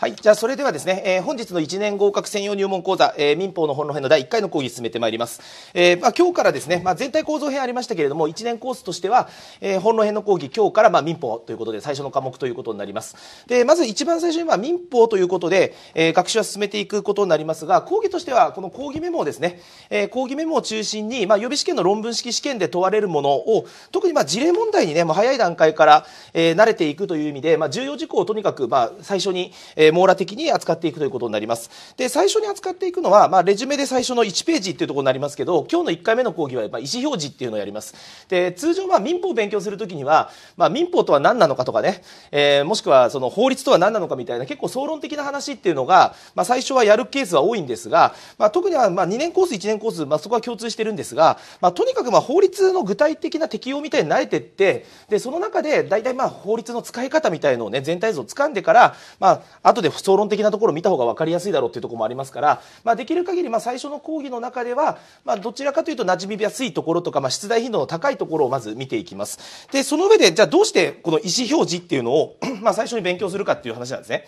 はい。じゃあ、それではですね、えー、本日の1年合格専用入門講座、えー、民法の本論編の第1回の講義進めてまいります。えー、まあ、今日からですね、まあ、全体構造編ありましたけれども、1年コースとしては、えー、本論編の講義、今日から、まあ、民法ということで、最初の科目ということになります。で、まず一番最初に、まあ、民法ということで、えー、学習は進めていくことになりますが、講義としては、この講義メモをですね、えー、講義メモを中心に、まあ、予備試験の論文式試験で問われるものを、特に、まあ、事例問題にね、もう早い段階から、えー、慣れていくという意味で、まあ、重要事項をとにかく、まあ、最初に、えー網羅的に扱っていくということになります。で、最初に扱っていくのは、まあ、レジュメで最初の1ページっていうところになりますけど、今日の1回目の講義は、まあ、意思表示っていうのをやります。で、通常、まあ、民法を勉強するときには、まあ、民法とは何なのかとかね、えー、もしくは、その法律とは何なのかみたいな、結構総論的な話っていうのが、まあ、最初はやるケースは多いんですが、まあ、特には、まあ、2年コース、1年コース、まあ、そこは共通してるんですが、まあ、とにかく、まあ、法律の具体的な適用みたいに慣れてって、で、その中で、大体、まあ、法律の使い方みたいのをね、全体像を掴んでから、まあ、あと後で総論的なところを見た方が分かりやすいだろうっていうところもありますから、まあ、できる限りまあ最初の講義の中では、まあ、どちらかというと馴染みやすいところとか、まあ、出題頻度の高いところをまず見ていきます。で、その上で、じゃあどうしてこの意思表示っていうのを まあ最初に勉強するかっていう話なんですね。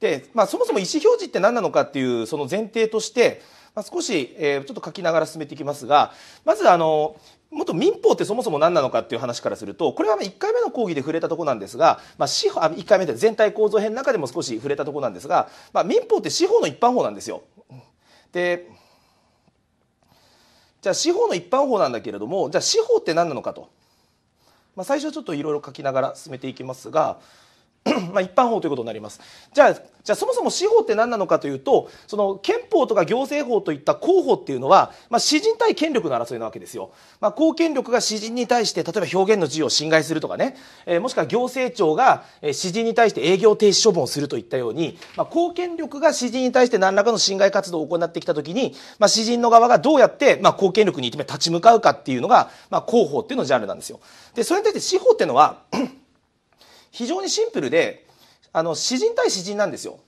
で、まあ、そもそも意思表示って何なのかっていうその前提として、ま少し、えちょっと書きながら進めていきますが、まずあの、もっと民法ってそもそも何なのかっていう話からすると、これは1回目の講義で触れたとこなんですが、まあ、司法、1回目で全体構造編の中でも少し触れたとこなんですが、まあ、民法って司法の一般法なんですよ。で、じゃあ司法の一般法なんだけれども、じゃあ司法って何なのかと。まあ、最初ちょっといろいろ書きながら進めていきますが、まあ、一般法ということになりますじゃあじゃあそもそも司法って何なのかというとその憲法とか行政法といった公法っていうのは、まあ、私人対権力の争いなわけですよ、まあ、公権力が私人に対して例えば表現の自由を侵害するとかね、えー、もしくは行政庁が、えー、私人に対して営業停止処分をするといったように、まあ、公権力が私人に対して何らかの侵害活動を行ってきた時に、まあ、私人の側がどうやって、まあ、公権力に立ち向かうかっていうのが、まあ、公法っていうのジャンルなんですよでそれに対して司法っていうのは非常にシンプルであの詩人対詩人なんですよ。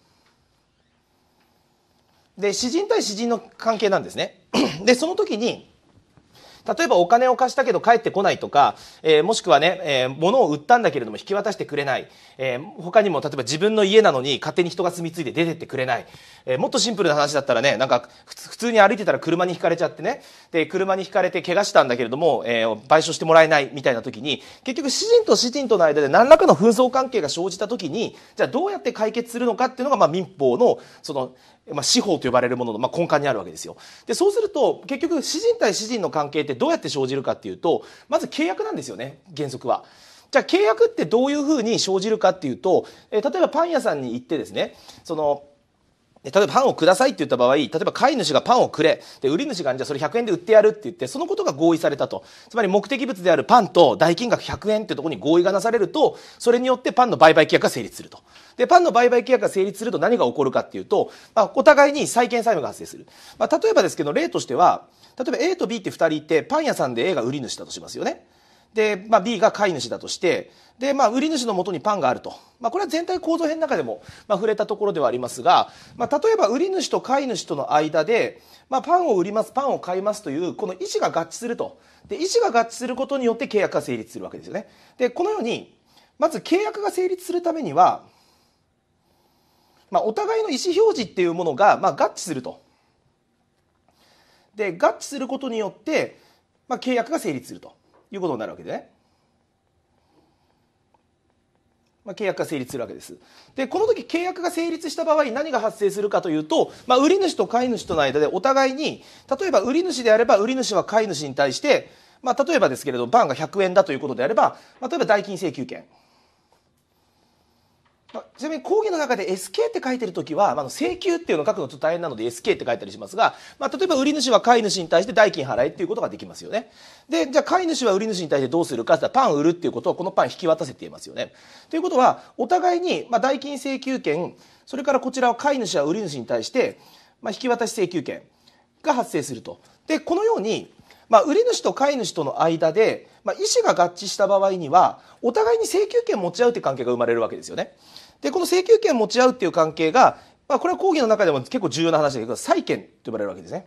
で詩人対詩人の関係なんですね。でその時に例えばお金を貸したけど帰ってこないとか、えー、もしくはね、えー、物を売ったんだけれども引き渡してくれない、えー、他にも例えば自分の家なのに勝手に人が住み着いて出てってくれない、えー、もっとシンプルな話だったらねなんか普通に歩いてたら車にひかれちゃってねで車にひかれて怪我したんだけれども、えー、賠償してもらえないみたいな時に結局主人と主人との間で何らかの紛争関係が生じた時にじゃあどうやって解決するのかっていうのが、まあ、民法のそのまあ、司法と呼ばれるものの、まあ、根幹にあるわけですよ。で、そうすると、結局、私人対主人の関係ってどうやって生じるかっていうと、まず契約なんですよね、原則は。じゃあ契約ってどういうふうに生じるかっていうと、えー、例えばパン屋さんに行ってですね、その、例えばパンをくださいって言った場合、例えば飼い主がパンをくれ、で売り主がじゃあそれ100円で売ってやるって言って、そのことが合意されたと。つまり目的物であるパンと代金額100円ってところに合意がなされると、それによってパンの売買契約が成立すると。で、パンの売買契約が成立すると何が起こるかっていうと、まあ、お互いに債権債務が発生する。まあ、例えばですけど、例としては、例えば A と B って2人いて、パン屋さんで A が売り主だとしますよね。で、まあ、B が飼い主だとして、で、まあ、売り主のもとにパンがあると。まあ、これは全体構造編の中でも、まあ、触れたところではありますが、まあ、例えば、売り主と飼い主との間で、まあ、パンを売ります、パンを買いますという、この意思が合致すると。で、意思が合致することによって契約が成立するわけですよね。で、このように、まず契約が成立するためには、まあ、お互いの意思表示っていうものが、まあ、合致すると。で、合致することによって、まあ、契約が成立すると。いうことになるわけでね。まあ、契約が成立するわけです。で、この時契約が成立した場合何が発生するかというと、まあ、売主と買い主との間でお互いに、例えば売主であれば売主は買い主に対して、まあ、例えばですけれど、バンが100円だということであれば、まあ、例えば代金請求権。まあ、ちなみに講義の中で SK って書いてる時は、まあ、請求っていうのを書くのちょっと大変なので SK って書いたりしますが、まあ、例えば売り主は買い主に対して代金払えっていうことができますよね。で、じゃあ買い主は売り主に対してどうするかってパン売るっていうことをこのパン引き渡せって言いますよね。ということは、お互いに、まあ、代金請求権、それからこちらは買い主は売り主に対して、まあ、引き渡し請求権が発生すると。で、このように、まあ、売り主と買い主との間で、まあ、意思が合致した場合にはお互いに請求権持ち合うという関係が生まれるわけですよね。で、この請求権を持ち合うっていう関係が、まあ、これは講義の中でも結構重要な話だけど、債権と呼ばれるわけですね。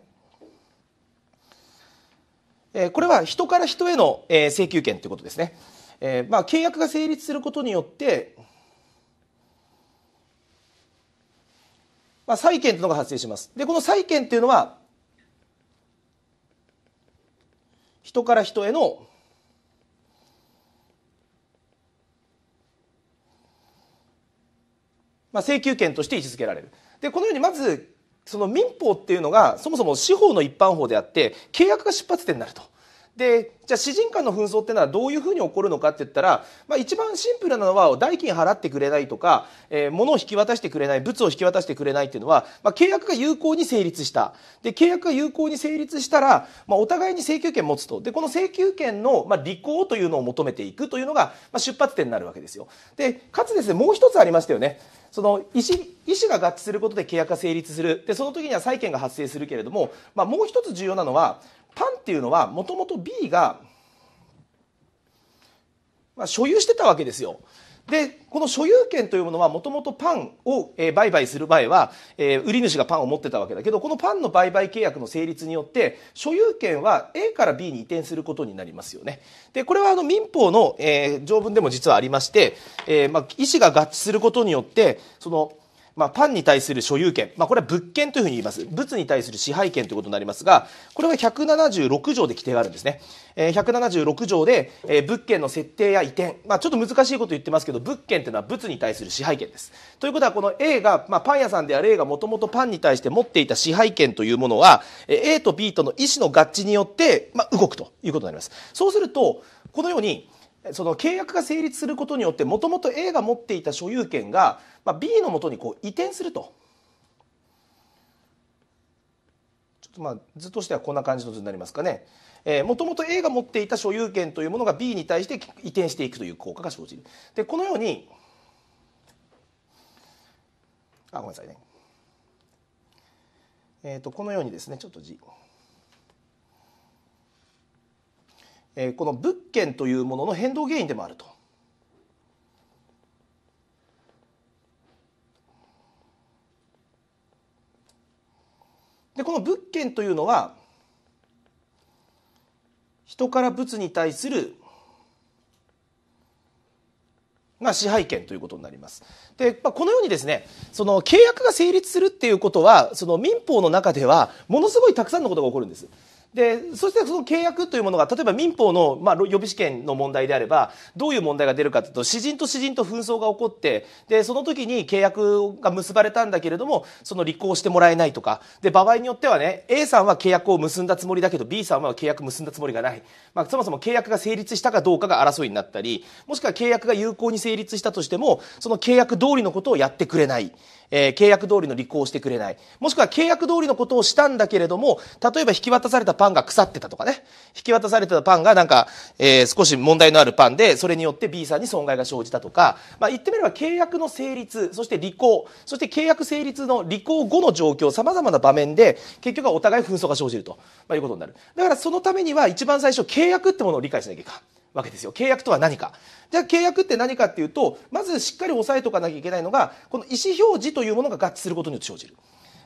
えー、これは人から人への、えー、請求権ということですね。えー、まあ、契約が成立することによって、まあ、債権というのが発生します。で、この債権というのは、人から人へのまあ、請求権として位置づけられる。で、このようにまず、その民法っていうのがそもそも司法の一般法であって契約が出発点になると。で、じゃあ、詩人間の紛争ってのはどういうふうに起こるのかって言ったら、まあ一番シンプルなのは、代金払ってくれないとか、えー、物を引き渡してくれない、物を引き渡してくれないっていうのは、まあ契約が有効に成立した。で、契約が有効に成立したら、まあお互いに請求権持つと。で、この請求権の、まあ履行というのを求めていくというのが、まあ出発点になるわけですよ。で、かつですね、もう一つありましたよね。その意思意思が合致することで契約が成立するでその時には債権が発生するけれども、まあ、もう一つ重要なのはパンっていうのはもともと B が、まあ、所有してたわけですよ。でこの所有権というものはもともとパンを、え売買する場合は、え売り主がパンを持ってたわけだけどこのパンの売買契約の成立によって所有権は A から B に移転することになりますよねでこれはあの民法の、え条文でも実はありまして、えまあ、意思が合致することによってそのまあ、パンに対する所有権、まあ、これは物件というふうに言います。物に対する支配権ということになりますが、これは176条で規定があるんですね。えー、176条で、えー、物件の設定や移転、まあ、ちょっと難しいこと言ってますけど、物件というのは物に対する支配権です。ということは、この A が、まあ、パン屋さんである A がもともとパンに対して持っていた支配権というものは、えー、A と B との意思の合致によって、まあ、動くということになります。そうすると、このように、その契約が成立することによってもともと A が持っていた所有権が、まあ、B のもとにこう移転すると。ちょっとまあ図としてはこんな感じの図になりますかね。もともと A が持っていた所有権というものが B に対して移転していくという効果が生じる。でこのようにあごめんなさいね。えーと、とこのようにですねちょっと字。えこの物件というものの変動原因でもあると。でこの物件というのは人から物に対するあ、支配権ということになります。で、まあ、このようにですね、その契約が成立するっていうことは、その民法の中ではものすごいたくさんのことが起こるんです。で、そしてその契約というものが、例えば民法の、まあ、予備試験の問題であれば、どういう問題が出るかというと、詩人と詩人と紛争が起こって、で、その時に契約が結ばれたんだけれども、その履行してもらえないとか、で、場合によってはね、A さんは契約を結んだつもりだけど、B さんは契約結んだつもりがない。まあ、そもそも契約が成立したかどうかが争いになったり、もしくは契約が有効に成立したとしても、その契約通りのことをやってくれない。えー、契約通りの履行をしてくれない。もしくは契約通りのことをしたんだけれども、例えば引き渡されたパンが腐ってたとかね。引き渡されたパンがなんか、えー、少し問題のあるパンで、それによって B さんに損害が生じたとか、まあ、言ってみれば契約の成立、そして履行、そして契約成立の履行後の状況、様々な場面で、結局はお互い紛争が生じると、まあ、いうことになる。だからそのためには一番最初契約ってものを理解しなきゃいけない。わけですよ契約とは何かじゃあ契約って何かっていうとまずしっかり押さえておかなきゃいけないのがこの意思表示というものが合致することによって生じる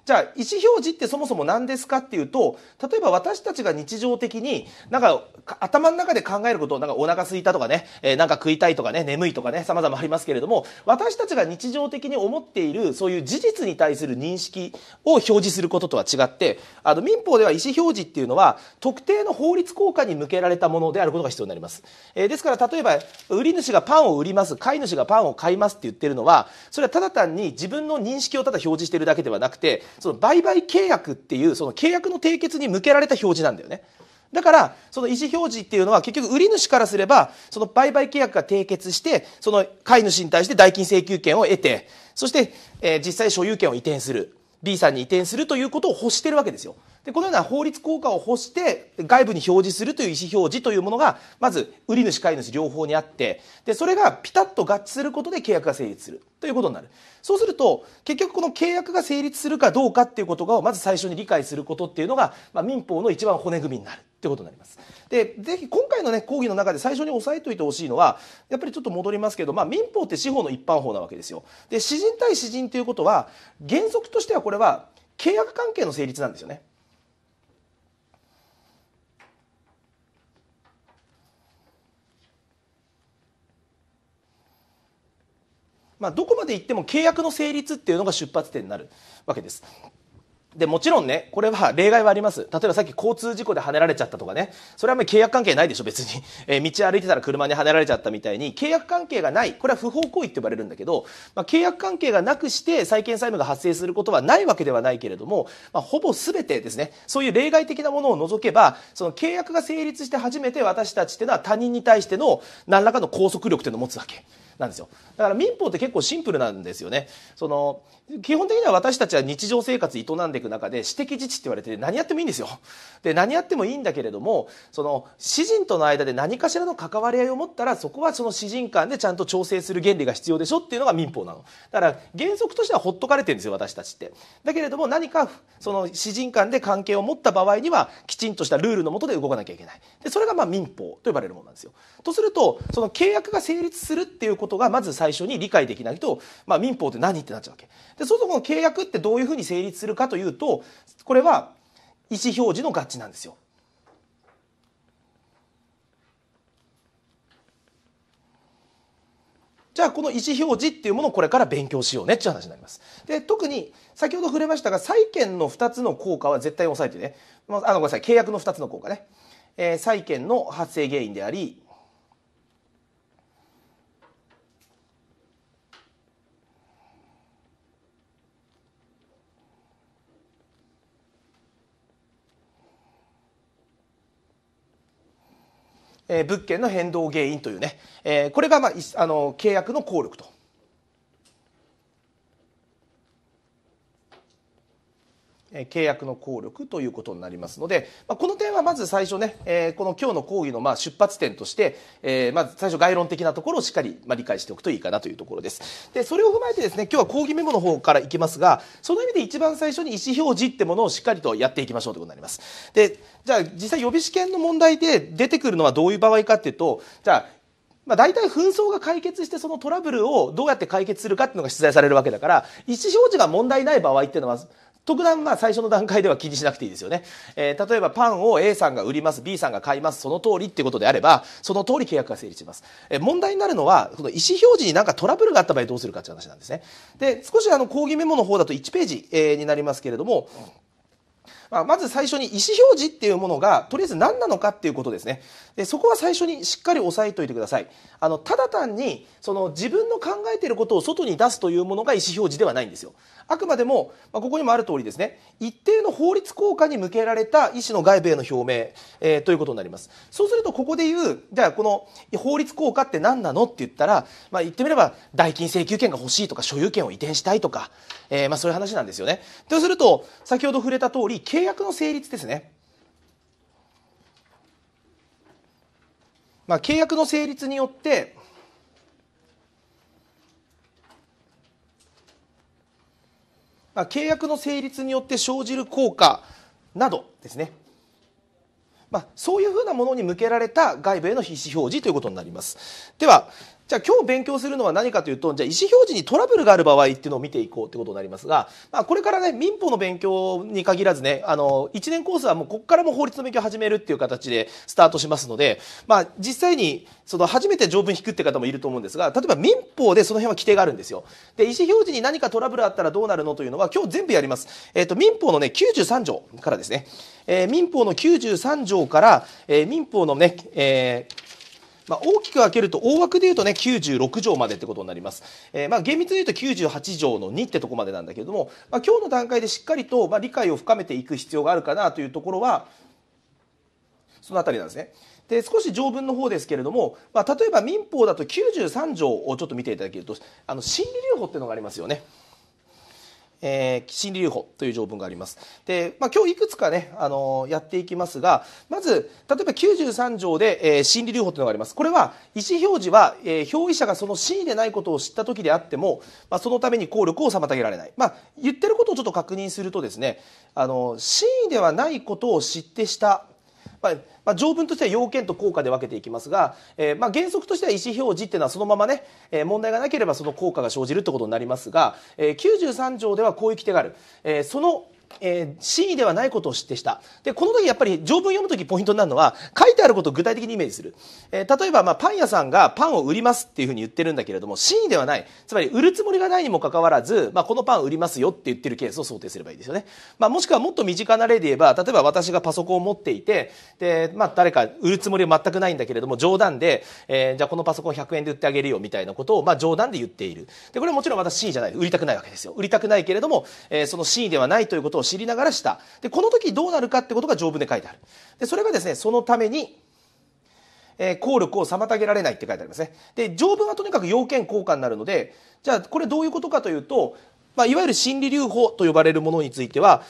じゃあ、意思表示ってそもそも何ですかっていうと、例えば私たちが日常的に、なんか、頭の中で考えること、なんかお腹すいたとかね、えー、なんか食いたいとかね、眠いとかね、様々ありますけれども、私たちが日常的に思っている、そういう事実に対する認識を表示することとは違って、あの、民法では意思表示っていうのは、特定の法律効果に向けられたものであることが必要になります。えー、ですから、例えば、売り主がパンを売ります、買い主がパンを買いますって言ってるのは、それはただ単に自分の認識をただ表示しているだけではなくて、その売買契約っていうその契約の締結に向けられた表示なんだよね。だからその意思表示っていうのは結局売り主からすればその売買契約が締結してその買い主に対して代金請求権を得てそして、えー、実際所有権を移転する B さんに移転するということを欲してるわけですよ。で、このような法律効果を欲して外部に表示するという意思表示というものが、まず売り主、買い主両方にあって、で、それがピタッと合致することで契約が成立するということになる。そうすると、結局この契約が成立するかどうかっていうことをまず最初に理解することっていうのが、まあ、民法の一番骨組みになる。ってことになります。で、ぜひ今回のね、講義の中で最初に押さえておいてほしいのは、やっぱりちょっと戻りますけど、まあ民法って司法の一般法なわけですよ。で、詩人対詩人ということは、原則としてはこれは契約関係の成立なんですよね。まあ、どこまでいっても契約の成立っていうのが出発点になるわけです。でもちろんねこれは例外はあります例えばさっき交通事故ではねられちゃったとかねそれはあんまり契約関係ないでしょ別に、えー、道歩いてたら車にはねられちゃったみたいに契約関係がないこれは不法行為って呼ばれるんだけど、まあ、契約関係がなくして債権債務が発生することはないわけではないけれども、まあ、ほぼ全てですねそういう例外的なものを除けばその契約が成立して初めて私たちっていうのは他人に対しての何らかの拘束力っていうのを持つわけ。なんですよ。だから民法って結構シンプルなんですよね。その、基本的には私たちは日常生活営んでいく中で、私的自治って言われて何やってもいいんですよ。で、何やってもいいんだけれども、その、詩人との間で何かしらの関わり合いを持ったら、そこはその詩人間でちゃんと調整する原理が必要でしょっていうのが民法なの。だから原則としてはほっとかれてるんですよ、私たちって。だけれども何か、その詩人間で関係を持った場合には、きちんとしたルールのもとで動かなきゃいけない。で、それがまあ民法と呼ばれるものなんですよ。とすると、その契約が成立するっていうこことがまず最初に理解できないと、まあ、民法って何ってなっちゃうわけ。でそうするとこの契約ってどういうふうに成立するかというとこれは意思表示の合致なんですよ。じゃあこの意思表示っていうものをこれから勉強しようねっていう話になります。で特に先ほど触れましたが債権の2つの効果は絶対に抑えてね、まあ、あのごめんなさい契約の2つの効果ね、えー、債権の発生原因でありえ物件の変動原因というね、えこれが、まあ、あの契約の効力と契約の効力ということになりますので、まあ、この点はまず最初ね、えー、この今日の講義のまあ出発点として、えー、まず最初概論的なところをしっかりまあ理解しておくといいかなというところです。で、それを踏まえてですね、今日は講義メモの方からいきますが、その意味で一番最初に意思表示ってものをしっかりとやっていきましょうということになります。で、じゃあ実際予備試験の問題で出てくるのはどういう場合かっていうと、じゃあまあ、大体紛争が解決してそのトラブルをどうやって解決するかっていうのが出題されるわけだから意思表示が問題ない場合っていうのは特段まあ最初の段階では気にしなくていいですよね、えー、例えばパンを A さんが売ります B さんが買いますその通りっていうことであればその通り契約が成立します、えー、問題になるのはこの意思表示になんかトラブルがあった場合どうするかっていう話なんですねで少しあの講義メモの方だと1ページ、えー、になりますけれども、まあ、まず最初に意思表示っていうものがとりあえず何なのかっていうことですねでそこは最初にしっかり押さえておいてくださいあのただ単にその自分の考えていることを外に出すというものが意思表示ではないんですよあくまでも、まあ、ここにもある通りですね一定の法律効果に向けられた医師の外部への表明、えー、ということになりますそうするとここで言うじゃあこの法律効果って何なのって言ったら、まあ、言ってみれば代金請求権が欲しいとか所有権を移転したいとか、えー、まあ、そういう話なんですよねそうすると先ほど触れた通り契約の成立ですねまあ、契約の成立によってまあ、契約の成立によって生じる効果などですね、まあ、そういうふうなものに向けられた外部への意思表示ということになりますではじゃあ今日勉強するのは何かというと、じゃあ意思表示にトラブルがある場合っていうのを見ていこうってことになりますが、まあ、これからね、民法の勉強に限らずね、あの、1年コースはもうここからも法律の勉強を始めるっていう形でスタートしますので、まあ、実際に、その初めて条文引くって方もいると思うんですが、例えば民法でその辺は規定があるんですよ。で、意思表示に何かトラブルあったらどうなるのというのは今日全部やります。えっ、ー、と、民法のね、93条からですね、えー、民法の93条から、えー、民法のね、えー、まあ、大きく分けると大枠でいうとね96条までってことになります、えー、まあ厳密に言うと98条の2ってとこまでなんだけれども、まあ、今日の段階でしっかりとまあ理解を深めていく必要があるかなというところはそのあたりなんですね。で少し条文の方ですけれども、まあ、例えば民法だと93条をちょっと見ていただけるとあの心理留保っていうのがありますよね。えー、心理留保という条文があります。で、まあ、今日いくつかね、あのー、やっていきますが、まず、例えば93条で、えー、心理留保というのがあります。これは、意思表示は、えー、表意者がその真意でないことを知った時であっても、まあ、そのために効力を妨げられない。まあ、言ってることをちょっと確認するとですね、あのー、真意ではないことを知ってしたまあ、まあ、条文としては要件と効果で分けていきますが、えー、まあ、原則としては意思表示っていうのはそのままね、えー、問題がなければその効果が生じるってことになりますが、えー、93条ではこういう規定がある。えそのえー、真意ではないことを知ってした。で、この時やっぱり条文読む時ポイントになるのは、書いてあることを具体的にイメージする。えー、例えば、まあ、パン屋さんがパンを売りますっていうふうに言ってるんだけれども、真意ではない。つまり、売るつもりがないにもかかわらず、まあ、このパン売りますよって言ってるケースを想定すればいいですよね。まあ、もしくはもっと身近な例で言えば、例えば私がパソコンを持っていて、で、まあ、誰か売るつもりは全くないんだけれども、冗談で、えー、じゃあこのパソコン100円で売ってあげるよみたいなことを、まあ、冗談で言っている。で、これはもちろん私真意じゃない。売りたくないわけですよ。売りたくないけれども、えー、その真意ではないということことを知りながらした。で、この時どうなるかってことが条文で書いてある。で、それがですね、そのために、えー、効力を妨げられないって書いてありますね。で、条文はとにかく要件効果になるので、じゃあこれどういうことかというと、まあ、いわゆる心理留保と呼ばれるものについては、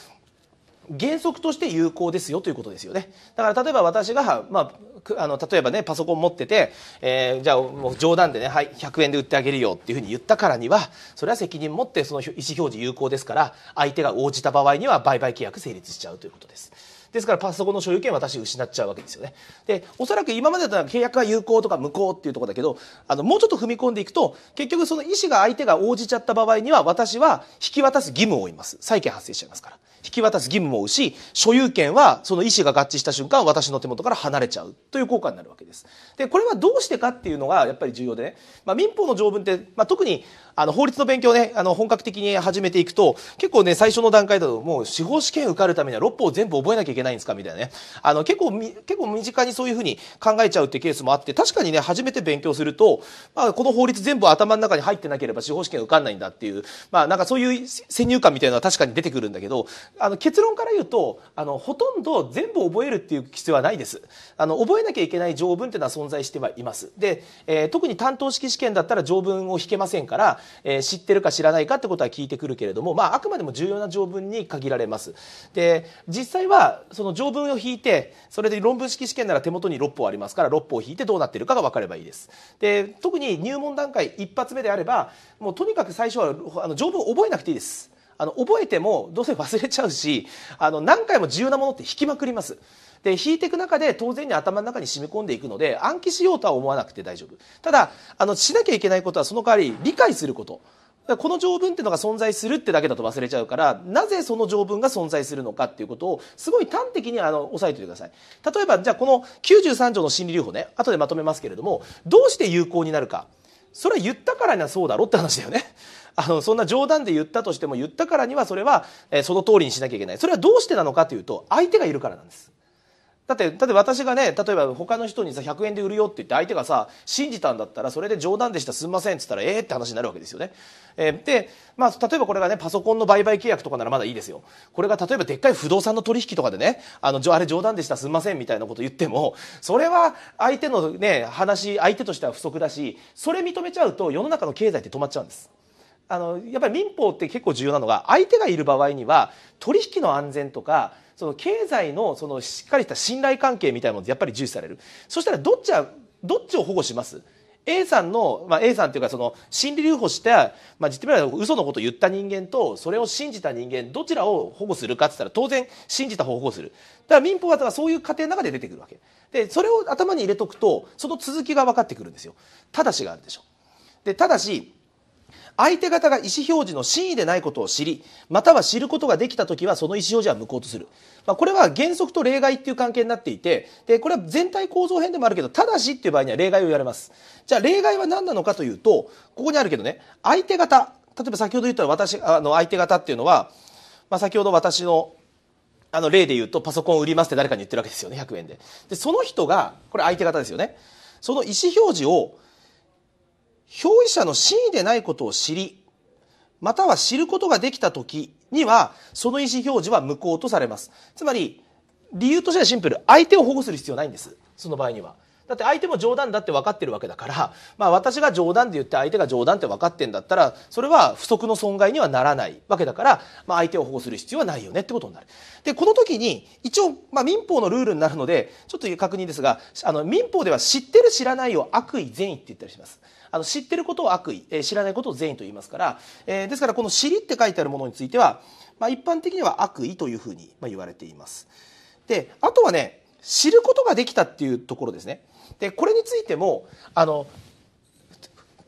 原則として有効ですよということですよね。だから例えば私が、まあ、あの、例えばね、パソコン持ってて、えー、じゃあもう冗談でね、はい、100円で売ってあげるよっていうふうに言ったからには、それは責任持ってその意思表示有効ですから、相手が応じた場合には売買契約成立しちゃうということです。ですからパソコンの所有権私失っちゃうわけですよね。で、おそらく今までだったら契約は有効とか無効っていうとこだけど、あの、もうちょっと踏み込んでいくと、結局その意思が相手が応じちゃった場合には、私は引き渡す義務を負います。債権発生しちゃいますから。引き渡す義務も負うし所有権はその意思が合致した瞬間私の手元から離れちゃうという効果になるわけです。でこれはどうしてかっていうのがやっぱり重要でね、まあ、民法の条文って、まあ、特にあの、法律の勉強ね、あの、本格的に始めていくと、結構ね、最初の段階だと、もう、司法試験受かるためには6法全部覚えなきゃいけないんですかみたいなね。あの、結構、結構身近にそういうふうに考えちゃうってうケースもあって、確かにね、初めて勉強すると、まあ、この法律全部頭の中に入ってなければ司法試験受かんないんだっていう、まあ、なんかそういう先入観みたいなのは確かに出てくるんだけど、あの、結論から言うと、あの、ほとんど全部覚えるっていう必要はないです。あの、覚えなきゃいけない条文っていうのは存在してはいます。で、えー、特に担当式試験だったら条文を引けませんから、えー、知ってるか知らないかってことは聞いてくるけれども、まあ、あくまでも重要な条文に限られます。で、実際は、その条文を引いて、それで論文式試験なら手元に6本ありますから、6本引いてどうなってるかが分かればいいです。で、特に入門段階一発目であれば、もうとにかく最初は、あの、条文を覚えなくていいです。あの、覚えてもどうせ忘れちゃうし、あの、何回も重要なものって引きまくります。で引いていく中で当然に頭の中に染み込んでいくので暗記しようとは思わなくて大丈夫ただあのしなきゃいけないことはその代わり理解することこの条文っていうのが存在するってだけだと忘れちゃうからなぜその条文が存在するのかっていうことをすごい端的にあの押さえておいてください例えばじゃあこの93条の心理留保ね後でまとめますけれどもどうして有効になるかそれは言ったからにはそうだろって話だよね。あのそんな冗談で言ったとしても言ったからにはそれは、えその通りにしなきゃいけないそれはどうしてなのかというと相手がいるからなんですだって、だって私がね、例えば他の人にさ、100円で売るよって言って相手がさ、信じたんだったら、それで冗談でした、すんませんって言ったら、ええー、って話になるわけですよね。えー、で、まあ、例えばこれがね、パソコンの売買契約とかならまだいいですよ。これが例えばでっかい不動産の取引とかでね、あの、あれ冗談でした、すんませんみたいなこと言っても、それは相手のね、話、相手としては不足だし、それ認めちゃうと世の中の経済って止まっちゃうんです。あの、やっぱり民法って結構重要なのが、相手がいる場合には、取引の安全とか、その経済のそのしっかりした信頼関係みたいなものがやっぱり重視されるそしたらどっちはどっちを保護します A さんの、まあ、A さんというかその心理留保して、まあ、実は嘘のことを言った人間とそれを信じた人間どちらを保護するかって言ったら当然信じた方を保護するだから民法はそういう過程の中で出てくるわけでそれを頭に入れとくとその続きが分かってくるんですよただしがあるでしょでただし相手方が意思表示の真意でないことを知り、または知ることができたときはその意思表示は無効とする。まあ、これは原則と例外っていう関係になっていて、で、これは全体構造編でもあるけど、ただしっていう場合には例外を言われます。じゃあ例外は何なのかというと、ここにあるけどね、相手方、例えば先ほど言った私、あの相手方っていうのは、まあ、先ほど私のあの例で言うとパソコン売りますって誰かに言ってるわけですよね100円ででその人がこれ相手方ですよねその意思表示を憑依者の真意でないことを知り、または知ることができた時には、その意思表示は無効とされます。つまり、理由としてはシンプル。相手を保護する必要ないんです。その場合には。だって相手も冗談だって分かってるわけだから、まあ私が冗談で言って相手が冗談って分かってんだったら、それは不足の損害にはならないわけだから、まあ相手を保護する必要はないよねってことになる。で、この時に、一応、まあ民法のルールになるので、ちょっと確認ですが、あの民法では知ってる知らないを悪意善意って言ったりします。あの知ってることを悪意、え知らないことを善意と言いますから、えですからこの「知り」って書いてあるものについては、まあ、一般的には悪意というふうに言われています。であとはね知ることができたっていうところですね。でこれについてもあの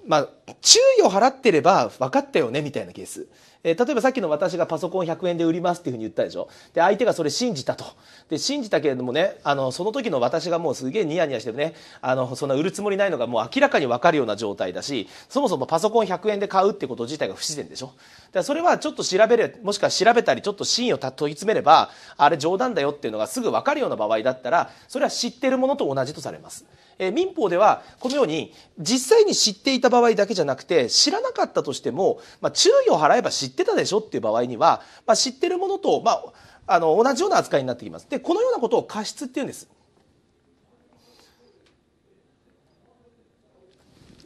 まあ、注意を払ってれば分かったよねみたいなケースえー、例えばさっきの私がパソコン100円で売りますっていうふうに言ったでしょで相手がそれ信じたとで信じたけれどもねあのその時の私がもうすげえニヤニヤしてねあのそんな売るつもりないのがもう明らかに分かるような状態だしそもそもパソコン100円で買うってこと自体が不自然でしょだそれはちょっと調べれ、もしくは調べたりちょっと真意を問い詰めればあれ冗談だよっていうのがすぐ分かるような場合だったらそれは知ってるものと同じとされます。え民法ではこのように実際に知っていた場合だけじゃなくて知らなかったとしても、まあ、注意を払えば知ってたでしょっていう場合には、まあ、知ってるものと、まあ、あの同じような扱いになってきます。でこのようなことを過失っていうんです。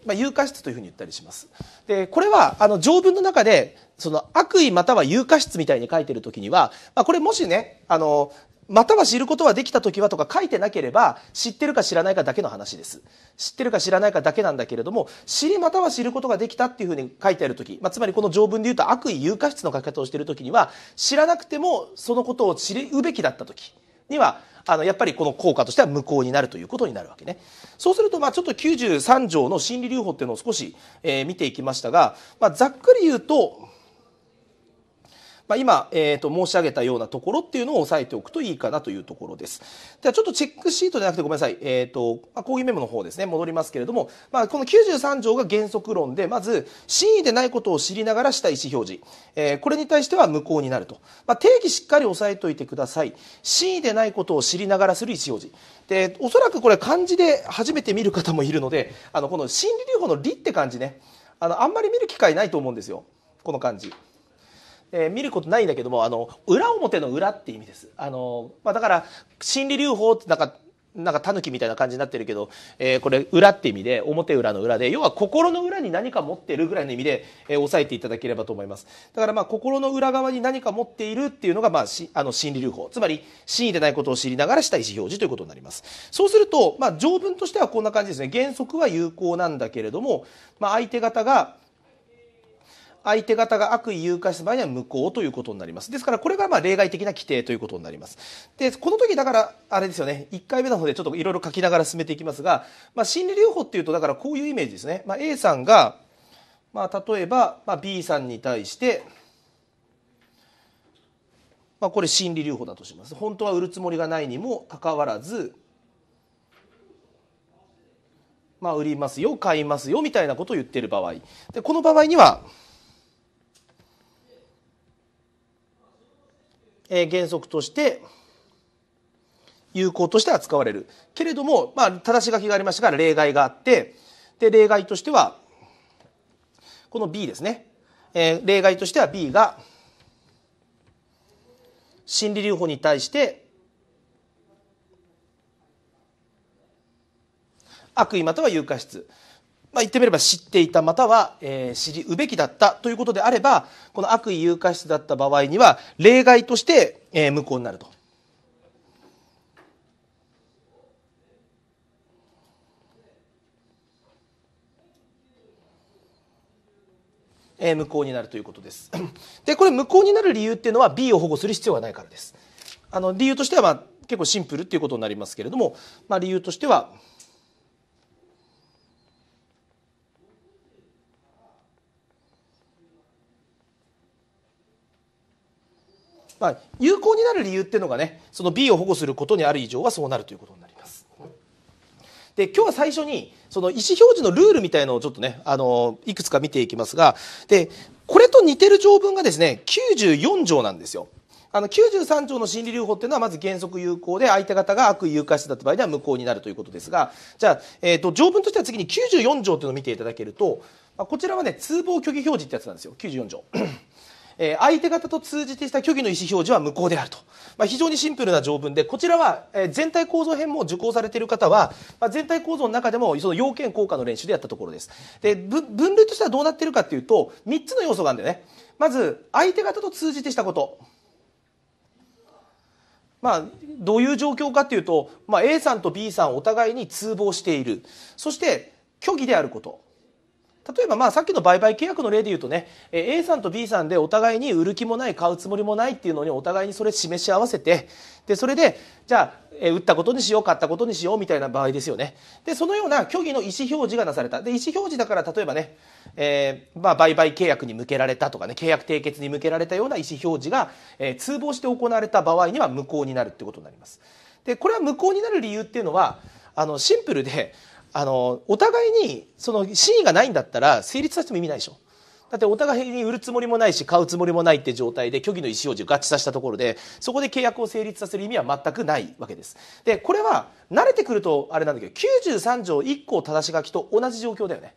まあ、有過失というふうに言ったりします。で、これは、あの、条文の中で、その、悪意または有過失みたいに書いてるときには、まあ、これもしね、あの、または知ることはできた時はとか書いてなければ知ってるか知らないかだけの話です知ってるか知らないかだけなんだけれども知りまたは知ることができたっていうふうに書いてある時、まあ、つまりこの条文で言うと悪意有価質の書き方をしている時には知らなくてもそのことを知るべきだった時にはあのやっぱりこの効果としては無効になるということになるわけね。そうするとまあちょっと93条の心理留保っていうのを少し、えー、見ていきましたが、まあ、ざっくり言うとまあ、今、えー、と申し上げたようなところっていうのを押さえておくといいかなというところです。ではちょっとチェックシートじゃなくてごめんなさい、えーとまあ、講義メモの方ですね戻りますけれども、まあ、この93条が原則論でまず真意でないことを知りながらした意思表示、えー、これに対しては無効になると、まあ、定義しっかり押さえておいてください真意でないことを知りながらする意思表示でおそらくこれ漢字で初めて見る方もいるのであのこの心理留保の「理」って感じねあのあんまり見る機会ないと思うんですよこの漢字。えー、見ることないんだけどもあの裏表の裏って意味です。あのまあ、だから心理流法ってなんかなんかタヌキみたいな感じになってるけど、えー、これ裏って意味で表裏の裏で要は心の裏に何か持ってるぐらいの意味で、えー、押さえていただければと思いますだからまあ心の裏側に何か持っているっていうのが、まあ、しあの心理流法つまり真意でないことを知りながらした意思表示ということになりますそうすると、まあ、条文としてはこんな感じですね原則は有効なんだけれども、まあ、相手方が相手方が悪意誘拐した場合には無効ということになりますですからこれがまあ例外的な規定ということになりますでこの時だからあれですよね1回目なのでちょっといろいろ書きながら進めていきますが、まあ、心理療法っていうとだからこういうイメージですね、まあ、A さんが、まあ、例えば、まあ、B さんに対してまあ、これ心理療法だとします本当は売るつもりがないにもかかわらず、まあ、売りますよ買いますよみたいなことを言ってる場合でこの場合にはえ原則として有効として扱われるけれども、まあ、正し書きがありましたから例外があってで例外としてはこの B ですね、え例外としては B が心理留保に対して悪意または有価質まあ、言ってみれば知っていたまたは、えー、知りうべきだったということであればこの悪意誘拐室だった場合には例外として、えー、無効になると。えー、無効になるということです。でこれ無効になる理由っていうのは B を保護する必要はないからです。あの理由としては、まあ、結構シンプルっていうことになりますけれども、まあ、理由としてはまあ、有効になる理由っていうのがねその B を保護することにある以上はそうなるということになります。で今日は最初にその意思表示のルールみたいのをちょっとねあのいくつか見ていきますがでこれと似てる条文がですね94条なんですよ。あの93条の心理留保っていうのはまず原則有効で相手方が悪意誘拐してた場合では無効になるということですがじゃあ、えーと、条文としては次に94条というのを見ていただけると、まあ、こちらはね通報虚偽表示ってやつなんですよ94条。えー、相手方と通じてした虚偽の意思表示は無効であると、まあ、非常にシンプルな条文でこちらは、えー、全体構造編も受講されている方は、まあ、全体構造の中でもその要件効果の練習でやったところですで分類としてはどうなっているかっていうと3つの要素があるんだよねまず相手方と通じてしたことまあ、どういう状況かというと、まあ、A さんと B さんお互いに通報しているそして虚偽であること例えばまあさっきの売買契約の例で言うとね A さんと B さんでお互いに売る気もない買うつもりもないっていうのにお互いにそれ示し合わせてでそれでじゃあ売ったことにしよう買ったことにしようみたいな場合ですよねでそのような虚偽の意思表示がなされたで意思表示だから例えばね、えー、まあ、売買契約に向けられたとかね契約締結に向けられたような意思表示が、えー、通報して行われた場合には無効になるってことになりますでこれは無効になる理由っていうのはあのシンプルであの、お互いに、その、真意がないんだったら、成立させても意味ないでしょ。だってお互いに売るつもりもないし買うつもりもないって状態で虚偽の意思表示を合致させたところでそこで契約を成立させる意味は全くないわけです。でこれは慣れてくるとあれなんだけど93条1項正し書きと同じ状況だよね。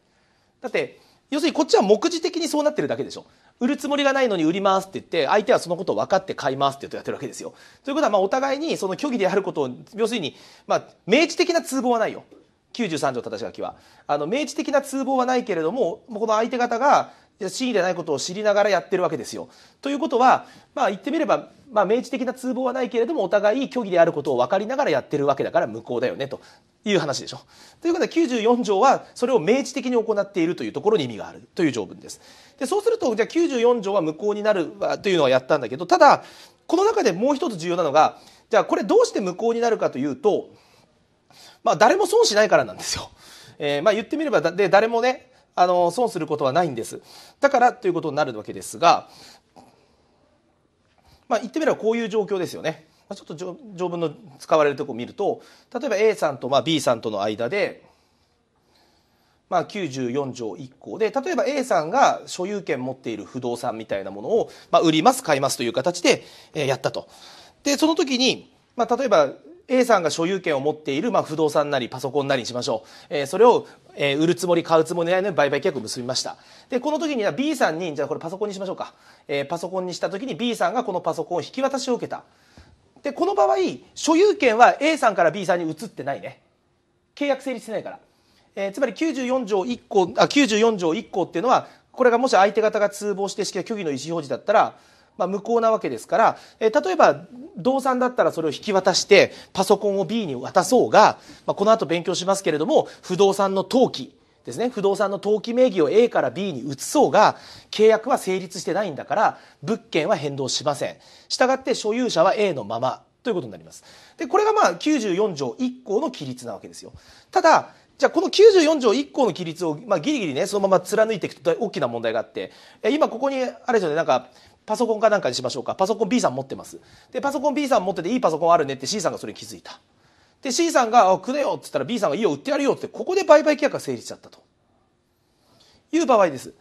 だって要するにこっちは目次的にそうなってるだけでしょ。売るつもりがないのに売りますって言って相手はそのことを分かって買いますって言ってやってるわけですよ。ということはまあお互いにその虚偽であることを要するにまあ明示的な通報はないよ。93条正し書きはあの明示的な通報はないけれどもこの相手方が真意でないことを知りながらやってるわけですよ。ということは、まあ、言ってみれば、まあ、明示的な通報はないけれどもお互い虚偽であることを分かりながらやってるわけだから無効だよねという話でしょ。ということで94条はそれを明示的に行っているというところに意味があるという条文です。でそうするとじゃあ94条は無効になるというのはやったんだけどただこの中でもう一つ重要なのがじゃあこれどうして無効になるかというと。まあ、誰も損しないからなんですよ。えー、まあ、言ってみればで、誰もね、あの、損することはないんです。だからということになるわけですが、まあ、言ってみればこういう状況ですよね。まあ、ちょっと条文の使われるとこを見ると、例えば A さんとまあ B さんとの間で、まあ、94条1項で例えば A さんが所有権持っている不動産みたいなものを、まあ、売ります買いますという形で、えー、やったと。でその時に、まあ、例えば A さんが所有権を持っている、まあ、不動産なりパソコンなりにしましょう、えー、それを、えー、売るつもり買うつもりないのに売買契約を結びましたでこの時には B さんにじゃあこれパソコンにしましょうか、えー、パソコンにした時に B さんがこのパソコンを引き渡しを受けたでこの場合所有権は A さんから B さんに移ってないね契約成立してないから、えー、つまり94条1項あ94条1項っていうのはこれがもし相手方が通報して式が虚偽の意思表示だったらま無効なわけですから、え例えば動産だったらそれを引き渡してパソコンを B に渡そうが、まこの後勉強しますけれども不動産の登記ですね不動産の登記名義を A から B に移そうが契約は成立してないんだから物件は変動しません。したがって所有者は A のままということになります。でこれがまあ94条1項の規律なわけですよ。ただじゃあこの94条1項の規律を、まあ、ギリギリねそのまま貫いていくと大きな問題があって今ここにあれですよねなんかパソコンかなんかにしましょうかパソコン B さん持ってますでパソコン B さん持ってていいパソコンあるねって C さんがそれに気づいたで C さんが「あくれよ」っつったら B さんが「いいよ売ってやるよ」ってここで売買契約が成立しちゃったという場合です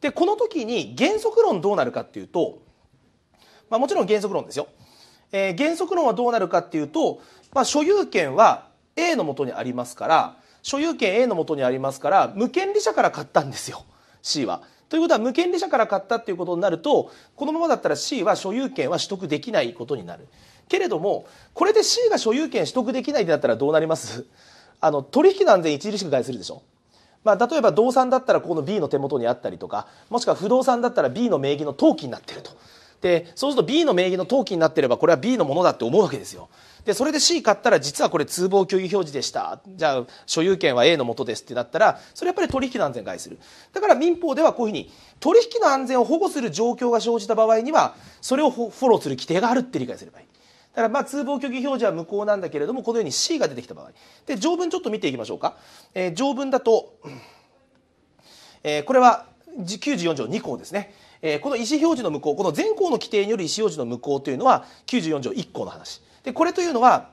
でこの時に原則論どうなるかっていうと、まあ、もちろん原則論ですよ、えー、原則論はどうなるかっていうと、まあ、所有権は A のもとにありますから所有権 A のもとにありますから無権利者から買ったんですよ C は。ということは無権利者から買ったということになるとこのままだったら C は所有権は取得できないことになるけれどもこれで C が所有権取得できないってなったらどうなります あの取引の安全著しく害するでしょまあ、例えば動産だったらここの B の手元にあったりとかもしくは不動産だったら B の名義の登記になってるとでそうすると B の名義の登記になってればこれは B のものだって思うわけですよで、それで C 買ったら実はこれ通報共有表示でした。じゃあ、所有権は A のもとですってなったら、それやっぱり取引の安全を害する。だから民法ではこういうふうに、取引の安全を保護する状況が生じた場合には、それをフォローする規定があるって理解すればいい。だからまあ通報虚偽表示は無効なんだけれどもこのように C が出てきた場合で条文ちょっと見ていきましょうか、えー、条文だと、えー、これは94条2項ですね、えー、この意思表示の無効この全項の規定による意思表示の無効というのは94条1項の話で、これというのは、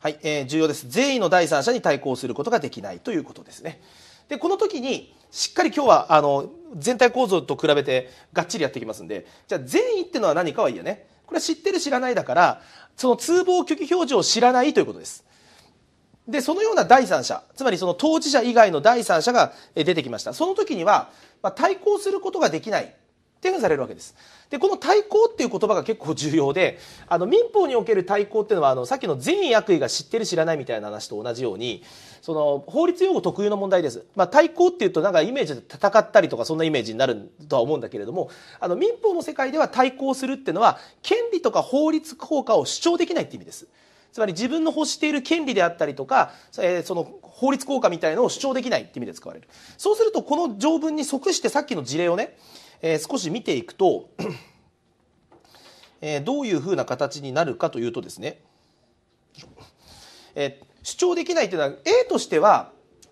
はい、えー、重要です。善意の第三者に対抗することができないということですね。で、この時に、しっかり今日は、あの、全体構造と比べて、がっちりやっていきますんで、じゃあ善意っていうのは何かはいいよね。これは知ってる知らないだから、その通報拒否表示を知らないということです。で、そのような第三者、つまりその当事者以外の第三者が出てきました。その時には、まあ、対抗することができないっていうふうにされるわけです。で、この対抗っていう言葉が結構重要で、あの、民法における対抗っていうのは、あの、さっきの善意悪意が知ってる知らないみたいな話と同じように、その、法律用語特有の問題です。まあ、対抗っていうとなんかイメージで戦ったりとかそんなイメージになるとは思うんだけれども、あの、民法の世界では対抗するっていうのは、権利とか法律効果を主張できないって意味です。つまり自分の欲している権利であったりとか、えー、その法律効果みたいのを主張できないって意味で使われる。そうすると、この条文に即してさっきの事例をね、えー、少し見ていくと、えー、どういうふうな形になるかというとですね、えー、主張できないというのは A としては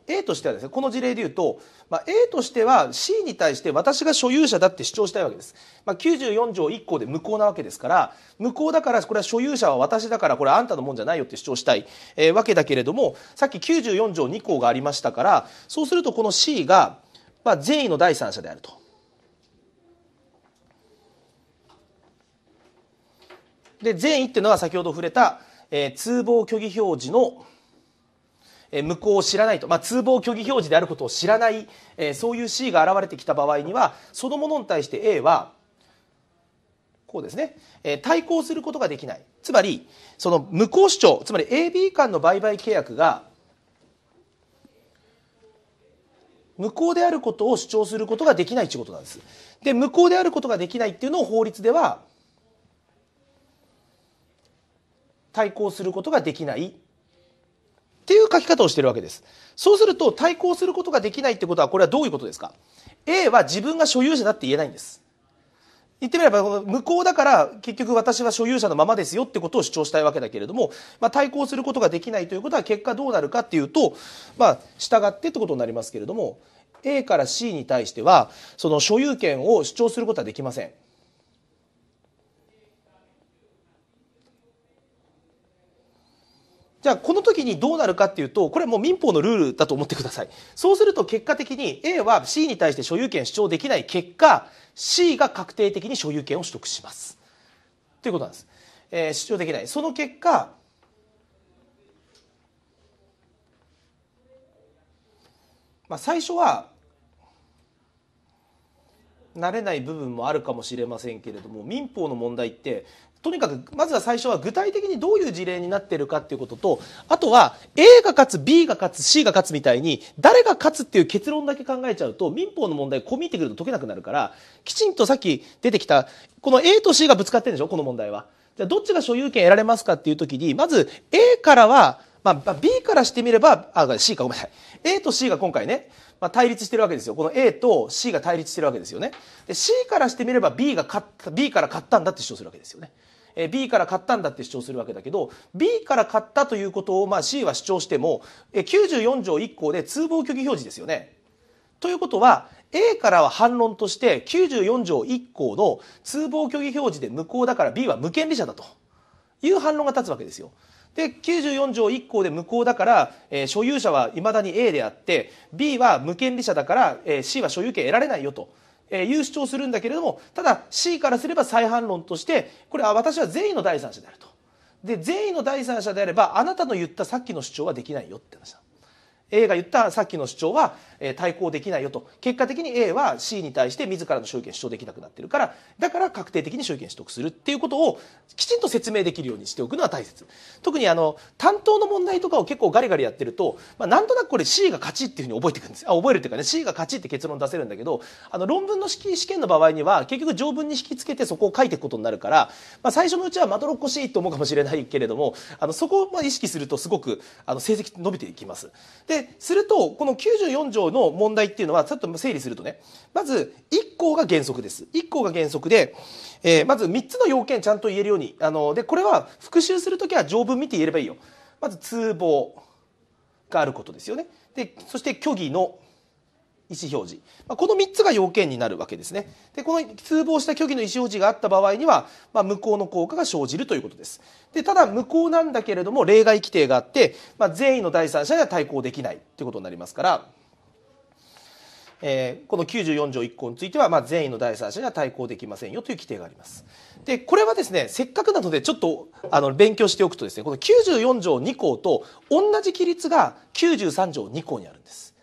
A としてはですねこの事例で言うと、まあ、A としては C に対して私が所有者だって主張したいわけです、まあ、94条1項で無効なわけですから無効だからこれは所有者は私だからこれはあんたのもんじゃないよって主張したい、えー、わけだけれどもさっき94条2項がありましたからそうするとこの C が、まあ、善意の第三者であると。で、善意っていうのは先ほど触れた、えー、通報虚偽表示の、えー、無効を知らないと、まあ、通報虚偽表示であることを知らない、えー、そういう C が現れてきた場合には、そのものに対して A は、こうですね、え対抗することができない。つまり、その無効主張、つまり AB 間の売買契約が、無効であることを主張することができないということなんです。で、無効であることができないっていうのを法律では、対抗することができないっていう書き方をしてるわけです。そうすると対抗することができないってことはこれはどういうことですか ?A は自分が所有者だって言えないんです。言ってみれば無効だから結局私は所有者のままですよってことを主張したいわけだけれども、まあ、対抗することができないということは結果どうなるかっていうと、まあ、従ってってことになりますけれども A から C に対してはその所有権を主張することはできません。じゃあこの時にどうなるかっていうとこれもう民法のルールだと思ってくださいそうすると結果的に A は C に対して所有権主張できない結果 C が確定的に所有権を取得しますということなんです、えー、主張できないその結果まあ最初は慣れない部分もあるかもしれませんけれども民法の問題ってとにかくまずは最初は具体的にどういう事例になっているかっていうこととあとは A が勝つ B が勝つ C が勝つみたいに誰が勝つっていう結論だけ考えちゃうと民法の問題こうってくると解けなくなるからきちんとさっき出てきたこの A と C がぶつかってるんでしょこの問題は。じゃどっちが所有権得られますかっていう時にまず A からは、まあ、B からしてみればあ C かごめんなさい A と C が今回ねまあ、対立してるわけですよ。この A と C が対立してるわけですよね。で、C からしてみれば B が勝った、B から勝ったんだって主張するわけですよね。え B から買ったんだって主張するわけだけど B から買ったということをまあ C は主張しても、え94条1項で通報虚偽表示ですよね。ということは A からは反論として94条1項の通報虚偽表示で無効だから B は無権利者だという反論が立つわけですよ。で94条1項で無効だから、えー、所有者はいまだに A であって B は無権利者だから、えー、C は所有権得られないよと。えー、いう主張するんだけれどもただ C からすれば再反論としてこれは私は善意の第三者であると。で善意の第三者であればあなたの言ったさっきの主張はできないよって話だ。A が言ったさっきの主張はえ対抗できないよと結果的に A は C に対して自らの所有権主張できなくなってるからだから確定的に所有権取得するっていうことをきちんと説明できるようにしておくのは大切特にあの担当の問題とかを結構ガリガリやってると、まあ、なんとなくこれ C が勝ちっていうふうに覚えていくんですあ覚えるっていうかね C が勝ちって結論出せるんだけどあの論文の試験の場合には結局条文に引き付けてそこを書いていくことになるから、まあ、最初のうちはまどろっこしいと思うかもしれないけれどもあのそこを意識するとすごくあの成績伸びていきます。でするとこの94条条の問題っていうのはちょっと整理するとねまず1項が原則です1項が原則で、えー、まず3つの要件ちゃんと言えるようにあのでこれは復習する時は条文見て言えればいいよまず通報があることですよねでそして虚偽の意思表示、まあ、この3つが要件になるわけですねでこの通報した虚偽の意思表示があった場合には、まあ、無効の効果が生じるということですでただ無効なんだけれども例外規定があって、まあ、善意の第三者には対抗できないということになりますからえー、この94条1項については、まあ、善意の第三者には対抗できませんよという規定があります。でこれはですねせっかくなのでちょっとあの勉強しておくとですねこの94条2項と同じ規律が93条2項にあるんです。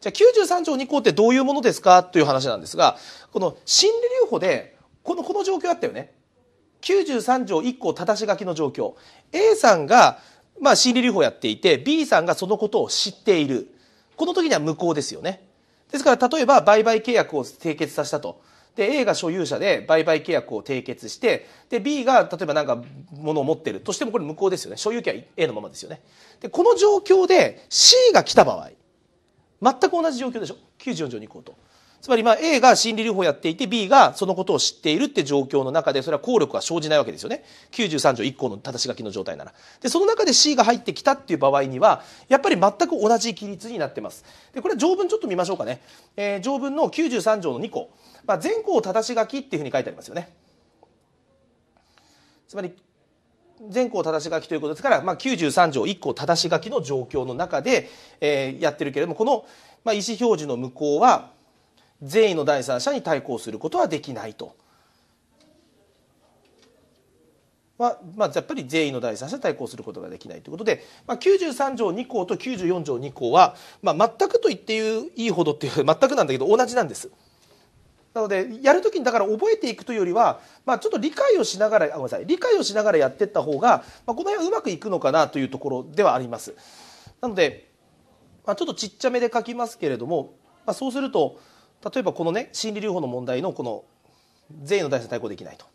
じゃあ93条2項ってどういうものですかという話なんですがこの心理留保でこのこの状況あったよね。93条1項正し書きの状況 A さんが、まあ、心理留保やっていて B さんがそのことを知っているこの時には無効ですよねですから、例えば売買契約を締結させたと。で、A が所有者で売買契約を締結して、で、B が例えばなんか物を持ってるとしてもこれ無効ですよね。所有権は A のままですよね。で、この状況で C が来た場合、全く同じ状況でしょ。94条に行こうと。つまりまあ A が心理療法をやっていて B がそのことを知っているって状況の中でそれは効力は生じないわけですよね93条1項の正し書きの状態ならでその中で C が入ってきたっていう場合にはやっぱり全く同じ規律になってますでこれは条文ちょっと見ましょうかね、えー、条文の93条の2項、まあ、全項正し書きっていうふうに書いてありますよねつまり全項正し書きということですから、まあ、93条1項正し書きの状況の中で、えー、やってるけれどもこの、まあ、意思表示の無効は善意の第三者に対抗することはできないと。まあ、まあ、やっぱり善意の第三者に対抗することができないということで、まあ、93条2項と94条2項は、まあ、全くと言っていいほどっていう 全くなんだけど同じなんです。なのでやるときにだから覚えていくというよりは、まあ、ちょっと理解をしながらごめんなさい理解をしながらやっていった方が、まあ、この辺はうまくいくのかなというところではあります。なので、まあ、ちょっとちっちゃめで書きますけれども、まあ、そうすると例えばこのね心理療法の問題のこの税の第三対抗できないと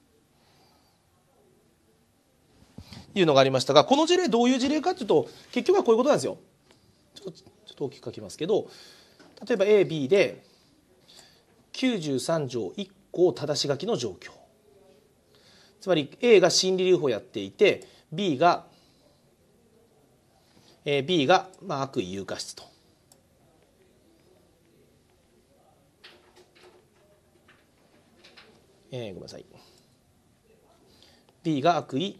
いうのがありましたがこの事例どういう事例かっていうと結局はこういうことなんですよ。ちょっと大きく書きますけど例えば AB で93条1項正し書きの状況つまり A が心理療法やっていて B が、え B が、まあ、悪意有価質と。えー、ごめんなさい B が悪意、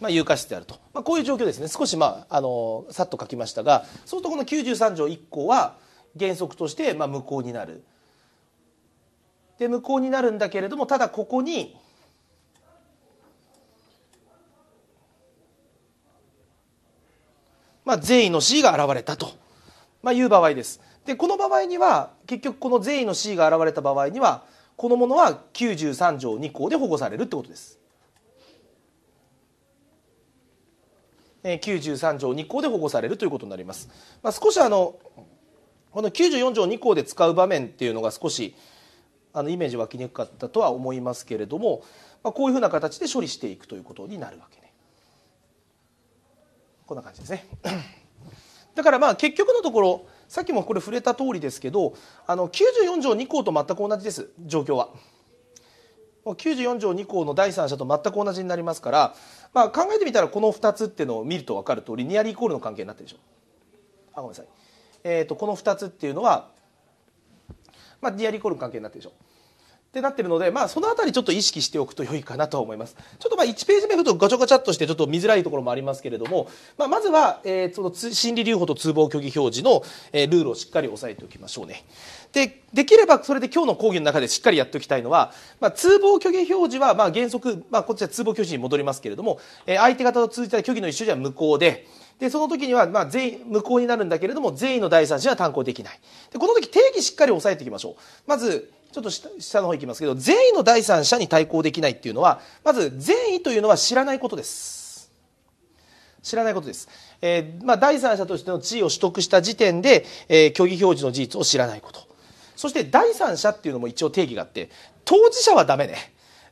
まあ、有価質であると、まあ、こういう状況ですね少し、まあ、あのさっと書きましたがそうするとこの93条1項は原則として、まあ、無効になる。で無効になるんだけれどもただここにまあ、善意の C が現れたとまあ、いう場合です。でこの場合には結局この善意の C が現れた場合にはこのものは93条2項で保護されるってことです。93条2項で保護されるということになります。まあ、少しあのこの94条2項で使う場面っていうのが少しあのイメージ湧きにくかったとは思いますけれども、まあ、こういうふうな形で処理していくということになるわけね。こんな感じですね。だからまあ結局のところさっきもこれ触れた通りですけどあの94条2項と全く同じです状況は。94条2項の第三者と全く同じになりますから、まあ、考えてみたらこの2つっていうのを見ると分かる通りニアリーイコールの関係になってるでしょあごめんなさい、えーと、この2つっていうのは、まあ、ニアリーイコールの関係になってるでしょってなってるので、まあ、そのあたりちょっと意識しておくと良いかなと思います。ちょっとまあ、1ページ目ふとガチャガチャっとして、ちょっと見づらいところもありますけれども、まあ、まずは、えー、その心理留保と通報虚偽表示の、えー、ルールをしっかり押さえておきましょうね。で、できればそれで今日の講義の中でしっかりやっておきたいのは、まあ、通報虚偽表示は、まあ、原則、まあ、こっちは通報虚偽に戻りますけれども、えー、相手方と通じた虚偽の一緒じゃ無効で、で、その時には、まあ、全員、無効になるんだけれども、全員の第三者は担行できない。で、この時定義しっかり押さえていきましょう。まず、ちょっと下の方いきますけど善意の第三者に対抗できないっていうのはまず善意というのは知らないことです知らないことです、えー、まあ、第三者としての地位を取得した時点で、えー、虚偽表示の事実を知らないことそして第三者っていうのも一応定義があって当事者はダメね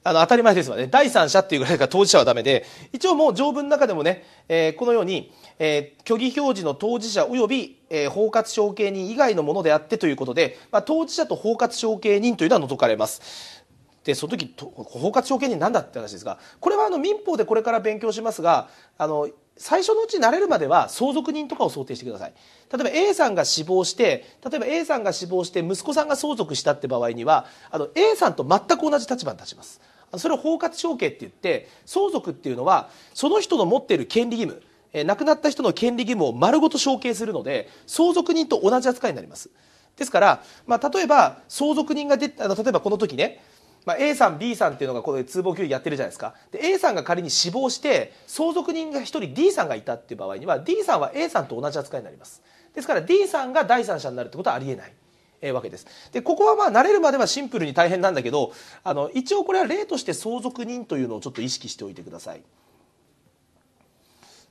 あの当たり前ですわね第三者っていうぐらいから当事者はダメで一応もう条文の中でもね、えー、このように、えー、虚偽表示の当事者及び、えー、包括承継人以外のものであってということで、まあ、当事者と包括承継人というのは除かれます。でその時包括承継人なんだって話ですがこれはあの民法でこれから勉強しますがあの最初のうち慣れるまでは相続人とかを想定してください例えば A さんが死亡して例えば A さんが死亡して息子さんが相続したって場合にはあの A さんと全く同じ立場に立ちますそれを包括承継って言って相続っていうのはその人の持っている権利義務亡くなった人の権利義務を丸ごと承継するので相続人と同じ扱いになりますですから、まあ、例えば相続人が出あの例えばこの時ね、まあ、A さん B さんっていうのがこの通報給与やってるじゃないですかで A さんが仮に死亡して相続人が1人 D さんがいたっていう場合には D さんは A さんと同じ扱いになりますですから D さんが第三者になるってことはありえないえー、わけです。で、ここはまあ慣れるまではシンプルに大変なんだけど、あの、一応これは例として相続人というのをちょっと意識しておいてください。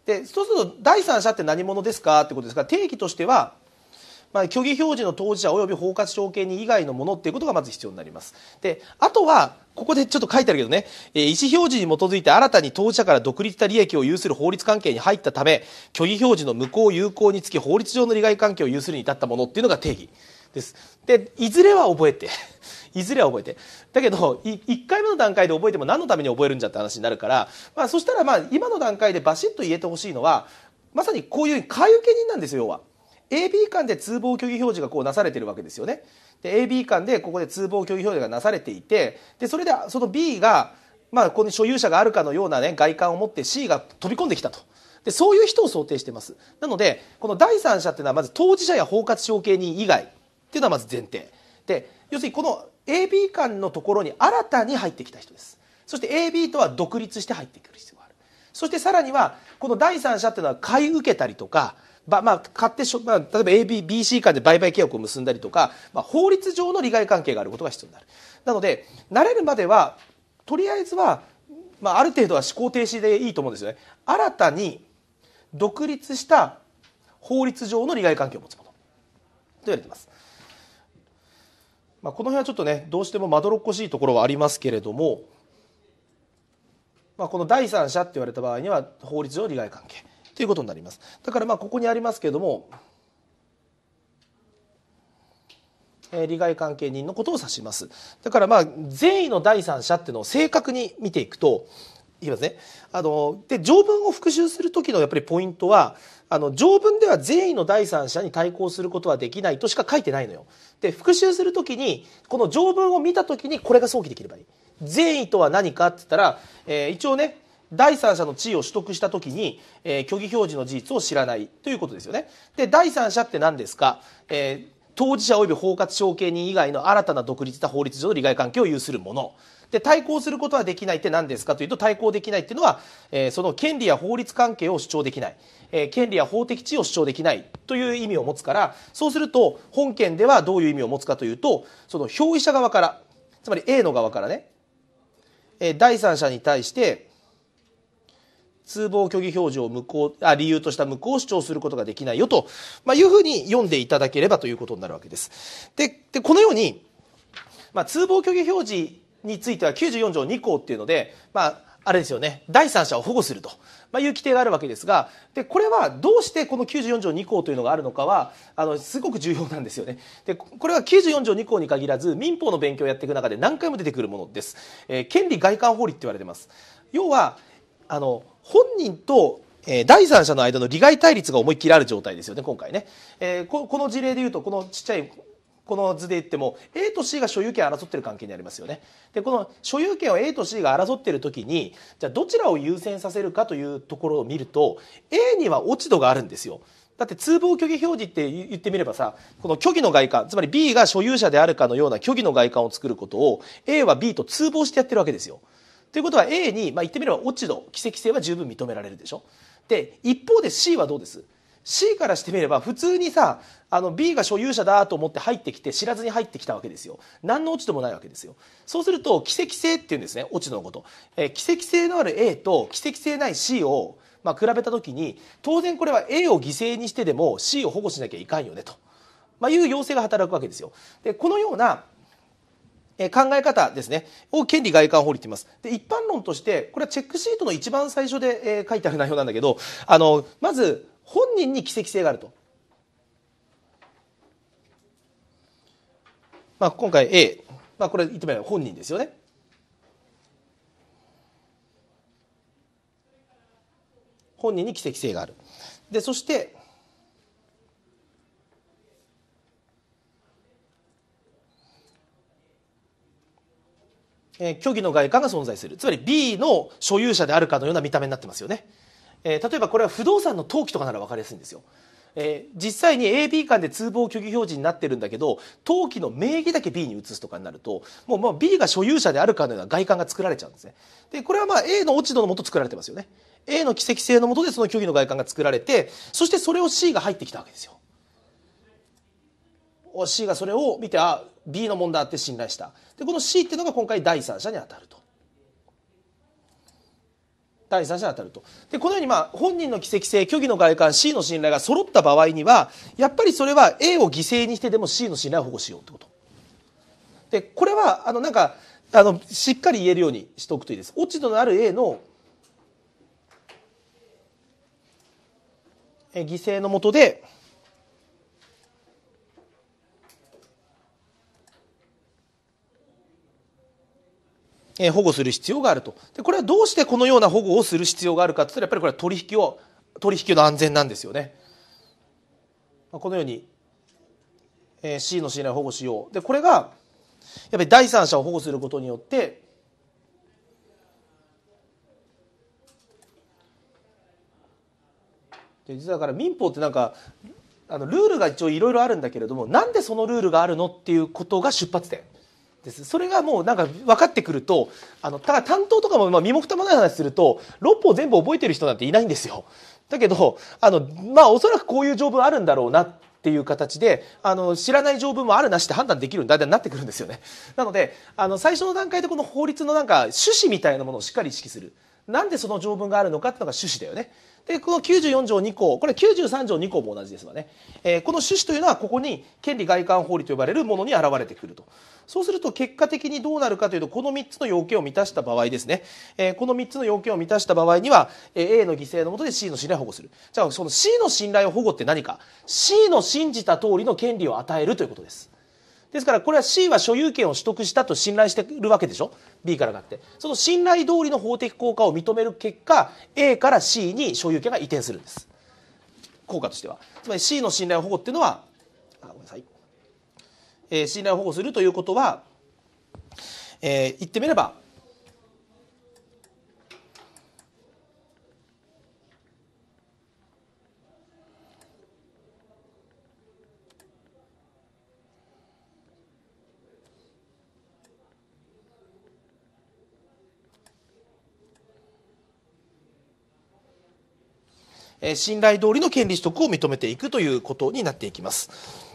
で、そうすると第三者って何者ですかってことですが、定義としては、まあ、虚偽表示の当事者及び包括証券人以外のものっていうことがまず必要になります。で、あとは、ここでちょっと書いてあるけどね、えー、意思表示に基づいて新たに当事者から独立した利益を有する法律関係に入ったため、虚偽表示の無効有効につき法律上の利害関係を有するに至ったものっていうのが定義。です。で、いずれは覚えて、いずれは覚えて。だけど、1回目の段階で覚えても何のために覚えるんじゃって話になるから、まあ、そしたらまあ今の段階でバシッと言えてほしいのは、まさにこういう買い受け人なんですよ、要は。AB 間で通報虚偽表示がこうなされてるわけですよね。で、AB 間でここで通報虚偽表示がなされていて、で、それでその B が、まあ、ここに所有者があるかのようなね、外観を持って C が飛び込んできたと。で、そういう人を想定してます。なので、この第三者っていうのはまず当事者や包括承継人以外、っていうのはまず前提で要するにこの AB 間のところに新たに入ってきた人ですそして AB とは独立して入ってくる必要があるそしてさらにはこの第三者っていうのは買い受けたりとかまあ、買って例えば ABBC 間で売買契約を結んだりとか、まあ、法律上の利害関係があることが必要になるなので慣れるまではとりあえずは、まあ、ある程度は思考停止でいいと思うんですよね新たに独立した法律上の利害関係を持つものと言われていますまあ、この辺はちょっとねどうしてもまどろっこしいところはありますけれども、まあ、この第三者って言われた場合には法律上利害関係ということになります。だからまあここにありますけれども、えー、利害関係人のことを指します。だからまあ善意の第三者っていうのを正確に見ていくといいますね。あので条文を復習する時のやっぱりポイントはあの、条文では善意の第三者に対抗することはできないとしか書いてないのよ。で、復習するときに、この条文を見たときにこれが想起できればいい。善意とは何かって言ったら、えー、一応ね、第三者の地位を取得したときに、えー、虚偽表示の事実を知らないということですよね。で、第三者って何ですか、えー当事者及び包括承継人以外の新たな独立した法律上の利害関係を有するもので対抗することはできないって何ですかというと対抗できないっていうのは、えー、その権利や法律関係を主張できない、えー、権利や法的地位を主張できないという意味を持つからそうすると本件ではどういう意味を持つかというとその表依者側からつまり A の側からね、えー、第三者に対して通謀虚偽表示を無効あ理由とした無効を主張することができないよと、まあ、いうふうに読んでいただければということになるわけです。ででこのように、まあ、通謀虚偽表示については94条2項っていうので、まあ、あれですよね第三者を保護すると、まいう規定があるわけですがでこれはどうしてこの94条2項というのがあるのかはあのすごく重要なんですよねでこれは94条2項に限らず民法の勉強をやっていく中で何回も出てくるものです、えー、権利外観法理って言われてます要はあの本人とえー、第三者の間の利害対立が思いっきりある状態ですよね、今回ね。えー、ここの事例で言うと、このちっちゃい、この図で言っても、A と C が所有権を争ってる関係にありますよね。で、この所有権を A と C が争ってる時に、じゃあどちらを優先させるかというところを見ると、A には落ち度があるんですよ。だって通報虚偽表示って言ってみればさ、この虚偽の外観、つまり B が所有者であるかのような虚偽の外観を作ることを A は B と通報してやってるわけですよ。ということは A に、まあ、言ってみれば落ち度奇跡性は十分認められるでしょで一方で C はどうです C からしてみれば普通にさあの B が所有者だと思って入ってきて知らずに入ってきたわけですよ何の落ち度もないわけですよそうすると奇跡性っていうんですね落ち度のこと、えー、奇跡性のある A と奇跡性ない C をまあ比べたときに当然これは A を犠牲にしてでも C を保護しなきゃいかんよねと、まあ、いう要請が働くわけですよでこのようなえ考え方ですねを権利外観法律と言いますで一般論としてこれはチェックシートの一番最初で、え書いてある内容なんだけどあのまず本人に奇跡性があると。まあ、今回 A、まあ、これ言ってみれば本人ですよね。本人に奇跡性がある。でそしてえ虚偽の外観が存在するつまり B の所有者であるかのような見た目になってますよね、えー、例えばこれは不動産の登記とかなら分かりやすいんですよ、えー、実際に AB 間で通報虚偽表示になってるんだけど登記の名義だけ B に移すとかになるともうま B が所有者であるかのような外観が作られちゃうんですねでこれはま A の落ち度のもと作られてますよね A の奇跡性のもとでその虚偽の外観が作られてそしてそれを C が入ってきたわけですよ C がそれを見てあ B のもんだって信頼したでこの C っていうのが今回第三者に当たると第三者に当たるとでこのようにまあ本人の奇跡性虚偽の外観 C の信頼が揃った場合にはやっぱりそれは A を犠牲にしてでも C の信頼を保護しようってことでこれはあのなんかあのしっかり言えるようにしておくといいです落ち度のある A の犠牲のもとでえ保護する必要があるとでこれはどうしてこのような保護をする必要があるかというとやっぱりこれは取引を取引の安全なんですよね。このように、え C の信頼を保護しようでこれがやっぱり第三者を保護することによって実はだから民法ってなんかあのルールが一応いろいろあるんだけれどもなんでそのルールがあるのっていうことが出発点。ですそれがもうなんか分かってくるとあのただ担当とかもまあ身も蓋もない話すると6法全部覚えてる人なんていないんですよ。だけどあの、まあ、おそらくこういう条文あるんだろうなっていう形であの知らない条文もあるなしって判断できるようにだんだなってくるんですよね。なのであの最初の段階でこの法律のなんか趣旨みたいなものをしっかり意識する。なんでその条文があるのかっていうのが趣旨だよね。で、この94条2項、これ93条2項も同じですわね。えー、この趣旨というのはここに権利外観法理と呼ばれるものに現れてくると。そうすると結果的にどうなるかというと、この3つの要件を満たした場合ですね。えー、この3つの要件を満たした場合には、えー、A の犠牲のもとで C の信頼を保護する。じゃあその C の信頼を保護って何か ?C の信じた通りの権利を与えるということです。ですからこれは C は所有権を取得したと信頼しているわけでしょ B からなってその信頼通りの法的効果を認める結果 A から C に所有権が移転するんです効果としてはつまり C の信頼保護っていうのはあごめんなさい、えー、信頼を保護するということは、えー、言ってみれば信頼通りの権利取得を認めていくということになっていきます。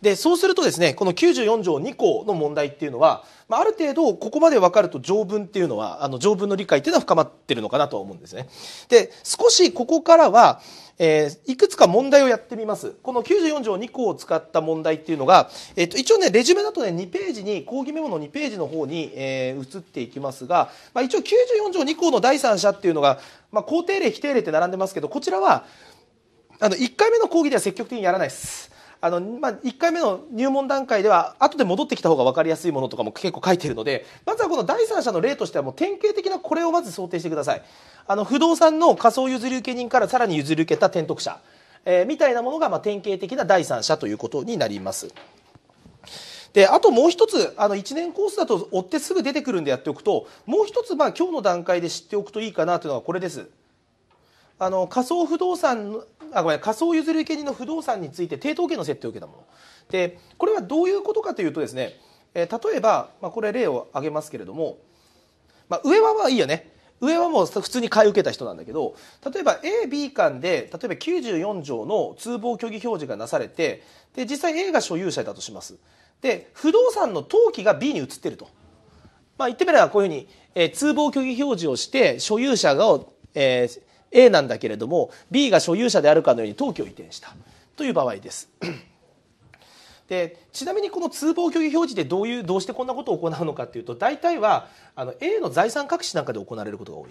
でそうするとですねこの94条2項の問題っていうのは、まあ、ある程度ここまで分かると条文っていうのはあの条文の理解っていうのは深まってるのかなとは思うんですね。で少しここからはえー、いくつか問題をやってみます。この94条2項を使った問題っていうのが、えっ、ー、と、一応ね、レジュメだとね、2ページに、講義メモの2ページの方に、えー、移っていきますが、まあ、一応94条2項の第三者っていうのが、まあ、肯定例、否定例って並んでますけど、こちらは、あの、1回目の講義では積極的にやらないです。あの、まあ、1回目の入門段階では後で戻ってきた方が分かりやすいものとかも結構書いてるのでまずはこの第三者の例としてはもう典型的なこれをまず想定してくださいあの不動産の仮想譲り受け人からさらに譲り受けた転得者、えー、みたいなものがまあ典型的な第三者ということになります。であともう一つあの1年コースだと追ってすぐ出てくるんでやっておくともう一つまあ今日の段階で知っておくといいかなというのはこれです。あの仮想不動産あごめん仮想譲り受け人の不動産について抵当権の設定を受けたものでこれはどういうことかというとですね、えー、例えば、まあ、これ例を挙げますけれども、まあ、上はまあいいよね上はもう普通に買い受けた人なんだけど例えば AB 間で例えば94条の通報虚偽表示がなされてで実際 A が所有者だとします。で不動産の登記が B に移ってると、まあ、言ってみればこういうふうに、えー、通報虚偽表示をして所有者が、えー、A なんだけれども B が所有者であるかのように登記を移転したという場合です。でちなみにこの通報虚偽表示でどういうどうしてこんなことを行うのかっていうと大体はあの A の財産隠しなんかで行われることが多い。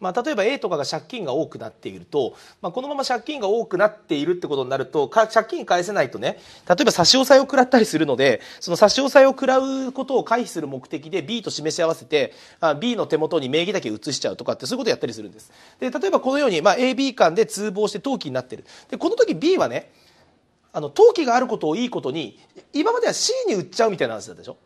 まあ、例えば A とかが借金が多くなっていると、まあ、このまま借金が多くなっているってことになると借金返せないとね例えば差し押さえを食らったりするのでその差し押さえを食らうことを回避する目的で B と示し合わせてあ B の手元に名義だけ移しちゃうとかってそういうことをやったりするんですで例えばこのように、まあ、AB 間で通報して登記になってるでこの時 B はねあの登記があることをいいことに今までは C に売っちゃうみたいな話だったでしょ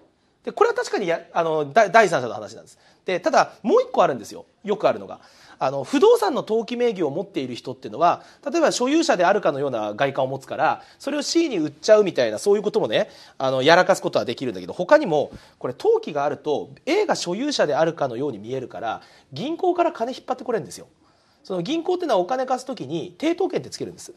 で、これは確かにや、あの、第三者の話なんです。で、ただ、もう一個あるんですよ。よくあるのが。あの、不動産の登記名義を持っている人っていうのは、例えば所有者であるかのような外観を持つから、それを C に売っちゃうみたいな、そういうこともね、あの、やらかすことはできるんだけど、他にも、これ登記があると、A が所有者であるかのように見えるから、銀行から金引っ張ってこれるんですよ。その銀行っていうのはお金貸すときに抵当権ってつけるんです。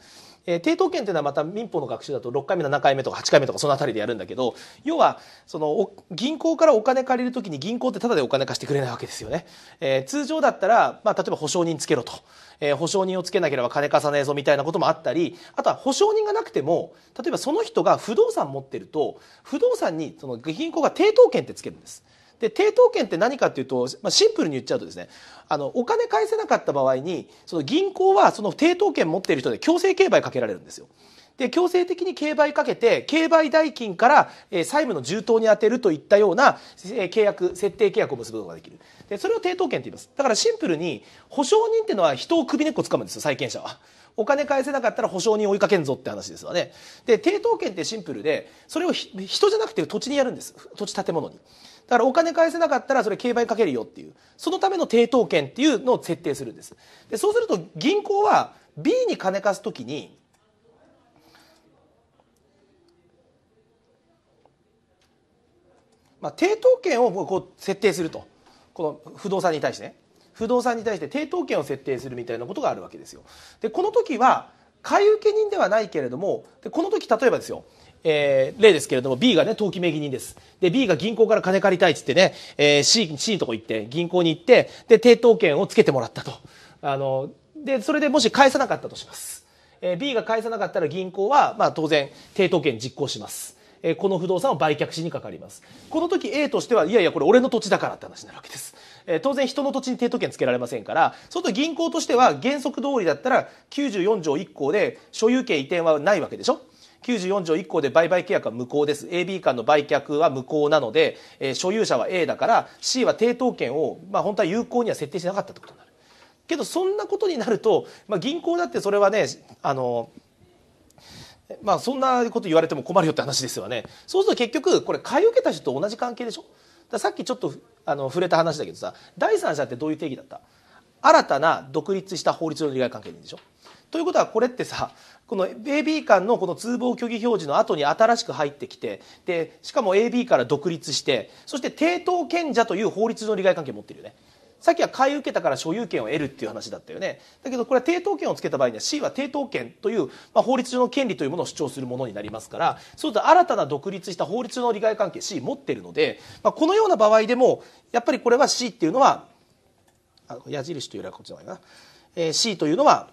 えー、抵当権っていうのはまた民法の学習だと6回目7回目とか8回目とかその辺りでやるんだけど要はその銀行からお金借りる時に銀行ってただでお金貸してくれないわけですよね。えー、通常だったら、まあ、例えば保証人つけろと、えー、保証人をつけなければ金貸さねえぞみたいなこともあったりあとは保証人がなくても例えばその人が不動産持ってると不動産にその銀行が抵当権ってつけるんです。で、抵当権って何かっていうと、まあ、シンプルに言っちゃうとですね、あの、お金返せなかった場合に、その銀行はその抵当権持っている人で強制競売かけられるんですよ。で、強制的に競売かけて、競売代金から、えー、債務の充当に充てるといったような、えー、契約、設定契約を結ぶことができる。で、それを抵当権って言います。だからシンプルに、保証人っていうのは人を首根っこ掴むんですよ、債権者は。お金返せなかったら保証人追いかけんぞって話ですわね。で、抵当権ってシンプルで、それを人じゃなくて土地にやるんです。土地建物に。だからお金返せなかったらそれ競売かけるよっていうそのための抵当権っていうのを設定するんですでそうすると銀行は B に金貸す時にまあ、抵当権をこう設定するとこの不動産に対してね不動産に対して抵当権を設定するみたいなことがあるわけですよ。でこの時は買い受け人ではないけれどもでこの時例えばですよえー、例ですけれども、B がね、登記名義人です。で、B が銀行から金借りたいっつってね、えー、C、C のとこ行って、銀行に行って、で、抵当権をつけてもらったと。あの、で、それでもし返さなかったとします。えー、B が返さなかったら銀行は、まあ当然、抵当権実行します。えー、この不動産を売却しにかかります。この時 A としては、いやいや、これ俺の土地だからって話になるわけです。えー、当然人の土地に抵当権つけられませんから、その銀行としては原則通りだったら94条1項で所有権移転はないわけでしょ94条1項で売買契約は無効です AB 間の売却は無効なので、えー、所有者は A だから C は抵当権を、まあ、本当は有効には設定しなかったってことになるけどそんなことになると、まあ、銀行だってそれはねあのまあそんなこと言われても困るよって話ですよねそうすると結局これ買い受けた人と同じ関係でしょさっきちょっとあの触れた話だけどさ第三者ってどういう定義だった新たな独立した法律の利害関係でしょということはこれってさこの AB 間のこの通報虚偽表示の後に新しく入ってきてでしかも AB から独立してそして抵当権者という法律上の利害関係を持ってるよねさっきは買い受けたから所有権を得るっていう話だったよねだけどこれは抵当権をつけた場合には C は抵当権という、まあ、法律上の権利というものを主張するものになりますからそうすると新たな独立した法律上の利害関係 C 持ってるので、まあ、このような場合でもやっぱりこれは C っていうのはあ矢印というよりはこっちの方がいいかな、えー、C というのは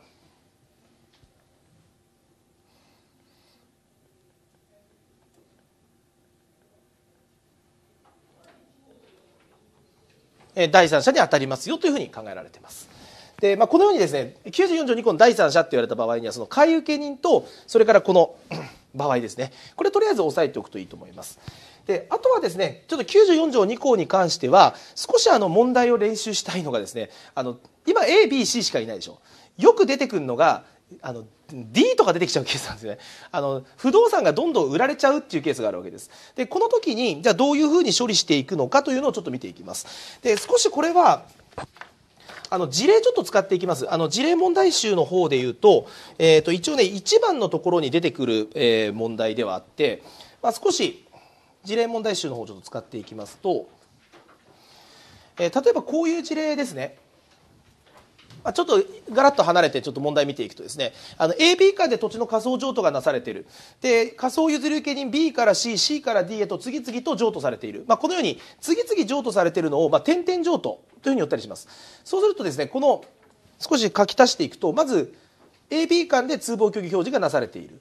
第三者に当たりますよというふうに考えられています。でまあ、このようにですね94条2項の第三者って言われた場合にはその買い受け人とそれからこの 場合ですねこれとりあえず押さえておくといいと思います。であとはですねちょっと94条2項に関しては少しあの問題を練習したいのがですねあの今 ABC しかいないでしょよく出てくるのがあの D とか出てきちゃうケースなんですねあの不動産がどんどん売られちゃうっていうケースがあるわけですでこの時にじゃあどういうふうに処理していくのかというのをちょっと見ていきますで少しこれはあの事例ちょっと使っていきます。あの事例問題集の方で言うと、えっ、ー、と一応ね1番のところに出てくる、えー、問題ではあって、まあ、少し事例問題集の方をちょっと使っていきますと、えー、例えばこういう事例ですね。まあ、ちょっとガラッと離れてちょっと問題見ていくとですねあの AB 間で土地の仮想譲渡がなされているで仮想譲り受け人 B から CC から D へと次々と譲渡されている、まあ、このように次々譲渡されているのを、まあ、点々譲渡というふうに言ったりしますそうするとですねこの少し書き足していくとまず AB 間で通報虚偽表示がなされている。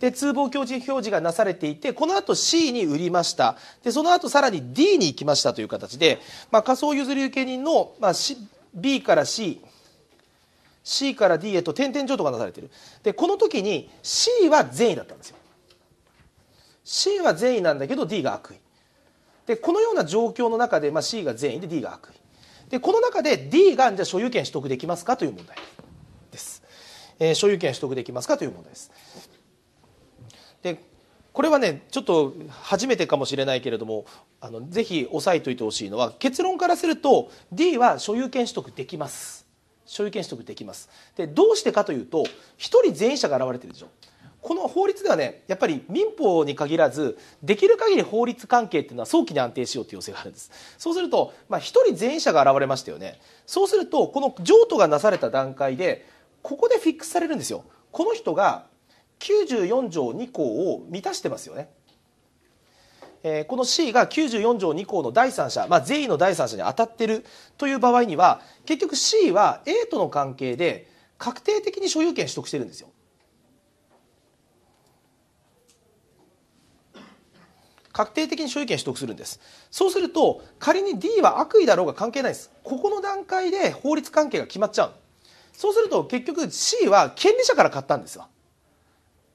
で通報表示表示がなされていてこの後 C に売りましたでその後さらに D に行きましたという形で、まあ、仮想譲り受け人の、まあ、C、B から C C から D へと点々譲渡がなされているでこの時に C は善意だったんですよ C は善意なんだけど D が悪意でこのような状況の中で、まあ、C が善意で D が悪意でこの中で D がじゃ所有権取得できますかという問題です、えー、所有権取得できますかという問題ですでこれはねちょっと初めてかもしれないけれどもあのぜひ押さえておいてほしいのは結論からすると D は所有権取得できます所有権取得できますでどうしてかというと1人前者が現れてるでしょこの法律ではねやっぱり民法に限らずできる限り法律関係っていうのは早期に安定しようという要請があるんですそうすると、まあ、1人員者が現れましたよねそうするとこの譲渡がなされた段階でここでフィックスされるんですよこの人が94条2項を満たしてますよねえー、この C が94条2項の第三者、まあ、税意の第三者に当たってるという場合には結局 C は A との関係で確定的に所有権取得してるんですよ。確定的に所有権取得するんですそうすると仮に D は悪意だろうが関係ないですここの段階で法律関係が決まっちゃうそうすると結局 C は権利者から買ったんですよ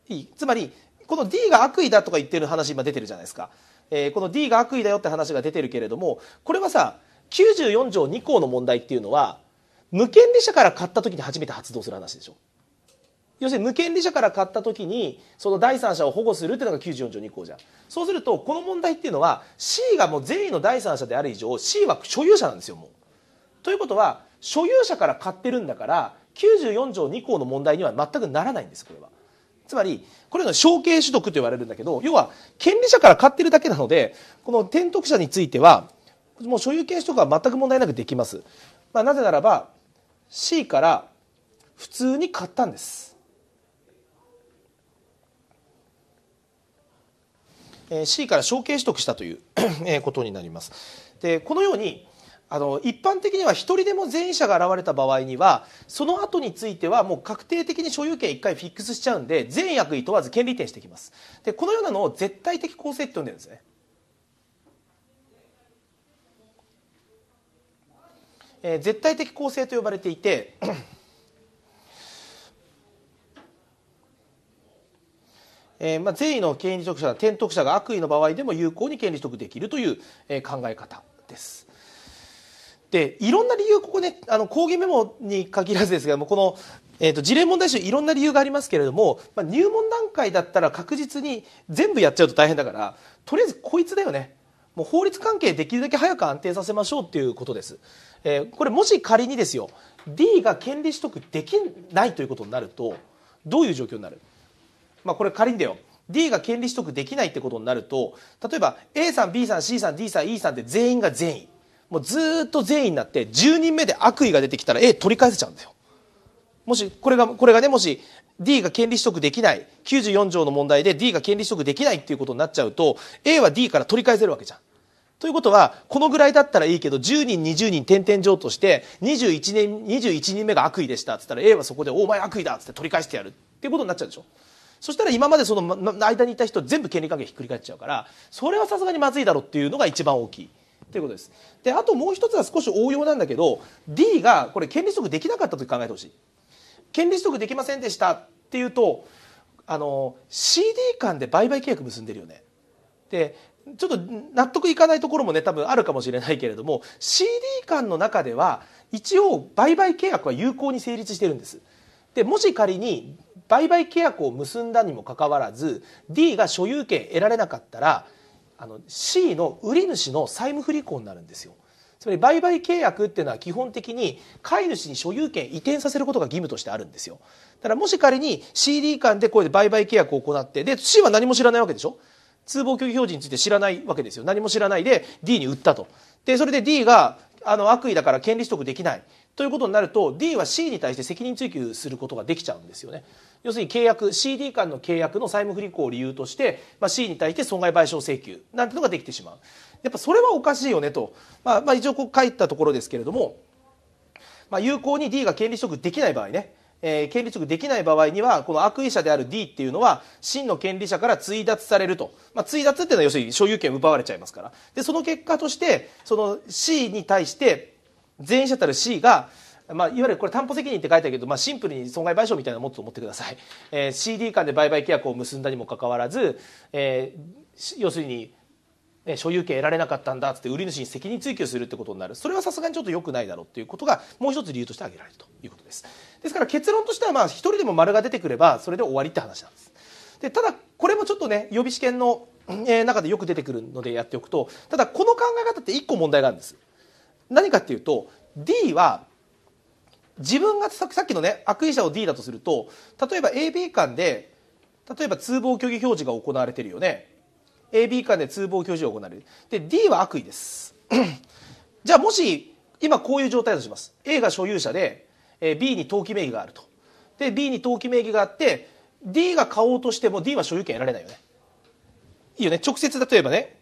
いいつまりこの D が悪意だとか言ってる話今出てるじゃないですかえー、この D が悪意だよって話が出てるけれどもこれはさ94条2項の問題っていうのは無権利者から買った時に初めて発動する話でしょ。要するに無権利者から買った時にその第三者を保護するっていうのが94条2項じゃんそうするとこの問題っていうのは C がもう善意の第三者である以上 C は所有者なんですよもう。ということは所有者から買ってるんだから94条2項の問題には全くならないんですこれは。つまり、これが承継取得と言われるんだけど、要は、権利者から買ってるだけなので、この転得者については、もう所有権取得は全く問題なくできます。まあ、なぜならば、C から普通に買ったんです。えー、C から承継取得したということになります。で、このように、あの一般的には1人でも前者が現れた場合にはその後についてはもう確定的に所有権1回フィックスしちゃうんで全役意問わず権利転してきますでこのようなのを絶対的構成って呼んでるんですねえー、絶対的構成と呼ばれていて えまあ、善意の権利取得者転得者が悪意の場合でも有効に権利取得できるという、え考え方です。でいろんな理由ここねあの講義メモに限らずですどもこのえーと、と事例問題集いろんな理由がありますけれども、まあ、入門段階だったら確実に全部やっちゃうと大変だからとりあえずこいつだよねもう法律関係できるだけ早く安定させましょうっていうことです、えー、これもし仮にですよ D が権利取得できないということになるとどういう状況になる、まあ、これ仮にだよ D が権利取得できないってことになると例えば A さん B さん C さん D さん E さんって全員が全員もうずっと善意になって10人目で悪意が出てきたら A 取り返せちゃうんだよもしこれがこれがねもし D が権利取得できない94条の問題で D が権利取得できないっていうことになっちゃうと A は D から取り返せるわけじゃん。ということはこのぐらいだったらいいけど10人20人点々上として21年21人目が悪意でしたっつったら A はそこで「お前悪意だ」っつって取り返してやるっていうことになっちゃうでしょ。そしたら今までその間にいた人全部権利関係ひっくり返っちゃうからそれはさすがにまずいだろうっていうのが一番大きい。ということです。で、あともう一つは少し応用なんだけど、D がこれ権利取得できなかったと考えてほしい。権利取得できませんでしたっていうと、あの CD 間で売買契約結んでるよね。で、ちょっと納得いかないところもね多分あるかもしれないけれども CD 間の中では一応売買契約は有効に成立してるんです。でもし仮に売買契約を結んだにもかかわらず D が所有権得られなかったらあの C の売り主の債務不履行になるんですよ。つまり売買契約っていうのは基本的に買い主に所有権移転させることが義務としてあるんですよ。だからもし仮に CD 間でこれで売買契約を行って、で C は何も知らないわけでしょ通報虚偽表示について知らないわけですよ。何も知らないで D に売ったと。で、それで D があの悪意だから権利取得できない。ということになると D は C に対して責任追及することができちゃうんですよね。要するに契約 CD 間の契約の債務不履行を理由として、まあ、C に対して損害賠償請求なんてのができてしまう。やっぱそれはおかしいよねと、まあ、まあ、一応こう書いたところですけれども、まあ、有効に D が権利取得できない場合ね、えー、権利取得できない場合にはこの悪意者である D っていうのは真の権利者から追奪されると、まあ、追奪っていうのは要するに所有権奪われちゃいますからでその結果としてその C に対して前者たる C がまあ、いわゆるこれ担保責任って書いてあるけど、まあ、シンプルに損害賠償みたいなものと思ってください、えー、CD 間で売買契約を結んだにもかかわらず、えー、要するに、ね、所有権得られなかったんだって売り主に責任追及するってことになるそれはさすがにちょっとよくないだろうっていうことがもう一つ理由として挙げられるということですですから結論としてはまあ一人でも丸が出てくればそれで終わりって話なんですでただこれもちょっとね予備試験の中でよく出てくるのでやっておくとただこの考え方って1個問題があるんです何かっていうと D は自分がさっきのね悪意者を D だとすると例えば AB 間で例えば通報虚偽表示が行われてるよね AB 間で通報表示が行われるで D は悪意です じゃあもし今こういう状態だとします A が所有者で B に登記名義があるとで B に登記名義があって D が買おうとしても D は所有権得られないよねいいよね直接例えばね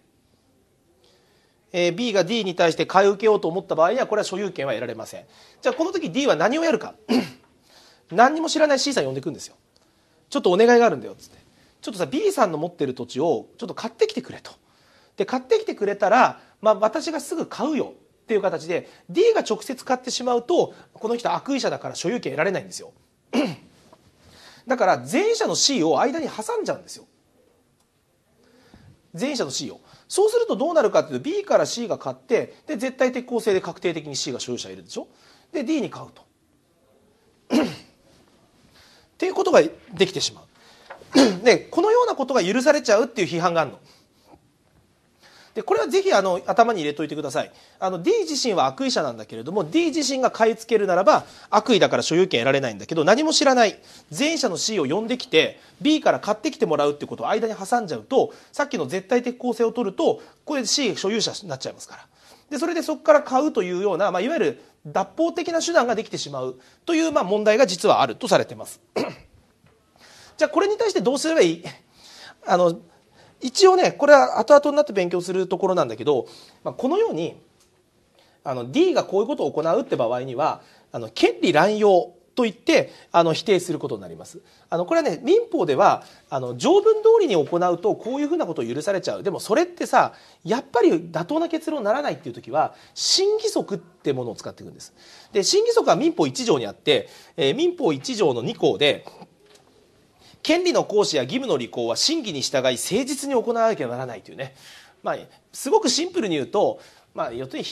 え B が D に対して買い受けようと思った場合にはこれは所有権は得られませんじゃあこの時 D は何をやるか 何にも知らない C さん呼んでくんですよちょっとお願いがあるんだよっつってちょっとさ B さんの持ってる土地をちょっと買ってきてくれとで買ってきてくれたら、まあ、私がすぐ買うよっていう形で D が直接買ってしまうとこの人悪意者だから所有権得られないんですよ だから前者の C を間に挟んじゃうんですよ前者の C をそうするとどうなるかっていうと B から C が買ってで絶対的公正で確定的に C が所有者いるでしょで D に買うと。っていうことができてしまう。でこのようなことが許されちゃうっていう批判があるの。でこれはぜひあの頭に入れといてくださいあの D 自身は悪意者なんだけれども D 自身が買い付けるならば悪意だから所有権得られないんだけど何も知らない前者の C を呼んできて B から買ってきてもらうってことを間に挟んじゃうとさっきの絶対的構成を取るとこれ C 所有者になっちゃいますから。でそれでそこから買うというような、まあ、いわゆる脱法的な手段ができてしまうという、まあ、問題が実はあるとされてます。じゃあこれに対してどうすればいい あの一応ねこれは後々になって勉強するところなんだけど、まあ、このようにあの D がこういうことを行うって場合にはあの権利乱用と言ってあの否定することになりますあのこれはね民法ではあの条文通りに行うとこういうふうなことを許されちゃうでもそれってさやっぱり妥当な結論にならないっていう時は審議則ってものを使っていくんですで審議則は民法1条にあって、えー、民法1条の2項で権利の行使や義務の履行は審議に従い誠実に行わなければならないというね、まあ、すごくシンプルに言うと、まあ、要するに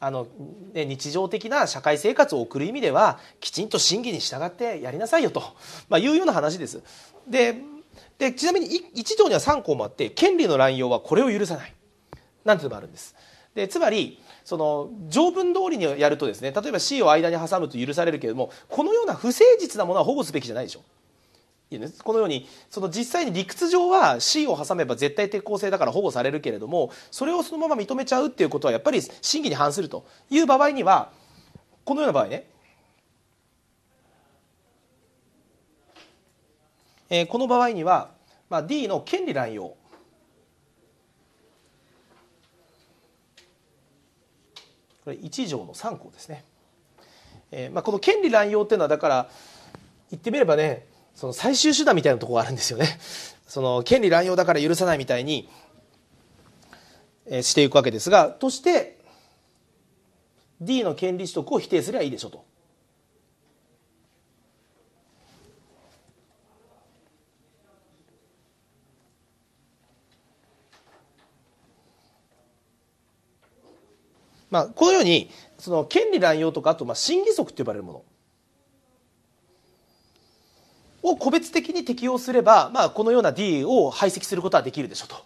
あの、ね、日常的な社会生活を送る意味ではきちんと審議に従ってやりなさいよと、まあ、いうような話です。ででちなみに1条には3項もあって権利の乱用はこれを許さないなんていうのもあるんです。でつまりその条文通りにやるとですね例えば C を間に挟むと許されるけれどもこのような不誠実なものは保護すべきじゃないでしょ。このようにその実際に理屈上は C を挟めば絶対抵抗性だから保護されるけれどもそれをそのまま認めちゃうっていうことはやっぱり真偽に反するという場合にはこのような場合ね、えこの場合には、まあ、D の権利乱用これ1条の3項ですね。えーまあ、この権利乱用っていうのはだから言ってみればねその最終手段みたいなとこがあるんですよね。その権利乱用だから許さないみたいに、えしていくわけですが、として D の権利取得を否定すればいいでしょと。まあ、このようにその権利乱用とかあとまあ審議則と呼ばれるものを個別的に適用すれば、まあ、このような D を排斥することはできるでしょうと、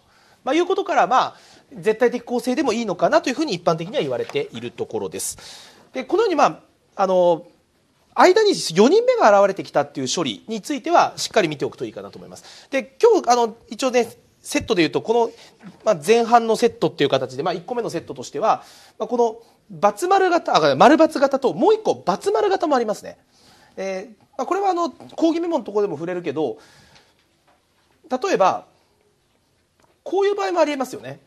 まあ、いうことから、まあ、絶対的構成でもいいのかなというふうに一般的には言われているところです。でこのように、まあ、あの間に4人目が現れてきたという処理についてはしっかり見ておくといいかなと思います。で今日あの一応ねセットでいうとこの前半のセットという形で、まあ、1個目のセットとしては、まあ、この×丸型あ丸×型ともう1個×丸型もありますね。えーあこれはあの講義メモのところでも触れるけど例えばこういう場合もありえますよね。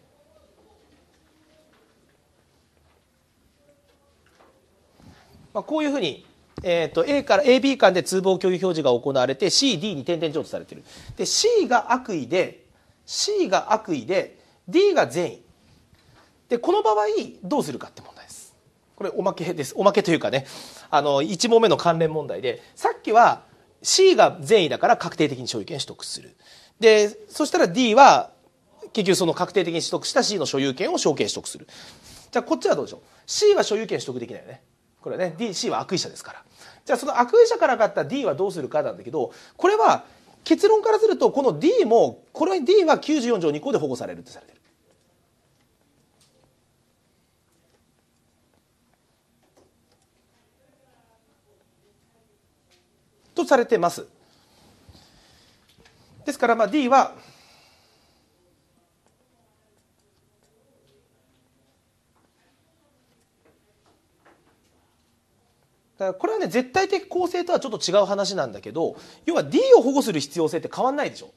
まあ、こういうふうに、えーと、A から AB 間で通報共有表示が行われて CD に点々譲渡されてるで C が悪意で C が悪意で D が善意でこの場合どうするかってもこれおまけです。おまけというかね、あの、1問目の関連問題で、さっきは C が善意だから確定的に所有権取得する。で、そしたら D は結局その確定的に取得した C の所有権を証券取得する。じゃあこっちはどうでしょう ?C は所有権取得できないよね。これはね、D、C は悪意者ですから。じゃあその悪意者から買った D はどうするかなんだけど、これは結論からするとこの D も、これは D は94条2項で保護されるってされてる。とされてます。ですからまあ D はこれはね絶対的公正とはちょっと違う話なんだけど要は D を保護する必要性って変わんないでしょ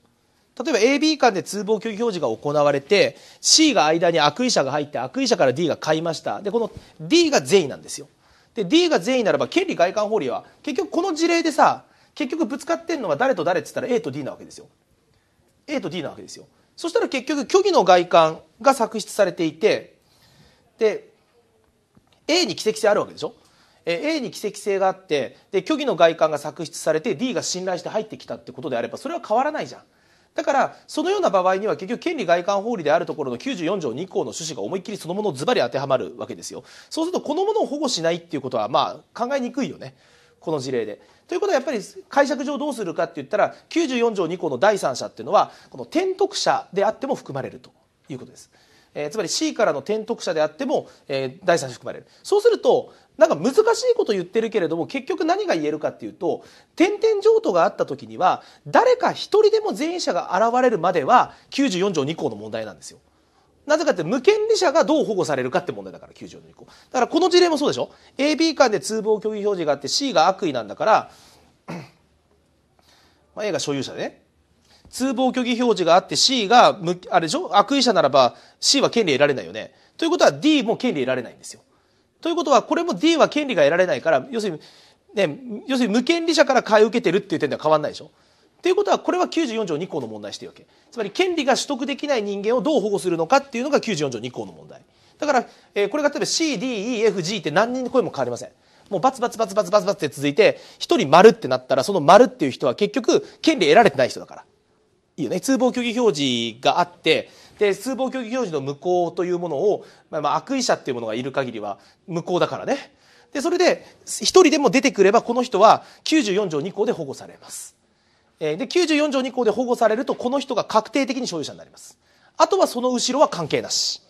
例えば AB 間で通報虚偽表示が行われて C が間に悪意者が入って悪意者から D が買いましたでこの D が善意なんですよで D が善意ならば権利外観法理は結局この事例でさ結局ぶつかってんのは誰と誰っつったら A と D なわけですよ A と D なわけですよそしたら結局虚偽の外観が作出されていてで A に奇跡性あるわけでしょ A に奇跡性があってで虚偽の外観が作出されて D が信頼して入ってきたってことであればそれは変わらないじゃんだからそのような場合には結局権利外観法理であるところの94条2項の趣旨が思いっきりそのものをズバリ当てはまるわけですよそうするとこのものを保護しないっていうことはまあ考えにくいよねこの事例で。ということはやっぱり解釈上どうするかって言ったら94条2項の第三者っていうのはこの転得者であっても含まれるということです。えー、つまり C からの転得者であっても、えー、第三者含まれるそうするとなんか難しいこと言ってるけれども結局何が言えるかっていうと点々譲渡があった時には誰か一人でも前者が現れるまでは94条2項の問題なんですよ。なぜかって無権利者がどう保護されるかって問題だから94条2項。だからこの事例もそうでしょ AB 間で通報虚偽表示があって C が悪意なんだから まあ A が所有者でね通報虚偽表示があって C があれでしょ悪意者ならば C は権利得られないよね。ということは D も権利得られないんですよ。ということはこれも D は権利が得られないから要するにね、要するに無権利者から買い受けてるっていう点では変わらないでしょ。ということはこれは94条2項の問題してるわけつまり権利が取得できない人間をどう保護するのかっていうのが94条2項の問題だから、えー、これが例えば CDEFG って何人の声も変わりませんもうバツバツバツバツバツバツって続いて1人丸ってなったらその丸っていう人は結局権利得られてない人だからいいよね通報虚偽表示があってで数法協議行事の無効というものを、まあ、まあ悪意者っていうものがいる限りは無効だからねでそれで1人でも出てくればこの人は94条2項で保護されます、えー、で94条2項で保護されるとこの人が確定的に所有者になりますあとはその後ろは関係なし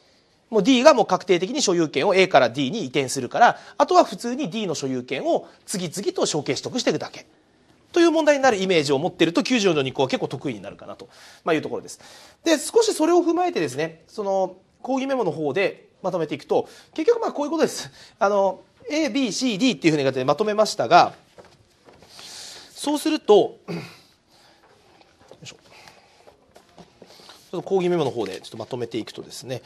もう D がもう確定的に所有権を A から D に移転するからあとは普通に D の所有権を次々と承継取得していくだけという問題になるイメージを持っていると9 4の2項は結構得意になるかなと、まあ、いうところです。で少しそれを踏まえてですねその講義メモの方でまとめていくと結局まあこういうことです。あの ABCD っていうふうにまとめましたがそうするとちょっと講義メモの方でちょっとまとめていくとですね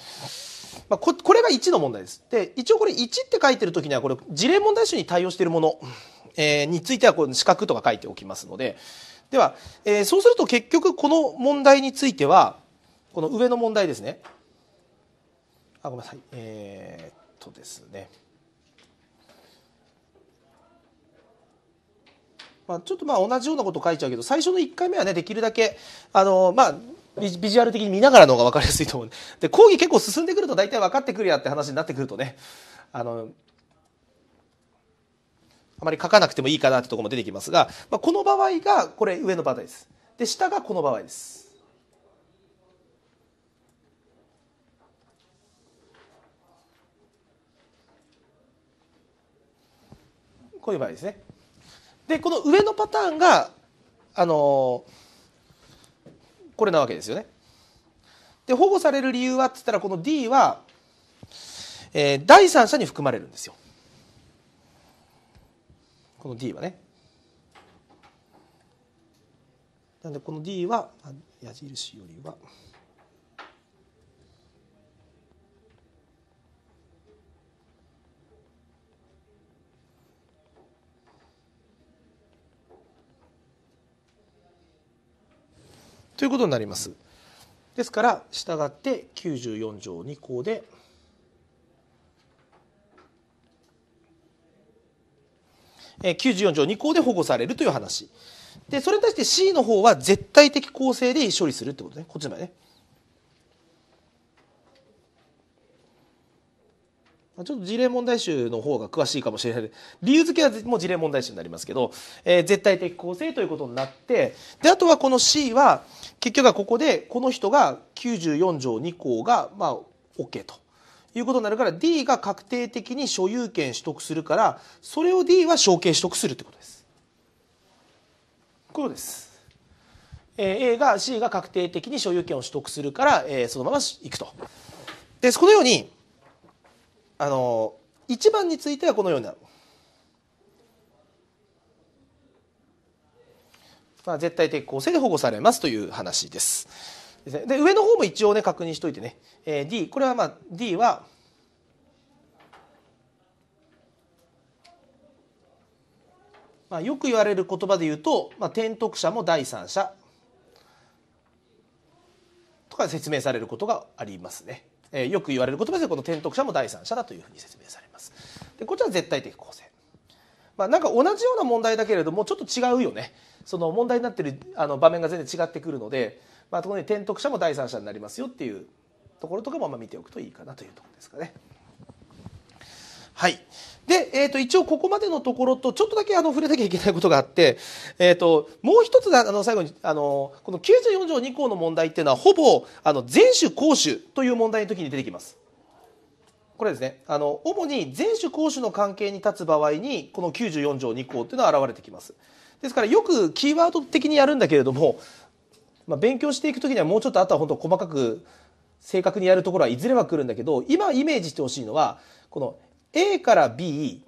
まあ、ここれが1の問題です。で一応これ1って書いてる時にはこれ事例問題集に対応しているものえー、についてはこの四角とか書いておきますのででは、えー、そうすると結局この問題についてはこの上の問題ですねあごめんなさいえー、っとですねまあ、ちょっとまあ同じようなこと書いちゃうけど最初の1回目はねできるだけあのまあビジュアル的に見ながらの方が分かりやすいと思うで講義結構進んでくると大体分かってくるやって話になってくるとねあのあまり書かなくてもいいかなってとこも出てきますが、まあ、この場合がこれ上の場合ですで下がこの場合ですこういう場合ですね。でこの上のパターンが、あのー、これなわけですよね。で保護される理由はっつったらこの D は、えー、第三者に含まれるんですよ。この D はねなんでこの D は矢印よりはということになります。ですから従って94条2項で94条2項で保護されるという話。で、それに対して C の方は絶対的構成で処理するってことね。こっちの前ね。ちょっと事例問題集の方が詳しいかもしれない。理由付けはもう事例問題集になりますけど、えー、絶対的構成ということになって、で、あとはこの C は、結局はここで、この人が94条2項が、まあ、OK と。いうことになるから D が確定的に所有権取得するからそれを D は承継取得するってことです。こうです。えー、A が C が確定的に所有権を取得するから、えそのままいくと。でこのようにあの1番についてはこのようになる。まあ、絶対的公正で保護されますという話です。ですね。で上の方も一応ね確認しといてね、えー、D これはまあ D はまあ、よく言われる言葉で言うと、まあ、転得者も第三者とか説明されることがありますね。えー、よく言われる言葉でこの転得者も第三者だというふうに説明されます。でこちら絶対的構成。まあ、なんか同じような問題だけれどもちょっと違うよねその問題になってるあの場面が全然違ってくるのでまあ、特に転得者も第三者になりますよっていうところとかもま見ておくといいかなというところですかね。はい。で、えっ、ー、と、一応ここまでのところと、ちょっとだけあの、触れなきゃいけないことがあって、えっ、ー、と、もう一つ、あの、最後に、あの、この94条2項の問題っていうのは、ほぼ、あの、前種後種という問題の時に出てきます。これですね、あの、主に前種後種の関係に立つ場合に、この94条2項っていうのは現れてきます。ですから、よくキーワード的にやるんだけれども、まあ、勉強していく時にはもうちょっとあとは本当細かく正確にやるところはいずれは来るんだけど今イメージしてほしいのはこの A から B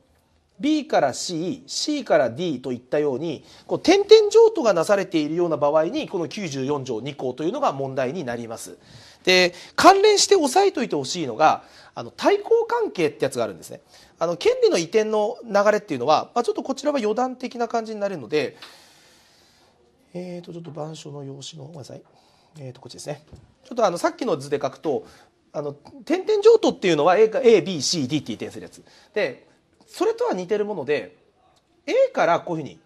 B から C、C から D といったように、こう点々譲渡がなされているような場合に、この94条2項というのが問題になります。で、関連して押さえといてほしいのが、あの対抗関係ってやつがあるんですね。あの権利の移転の流れっていうのは、まあ、ちょっとこちらは余談的な感じになるので、えっ、ー、と、ちょっと板書の用紙の、ごめんなさい。えっ、ー、と、こっちですね。ちょっとあの、さっきの図で書くと、あの、点々譲渡っていうのは A, A、B、C、D って移転するやつ。で、それとは似てるもので、A からこういうふうに、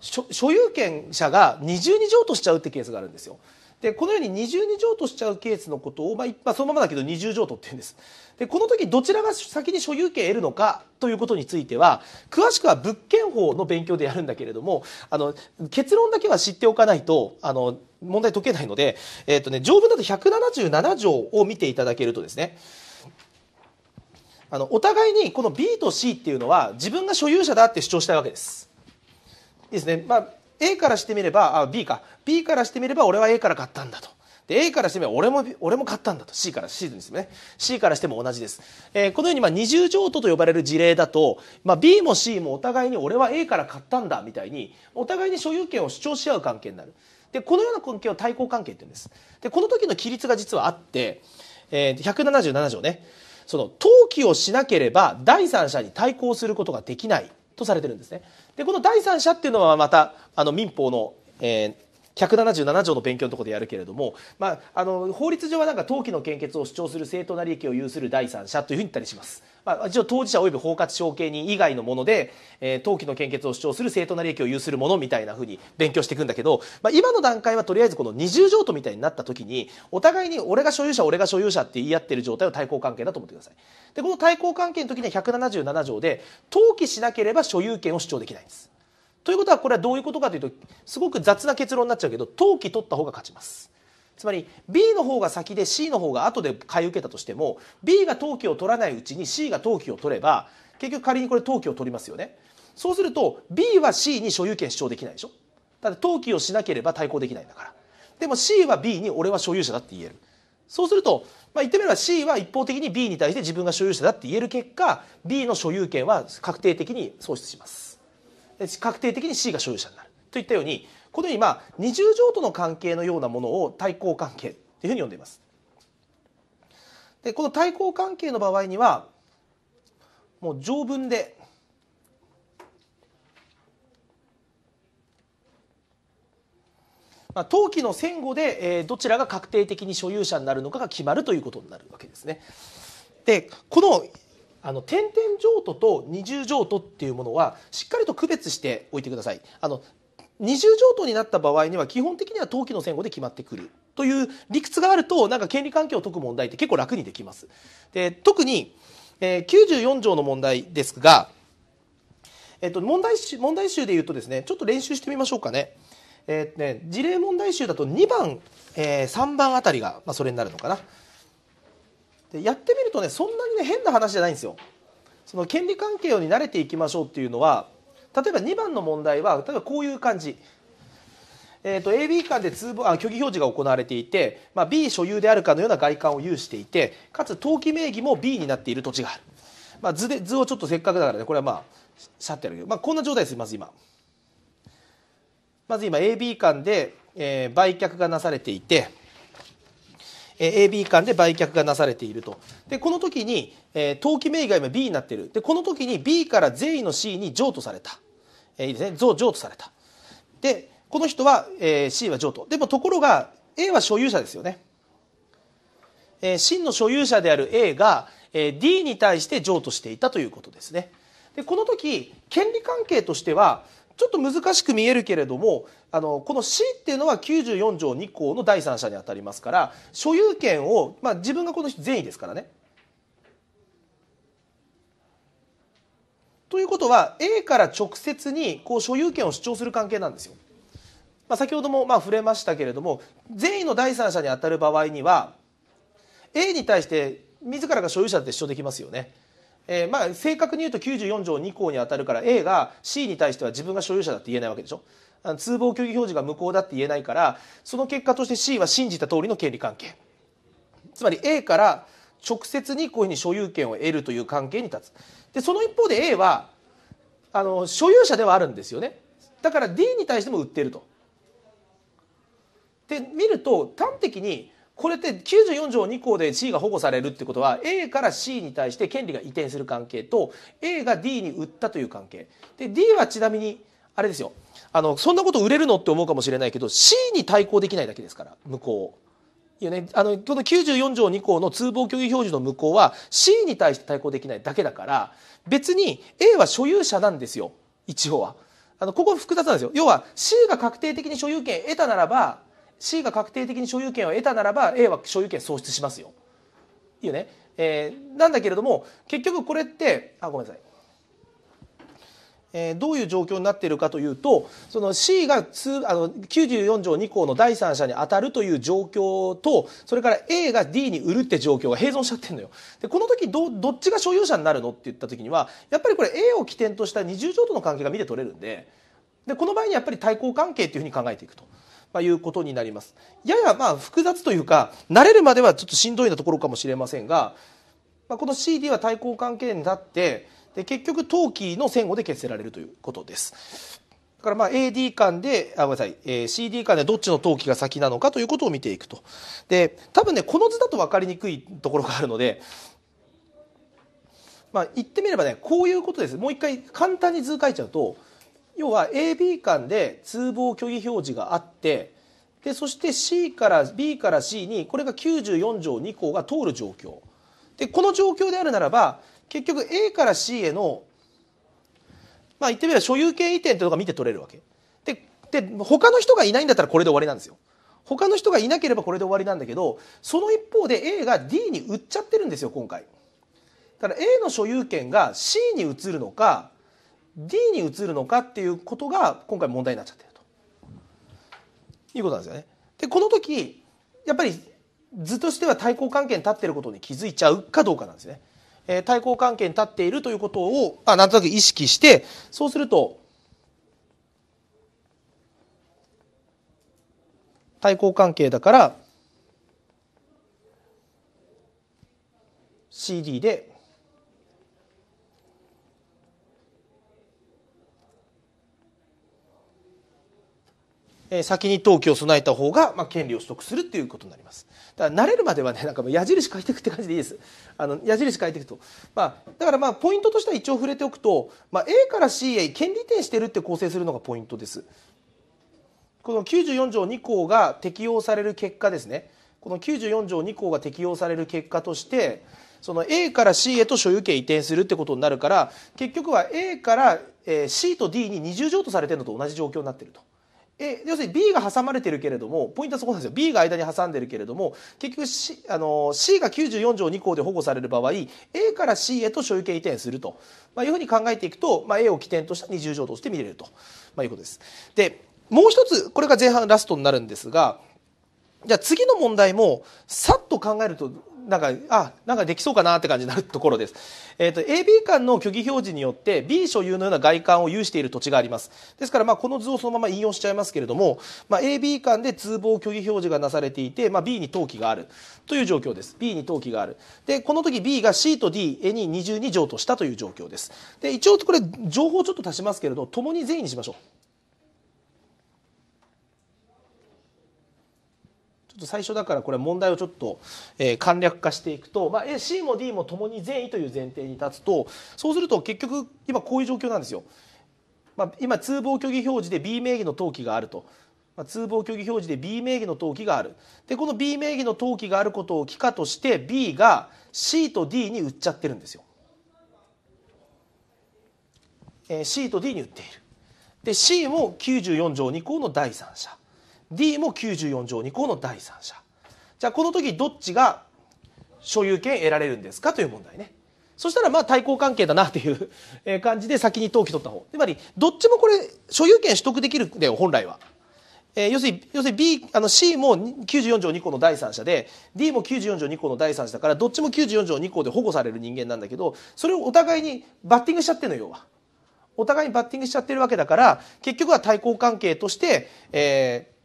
所有権者が二重に譲渡しちゃうってケースがあるんですよ。でこのように二重に譲渡しちゃうケースのことを、まあ、まあ、そのままだけど二重譲渡っていうんです。でこの時どちらが先に所有権を得るのかということについては詳しくは物件法の勉強でやるんだけれどもあの結論だけは知っておかないとあの問題解けないので、えーとね、条文だと177条を見ていただけるとですねあのお互いにこの B と C っていうのは自分が所有者だって主張したいわけです。いいですね、まあ A からしてみればあ B か B からしてみれば俺は A から買ったんだと。で A からしてみれば俺も俺も買ったんだと C から C ですね C からしても同じです、えー、このようにまあ二重譲渡と呼ばれる事例だと、まあ、B も C もお互いに俺は A から買ったんだみたいにお互いに所有権を主張し合う関係になるでこのような関係を対抗関係って言うんですでこの時の規律が実はあって、えー、177条ねその登記をしなければ第三者に対抗することができないとされてるんですねでこの第三者っていうのはまたあの民法の、え177条の勉強のところでやるけれども、まあ、あの法律上はなんか登記の献血を主張する正当な利益を有する第三者というふうに言ったりします。まあ、一応当事者及び包括承継人以外のもので、えー、登記の献血を主張する正当な利益を有するものみたいなふうに勉強していくんだけど、まあ、今の段階はとりあえずこの二重譲渡みたいになった時にお互いに俺が所有者俺が所有者って言い合ってる状態を対抗関係だと思ってください。でこの対抗関係の時には177条で登記しなければ所有権を主張できないんです。ということはこれはどういうことかというとすごく雑な結論になっちゃうけど当期取った方が勝ちます。つまり B の方が先で C の方が後で買い受けたとしても B が登記を取らないうちに C が登記を取れば結局仮にこれ登記を取りますよね。そうすると B は C に所有権主張できないでしょ。ただ登記をしなければ対抗できないんだから。でも C は B に俺は所有者だって言える。そうすると、まあ、言ってみれば C は一方的に B に対して自分が所有者だって言える結果 B の所有権は確定的に喪失します。確定的に C が所有者になるといったようにこのようにまあ二重譲渡の関係のようなものを対抗関係というふうに呼んでいます。でこの対抗関係の場合にはもう条文でまあ、登記の戦後で、えどちらが確定的に所有者になるのかが決まるということになるわけですね。でこのあの点々譲渡と二重譲渡っていうものはしっかりと区別しておいてください。あの二重譲渡になった場合には基本的には登記の前後で決まってくるという理屈があるとなんか権利関係を解く問題って結構楽にできます。で特に、えー、94条の問題ですが、えっと、問題集問題集で言うとですねちょっと練習してみましょうかね。えー、ね事例問題集だと2番、えー、3番あたりが、まあ、それになるのかな。でやってみるとねそんなにね変な話じゃないんですよ。その権利関係に慣れていきましょうっていうのは例えば2番の問題は例えばこういう感じ。えーと、AB 間で通あ虚偽表示が行われていて、まあ、B 所有であるかのような外観を有していてかつ登記名義も B になっている土地がある、まあ、図で図をちょっとせっかくだからねこれはまあしゃってやるけど、まあ、こんな状態ですまず今まず今 AB 間で、えー、売却がなされていて AB 間で売却がなされているとでこの時に、え登記名義が今 B になっているでこの時に B から税位の C に譲渡された、えー、いいですね譲渡されたでこの人は、えー、C は譲渡でもところが A は所有者ですよね、えー、真の所有者である A が、えー、D に対して譲渡していたということですねでこの時権利関係としてはちょっと難しく見えるけれどもあのこの C っていうのは94条2項の第三者にあたりますから所有権を、まあ、自分がこの人善意ですからね。ということは A から直接にこう所有権を主張する関係なんですよ。まあ、先ほどもまあ触れましたけれども善意の第三者にあたる場合には A に対して自らが所有者って主張できますよね。えー、まあ正確に言うと94条2項に当たるから A が C に対しては自分が所有者だって言えないわけでしょ通報虚偽表示が無効だって言えないからその結果として C は信じた通りの権利関係つまり A から直接にこういうふうに所有権を得るという関係に立つでその一方で A はあの所有者ではあるんですよねだから D に対しても売ってるとで見ると端的にこれって94条2項で C が保護されるってことは A から C に対して権利が移転する関係と A が D に売ったという関係で D はちなみにあれですよあのそんなこと売れるのって思うかもしれないけど C に対抗できないだけですから無効。いやね、あのこの94条2項の通報虚偽表示の無効は C に対して対抗できないだけだから別に A は所有者なんですよ一応は。あのここ複雑なんですよ要は C が確定的に所有権得たならば C が確定的に所有権を得たならば A は所有権喪失しますよ。いよね。えー、なんだけれども結局これってあごめんなさい。えー、どういう状況になっているかというとその C があの94条2項の第三者に当たるという状況とそれから A が D に売るって状況が併存しちゃってるのよ。でこの時どどっちが所有者になるのって言った時にはやっぱりこれ A を起点とした二重条との関係が見て取れるんででこの場合にやっぱり対抗関係っていうふうに考えていくと。まあ、いうことになります。ややまあ複雑というか慣れるまではちょっとしんどいなところかもしれませんが、まあ、この CD は対抗関係に立ってで結局陶器の戦後で決せられるということです。だからまあ AD 間であごめんなさい、えー、CD 間でどっちの陶器が先なのかということを見ていくと。で多分ねこの図だと分かりにくいところがあるので。まあ、言ってみればねこういうことですもう一回簡単に図書いちゃうと要は AB 間で通報虚偽表示があってでそして C から B から C にこれが94条2項が通る状況でこの状況であるならば結局 A から C へのまあ言ってみれば所有権移転というのが見て取れるわけでで他の人がいないんだったらこれで終わりなんですよ他の人がいなければこれで終わりなんだけどその一方で A が D に売っちゃってるんですよ今回だから A の所有権が C に移るのか D に移るのかっていうことが今回問題になっちゃってるということなんですよね。でこの時やっぱり図としては対抗関係に立っていることに気づいちゃうかどうかなんですね。えー、対抗関係に立っているということを、あ、なんとなく意識してそうすると対抗関係だから CD でえ先に登記を備えた方が、まあ、権利を取得するっていうことになります。だから慣れるまではねなんかもう矢印書いていくって感じでいいです。あの矢印書いていくと、まあ、だからまあポイントとしては一応触れておくと、まあ、A から C へ権利点してるって構成するのがポイントです。この94条2項が適用される結果ですね。この94条2項が適用される結果としてその A から C へと所有権移転するってことになるから結局は A から C と D に二重譲渡されてるのと同じ状況になってると。え要するに B が挟まれてるけれどもポイントはそこなんですよ B が間に挟んでるけれども結局、C、あの C が94条2項で保護される場合 A から C へと所有権移転すると、まあ、いうふうに考えていくと、まあ、A を起点とした20条として見れると、まあ、いうことです。でもう一つこれが前半ラストになるんですがじゃあ次の問題もさっと考えるとなんか、あ、なんかできそうかなって感じになるところです。えっ、ー、と、AB 間の虚偽表示によって B 所有のような外観を有している土地があります。ですから、まあ、この図をそのまま引用しちゃいますけれども、まあ、AB 間で通報虚偽表示がなされていて、まあ、B に登記があるという状況です。B に登記がある。で、この時 B が C と D に二重に譲渡したという状況です。で、一応これ、情報をちょっと足しますけれど、共に善意にしましょう。っと最初だからこれ問題をちょっと、えー、簡略化していくと、まあ、C も D もともに善意という前提に立つとそうすると結局今こういう状況なんですよ。まあ、今通報虚偽表示で B 名義の登記があると。まあ、通報虚偽表示で B 名義の登記があるでこの B 名義の登記があることを帰化として B が C と D に売っちゃってるんですよ。えー、C と D に売っているで C も94条2項の第三者 D も94条2項の第三者じゃあこの時どっちが所有権得られるんですかという問題ねそしたらまあ対抗関係だなっていう感じで先に登記取った方つまりどっちもこれ所有権取得できるんだよ本来は。えー、要するに要するに B あの C も94条2項の第三者で D も94条2項の第三者だからどっちも94条2項で保護される人間なんだけどそれをお互いにバッティングしちゃってるの要は。お互いにバッティングしちゃってるわけだから結局は対抗関係として、えー、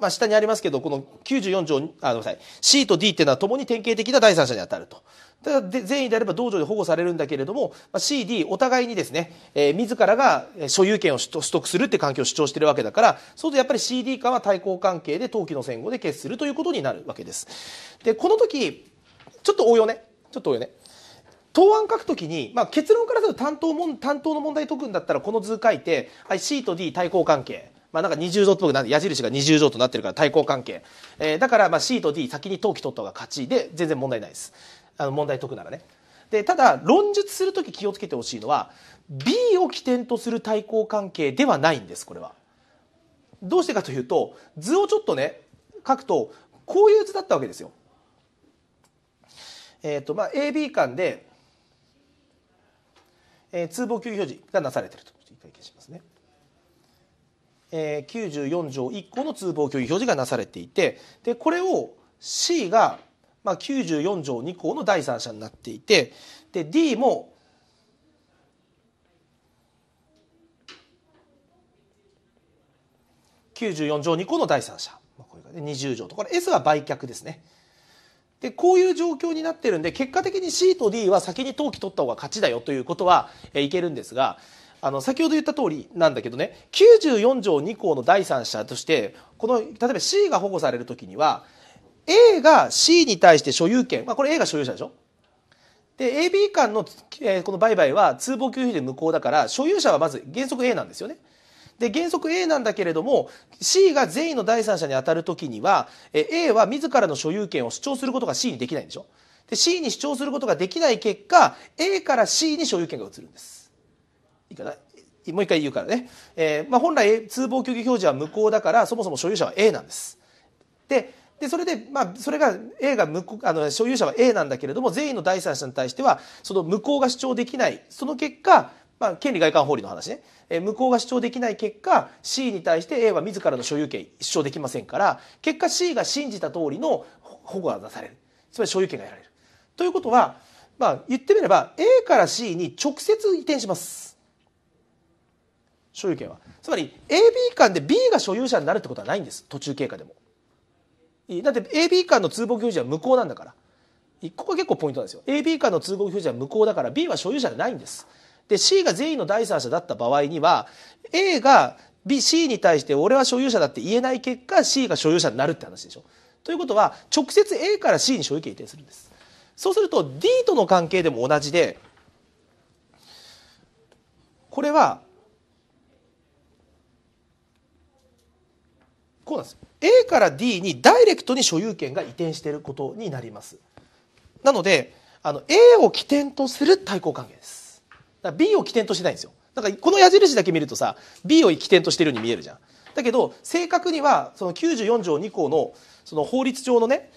まあ、下にありますけど、この94条、あ、ごめんなさい、C と D っていうのは共に典型的な第三者に当たると。ただ、善意であれば道場で保護されるんだけれども、まあ、C、D、お互いにですね、えー、自らが所有権を取得するって環境を主張しているわけだから、そうするとやっぱり C、D 間は対抗関係で登記の戦後で決するということになるわけです。で、この時、ちょっと応用ね。ちょっと応用ね。答案書くときに、まあ、結論からすると担当も担当の問題解くんだったらこの図書いて、はい、C と D 対抗関係まあ、なんか二重乗っぽくな矢印が20乗となってるから対抗関係、えー、だからまあ C と D 先に投機取った方が勝ちで全然問題ないですあの問題解くならねでただ論述する時気をつけてほしいのは B を起点とする対抗関係ではないんですこれはどうしてかというと図をちょっとね書くとこういう図だったわけですよえっ、ー、とまあ AB 間で、えー、通報給表示がなされてるといただしますねえー、94条1項の通報拒否表示がなされていてでこれを C が、まあ、94条2項の第三者になっていてで D も94条2項の第三者20条とこれ S は売却ですね。でこういう状況になってるんで結果的に C と D は先に登記取った方が勝ちだよということはいけるんですがあの先ほど言った通りなんだけどね94条2項の第三者としてこの例えば C が保護される時には A が C に対して所有権、まあ、これ A が所有者でしょで AB 間の、えー、この売買は通報給付で無効だから所有者はまず原則 A なんですよね。で原則 A なんだけれども C が善意の第三者に当たる時には A は自らの所有権を主張することが C にできないんでしょで C に主張することができない結果 A から C に所有権が移るんです。いかなもう一回言うからね、えーまあ、本来通報虚偽表示は無効だからそもそも所有者は A なんです。ででそれで、まあ、それが A が無あの所有者は A なんだけれども全員の第三者に対してはその無効が主張できないその結果、まあ、権利外観法理の話ね、えー、無効が主張できない結果 C に対して A は自らの所有権主張できませんから結果 C が信じた通りの保護が出されるつまり所有権が得られる。ということは、まあ、言ってみれば A から C に直接移転します。所有権はつまり AB 間で B が所有者になるってことはないんです途中経過でもだって AB 間の通告表示は無効なんだからここが結構ポイントなんですよ AB 間の通告表示は無効だから B は所有者じゃないんですで C が全員の第三者だった場合には A が B、C に対して俺は所有者だって言えない結果 C が所有者になるって話でしょ。ということは直接 A から C に所有権移転するんです。そうすると D との関係でも同じでこれはこうなんです A から D にダイレクトに所有権が移転していることになりますなのであの A を起点とする対抗関係ですだから B を起点としてないんですよなんかこの矢印だけ見るとさ B を起点としてるように見えるじゃんだけど正確にはその94条2項のその法律上のね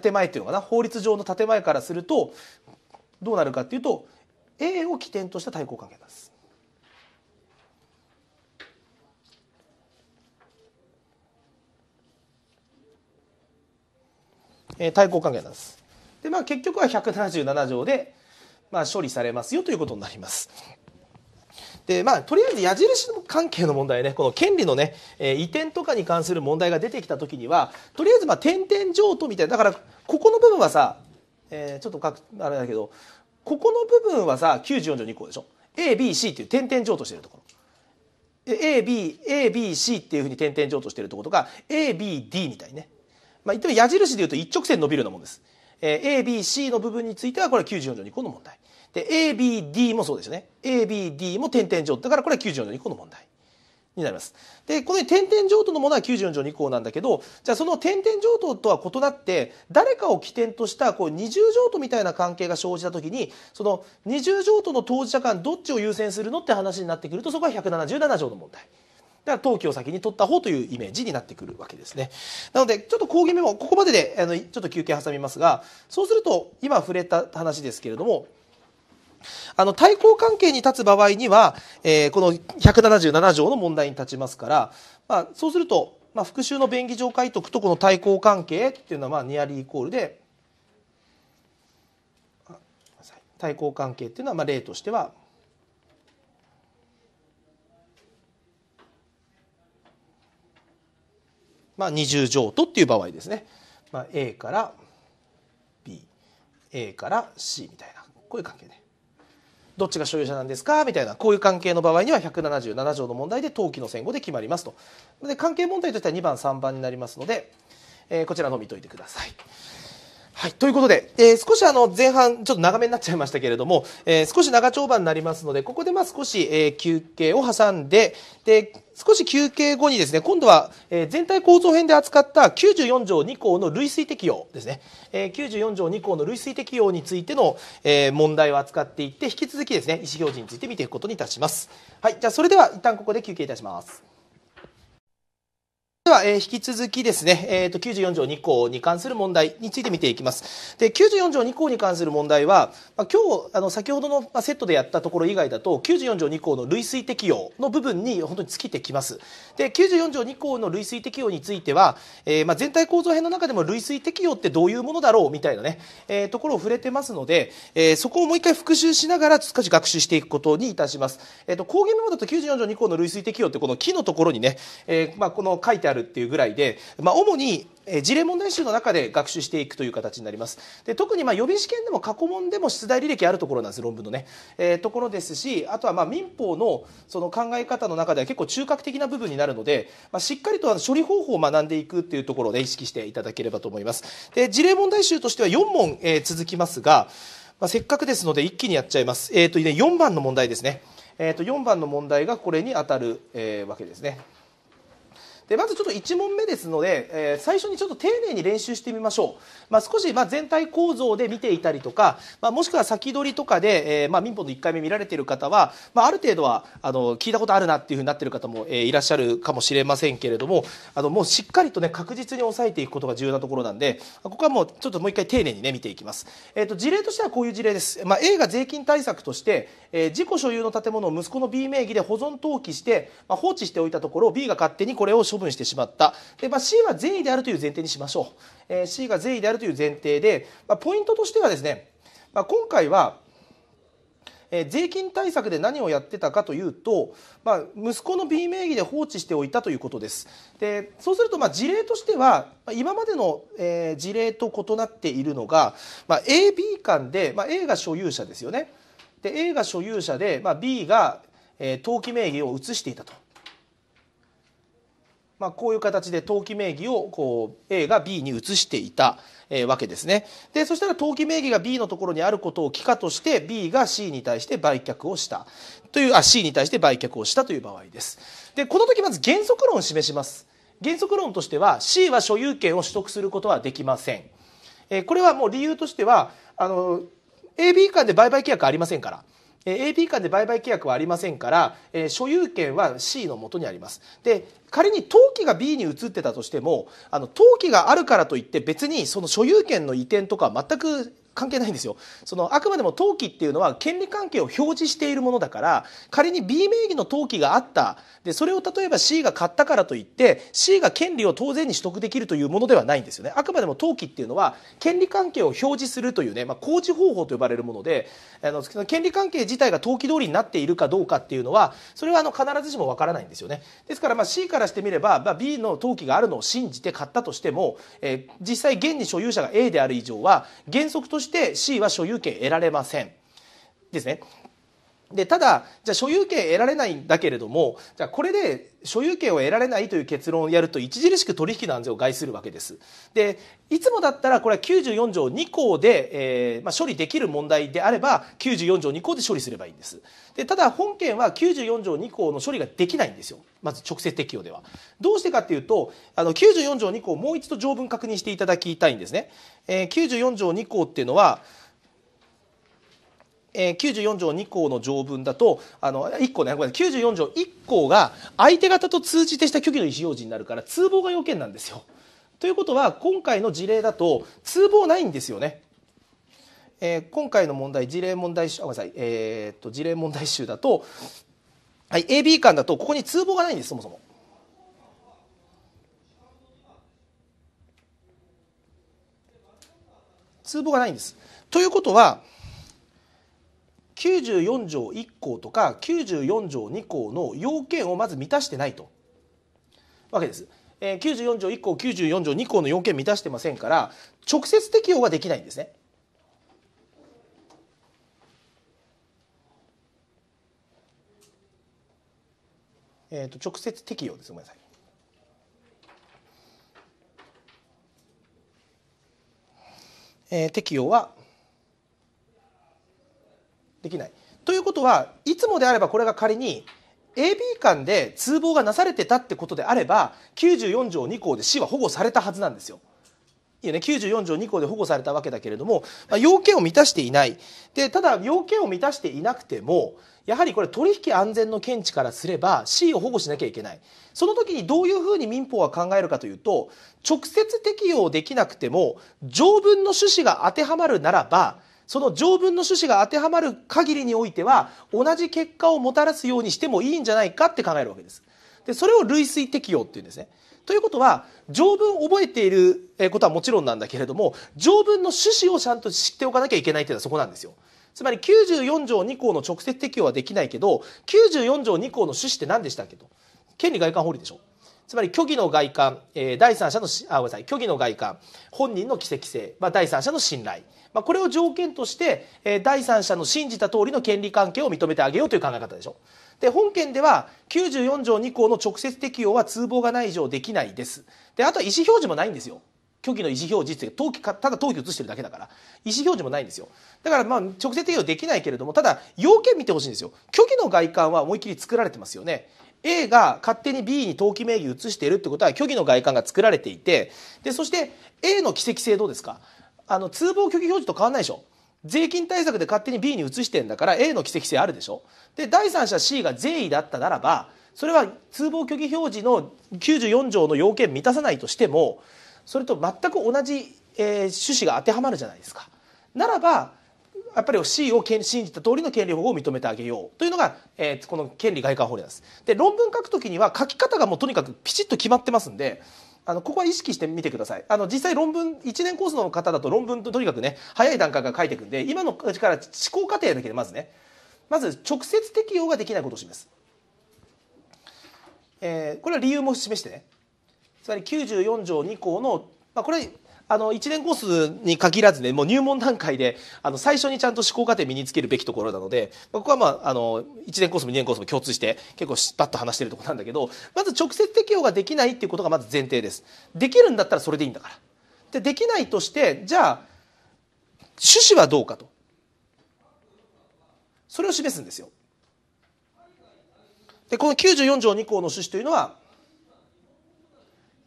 建前っていうのかな法律上の建前からするとどうなるかっていうと A を起点とした対抗関係ですえー、対抗関係なんです。で、まあ結局は177条で、まあ、処理されますよということになります。でまあ、とりあえず矢印関係の問題ねこの権利のね、えー、移転とかに関する問題が出てきた時にはとりあえずまあ点々譲渡みたいなだからここの部分はさ、えー、ちょっとかあれだけどここの部分はさ94条2項でしょ ABC っていう点々譲渡してるところ AB ABC っていうふうに点々譲渡してるところとか ABD みたいにねまあ、言っても矢印で言うと一直線伸びるようなもんです。えー、ABC の部分についてはこれは94条2項の問題。で、ABD もそうですね。ABD も点々状。だからこれは94条2項の問題。になります。で、この点々譲渡のものは94条2項なんだけど、じゃあその点々譲渡とは異なって、誰かを起点としたこう二重譲渡みたいな関係が生じたときに、その二重譲渡の当事者間どっちを優先するのって話になってくると、そこは177条の問題。だから登記を先に取った方というイメージになってくるわけですね。なのでちょっと講義メモここまでであのちょっと休憩挟みますがそうすると今触れた話ですけれどもあの対抗関係に立つ場合には、えー、この177条の問題に立ちますから、まあ、そうすると、まあ、復習の便宜上解読とこの対抗関係っていうのはまあニアリーイコールで対抗関係っていうのはまあ例としてはまあ、二重譲渡っていう場合ですね、まあ、A から BA から C みたいなこういう関係で、ね、どっちが所有者なんですかみたいなこういう関係の場合には177条の問題で登記の戦後で決まりますとで関係問題としては2番3番になりますので、えー、こちらの見といてください。はい、ということで、えー、少しあの前半ちょっと長めになっちゃいましたけれども、えー、少し長丁場になりますのでここでまあ少し、えー、休憩を挟んでで少し休憩後にですね今度は、えー、全体構造編で扱った94条2項の類推適用ですね、えー、94条2項の類推適用についての、えー、問題を扱っていって引き続きですね意思表示について見ていくことにいたします。はい、じゃあそれでは一旦ここで休憩いたします。では、えー、引き続きですね、えーと、94条2項に関する問題について見ていきます。で94条2項に関する問題は、まあ、今日あの先ほどの、まあ、セットでやったところ以外だと94条2項の類推適用の部分に本当に尽きてきます。で94条2項の類推適用については、えー、まあ、全体構造編の中でも類推適用ってどういうものだろうみたいなね、えー、ところを触れてますので、えそこをもう一回復習しながら少し学習していくことにいたします。えーと、講義メモだと94条2項の類推適用ってこの木のところにね、えまこの書いてあるるっていうぐらいで、まあ、主に事例問題集の中で学習していくという形になりますで特にまあ予備試験でも過去問でも出題履歴あるところなんです論文のね、えー、ところですしあとはまあ民法のその考え方の中では結構中核的な部分になるので、まあ、しっかりとあの処理方法を学んでいくっていうところで意識していただければと思いますで事例問題集としては4問、えー、続きますが、まあ、せっかくですので一気にやっちゃいます、えーとね、4番の問題ですね、えー、と4番の問題がこれに当たる、えー、わけですね。でまずちょっと1問目ですので、えー、最初にちょっと丁寧に練習してみましょう、まあ、少しま全体構造で見ていたりとか、まあ、もしくは先取りとかで、えー、ま民法の1回目見られてる方は、まあ、る程度はあの聞いたことあるなっていうふうになってる方も、えいらっしゃるかもしれませんけれどもあのもうしっかりとね確実に抑えていくことが重要なところなんでここはもうちょっともう1回丁寧にね見ていきます、えーと、事例としてはこういう事例です、ま A が税金対策として、えー、自己所有の建物を息子の B 名義で保存登記して、ま放置しておいたところ B が勝手にこれを所処分してしまった。で、まあ、C は善意であるという前提にしましょう。えー、C が善意であるという前提で、まあ、ポイントとしてはですね、まあ、今回は、えー、税金対策で何をやってたかというと、まあ、息子の B 名義で放置しておいたということですでそうするとまあ事例としてはまあ、今までの、えー、事例と異なっているのが、まあ、AB 間で、まあ、A が所有者ですよねで A が所有者で、まあ、B が、えー、登記名義を移していたと。まあ、こういう形で登記名義をこう A が B に移していた、えー、わけですねでそしたら登記名義が B のところにあることを帰価として B が C に対して売却をしたというあ C に対して売却をしたという場合ですでこの時まず原則論を示します原則論としては C は所有権を取得することはできません、えー、これはもう理由としてはあの AB 間で売買契約ありませんから AP 間で売買契約はありませんから、え所有権は C のもとにあります。で仮に登記が B に移ってたとしてもあの登記があるからといって別にその所有権の移転とか全く関係ないんですよそのあくまでも登記っていうのは権利関係を表示しているものだから仮に B 名義の登記があったでそれを例えば C が買ったからといって C が権利を当然に取得できるというものではないんですよねあくまでも登記っていうのは権利関係を表示するというね、まあ、工事方法と呼ばれるものであの権利関係自体が登記通りになっているかどうかっていうのはそれはあの必ずしもわからないんですよねですからまあ C からしてみれば、まあ、B の登記があるのを信じて買ったとしても、えー、実際現に所有者が A である以上は原則としてして C は所有権得られません。ですね。でただじゃあ所有権得られないんだけれどもじゃこれで所有権を得られないという結論をやると著しく取引の安全を害するわけです。でいつもだったらこれは94条2項で、えーまあ、処理できる問題であれば94条2項で処理すればいいんです。でただ本件は94条2項の処理ができないんですよまず直接適用では。どうしてかっていうとあの94条2項もう一度条文確認していただきたいんですね。えー、94条2項っていうのはえ94条2項の条文だとあの1項ねごめんなさい94条1項が相手方と通じてした虚偽の意思表示になるから通報が要件なんですよ。ということは今回の事例だと通報ないんですよね。えー、今回の問題事例問題集ごめんなさい、えー、っと事例問題集だと、はい、AB 間だとここに通報がないんですそもそも。通報がないんです。ということは94条1項とか94条2項の要件をまず満たしてないとわけです。え94条1項94条2項の要件満たしてませんから直接適用はできないんですね。えーと、と直接適用ですごめんなさい。えー、適用はできない。ということはいつもであればこれが仮に AB 間で通報がなされてたってことであれば94条2項で死は保護されたはずなんですよ。いいよね、94条2項で保護されたわけだけれども、まあ、要件を満たしていないでただ要件を満たしていなくてもやはりこれ取引安全の見地からすれば C を保護しなきゃいけないその時にどういうふうに民法は考えるかというと直接適用できなくても条文の趣旨が当てはまるならばその条文の趣旨が当てはまる限りにおいては同じ結果をもたらすようにしてもいいんじゃないかって考えるわけです。でそれを類推適用っていうんですね。ということは条文を覚えていることはもちろんなんだけれども条文の趣旨をちゃんと知っておかなきゃいけないっていうのはそこなんですよ。つまり94条2項の直接適用はできないけど94条2項の趣旨って何でしたっけと。権利外観法理でしょつまり虚偽の外観、えー、第三者のあごめんなさい虚偽の外観本人の奇跡性、まあ、第三者の信頼、まあ、これを条件として、えー、第三者の信じた通りの権利関係を認めてあげようという考え方でしょ。で本件では94条2項の直接適用は通報がない以上できないです。であとは意思表示もないんですよ。虚偽の意思表示って登記かただ登記写してるだけだから意思表示もないんですよだからまあ直接適用できないけれどもただ要件見てほしいんですよ虚偽の外観は思いっきり作られてますよね A が勝手に B に登記名義移しているってことは虚偽の外観が作られていてでそして A の奇跡性どうですかあの通報虚偽表示と変わんないでしょ税金対策で勝手に B に移してんだから A の奇跡性あるでしょで第三者 C が税意だったならばそれは通報虚偽表示の94条の要件満たさないとしてもそれと全く同じ、えー、趣旨が当てはまるじゃないですか。ならばやっぱり C を信じた通りの権利保護を認めてあげようというのが、えー、この権利外貨法令です。で論文書くときには書き方がもうとにかくピチッと決まってますんであのここは意識してみてくださいあの実際論文1年コースの方だと論文ととにかくね早い段階から書いていくんで今のうちから思考過程だけでまずねまず直接適用ができないことを示す、えー、これは理由も示してねつまり94条2項の、まあ、これあの、1年コースに限らずね、もう入門段階で、あの、最初にちゃんと思考過程身につけるべきところなので、ここはまあ、あの、1年コースも2年コースも共通して、結構しパッと話してるとこなんだけど、まず直接適用ができないっていうことがまず前提です。できるんだったらそれでいいんだから。で、できないとして、じゃあ、趣旨はどうかと。それを示すんですよ。で、この94条2項の趣旨というのは、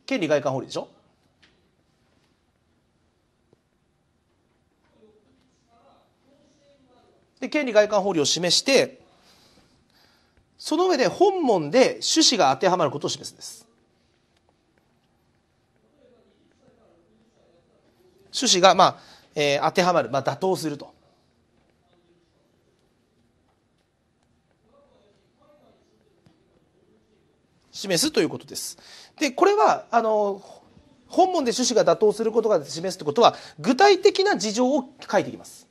権利外観法理でしょで権利外観法理を示してその上で本門で趣旨が当てはまることを示すんです趣旨がまあ、えー、当てはまる、まあ、妥当すると。示すということです。でこれはあの本文で趣旨が妥当することが示すということは具体的な事情を書いていきます。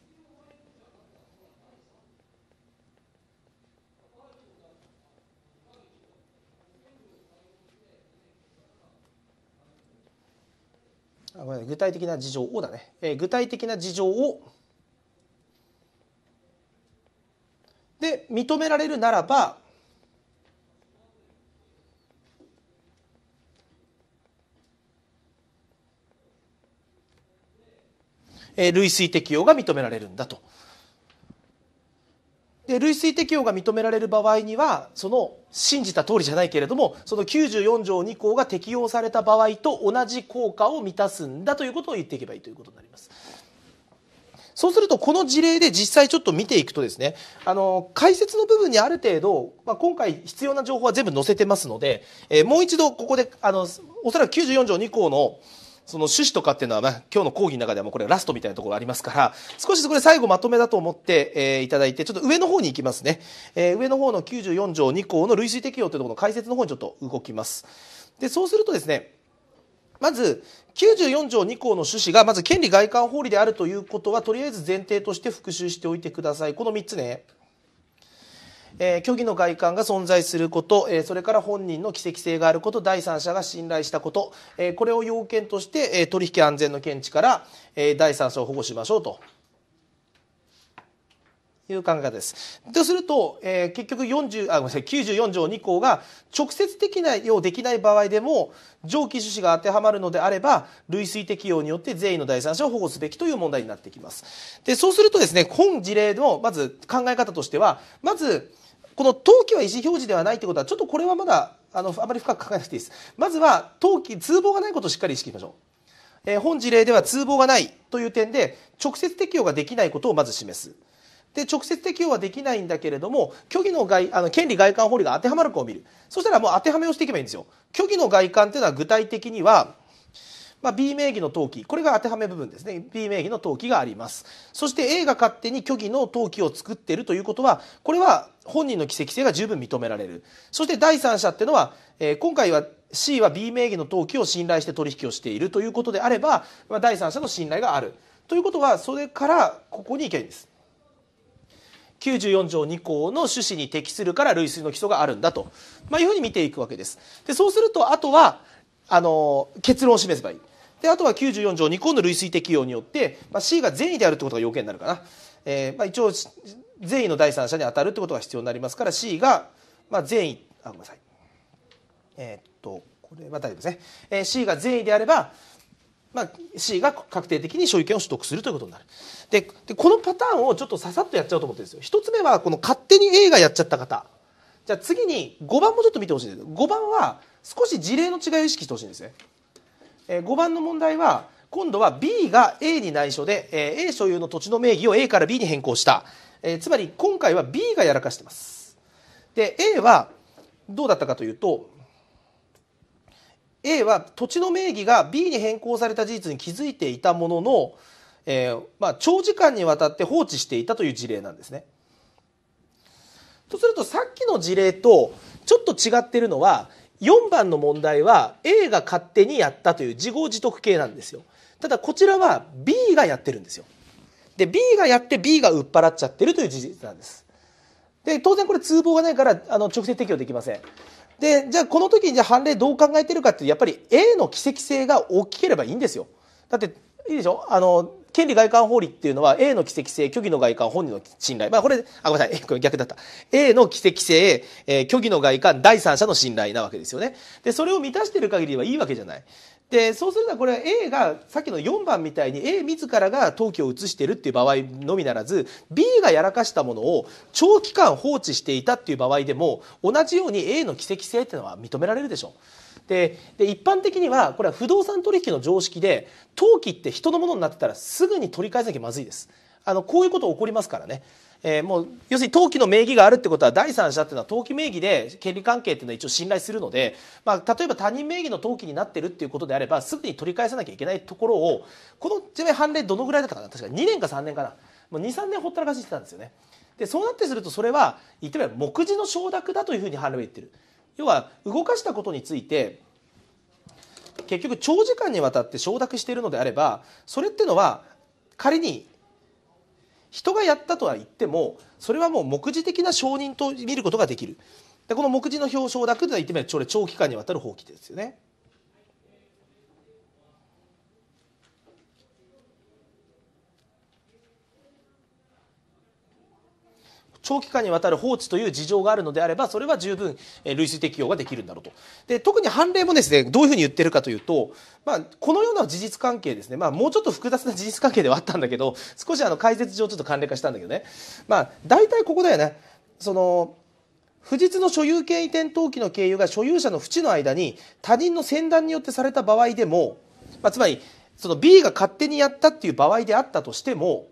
具体的な事情をだね、えー、具体的な事情をで認められるならば類推適用が認められるんだとで類推適用が認められる場合にはその信じた通りじゃないけれどもその94条2項が適用された場合と同じ効果を満たすんだということを言っていけばいいということになります。そうするとこの事例で実際ちょっと見ていくとですねあの解説の部分にある程度、まあ、今回必要な情報は全部載せてますので、えー、もう一度ここであのおそらく94条2項のその趣旨とかっていうのは、まあ、今日の講義の中ではもうこれラストみたいなところありますから、少しこれ最後まとめだと思って、えー、いただいて、ちょっと上の方に行きますね。えー、上の方の94条2項の類推適用というところの解説の方にちょっと動きます。で、そうするとですね、まず、94条2項の趣旨が、まず権利外観法理であるということは、とりあえず前提として復習しておいてください。この3つね。えー、虚偽の外観が存在すること、えー、それから本人の奇跡性があること第三者が信頼したこと、えー、これを要件として、えー、取引安全の見地から、えー、第三者を保護しましょうと。いう考え方です。とすると、えー、結局40あごめんなさい94条2項が直接的なようできない場合でも上記趣旨が当てはまるのであれば類推適用によって善意の第三者を保護すべきという問題になってきます。でそうするとですね本事例のまず考え方としてはまずこの登記は意思表示ではないということは、ちょっとこれはまだあのあまり深く考えなくていいです。まずは登記、通報がないことをしっかり意識しましょう。えー、本事例では通報がないという点で、直接適用ができないことをまず示す。で直接適用はできないんだけれども虚偽の外あの権利外観法理が当てはまるかを見るそしたらもう当てはめをしていけばいいんですよ虚偽の外観っていうのは具体的にはまあ、B 名義の登記これが当てはめ部分ですね B 名義の登記がありますそして A が勝手に虚偽の登記を作っているということはこれは本人の奇跡性が十分認められるそして第三者っていうのは、えー、今回は C は B 名義の登記を信頼して取引をしているということであれば、まあ、第三者の信頼があるということはそれからここに行けばいんです。94条2項の趣旨に適するから類推の基礎があるんだと、まあ、いうふうに見ていくわけです。でそうするとあとはあの結論を示せばいい。であとは94条2項の類推適用によって、まあ、C が善意であるってことが要件になるかな、えーまあ、一応善意の第三者に当たるってことが必要になりますから C が、まあ、善意あごめんなさいえー、っとこれは大丈夫ですね、えー、C が善意であれば、まあ、C が確定的に所有権を取得するということになるでこのパターンをちょっとささっとやっちゃおうと思ってるんですよ一つ目はこの勝手に A がやっちゃった方じゃあ次に5番もちょっと見てほしいんです5番は少し事例の違いを意識してほしいんですね5番の問題は今度は B が A に内緒で A 所有の土地の名義を A から B に変更した、えつまり今回は B がやらかしてますで A はどうだったかというと A は土地の名義が B に変更された事実に気づいていたものの、えー、まあ、長時間にわたって放置していたという事例なんですね。とするとさっきの事例とちょっと違ってるのは4番の問題は A が勝手にやったという自業自得系なんですよただこちらは B がやってるんですよで B がやって B が売っ払っちゃってるという事実なんですで当然これ通報がないからあの直接適用できませんでじゃあこの時にじゃあ判例どう考えてるかってやっぱり A の奇跡性が大きければいいんですよだっていいでしょあの権利外観法理っていうのは A の規跡性、虚偽の外観、本人の信頼。まあこれ、あ、ごめんなさい。これ逆だった。A の規跡性、えー、虚偽の外観、第三者の信頼なわけですよね。で、それを満たしてる限りはいいわけじゃない。で、そうするとこれは A が、さっきの4番みたいに A 自らが登記を移してるっていう場合のみならず、B がやらかしたものを長期間放置していたっていう場合でも、同じように A の規跡性っていうのは認められるでしょう。で一般的にはこれは不動産取引の常識で登記って人のものになってたらすぐに取り返さなきゃまずいですあのこういうこと起こりますからねえー、もう要するに登記の名義があるってことは第三者っていうのは登記名義で権利関係っていうのは一応信頼するので、まあ、例えば他人名義の登記になってるっていうことであればすぐに取り返さなきゃいけないところをこの判例どのぐらいだったかな確か2年か3年かなもう23年ほったらかししてたんですよね。でそうなってするとそれは言ってみれば目次の承諾だというふうに判例は言ってる。要は動かしたことについて結局長時間にわたって承諾しているのであればそれってのは仮に人がやったとは言ってもそれはもう目次的な承認と見ることができるでこの目次の表彰だけでは言ってみれば長期間にわたる放棄ですよね。長期間にわたる放置という事情があるのであればそれは十分、えー、類推適用ができるんだろうとで特に判例もですねどういうふうに言ってるかというと、まあ、このような事実関係ですね、まあ、もうちょっと複雑な事実関係ではあったんだけど少しあの解説上ちょっと関連化したんだけどね、まあ、大体ここだよねその不実の所有権移転登記の経由が所有者の淵の間に他人の先団によってされた場合でも、まあ、つまりその B が勝手にやったっていう場合であったとしても、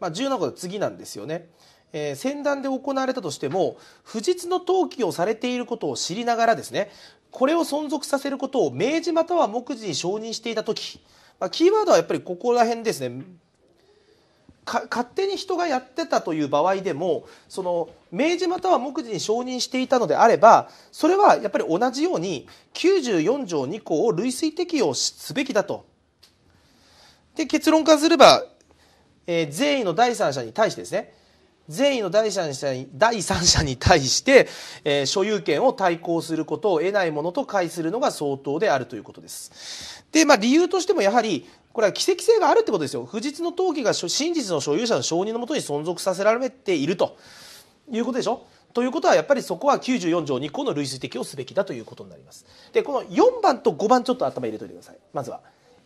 まあ、重要なことは次なんですよね。えー、先端で行われたとしても不実の登記をされていることを知りながらですねこれを存続させることを明示または目次に承認していた時、まあ、キーワードはやっぱりここら辺ですね勝手に人がやってたという場合でもその明示または目次に承認していたのであればそれはやっぱり同じように94条2項を類推適用すべきだと。で結論化すれば、えー、善意の第三者に対してですね善意の第三者に第三者に対して、えー、所有権を対抗することを得ないものと解するのが相当であるということです。で、まあ、理由としてもやはり、これは奇跡性があるってことですよ。不実の登記が真実の所有者の承認のもとに存続させられているということでしょ。ということはやっぱりそこは94条2項の類推的をすべきだということになります。で、この4番と5番ちょっと頭入れといてください。まずは。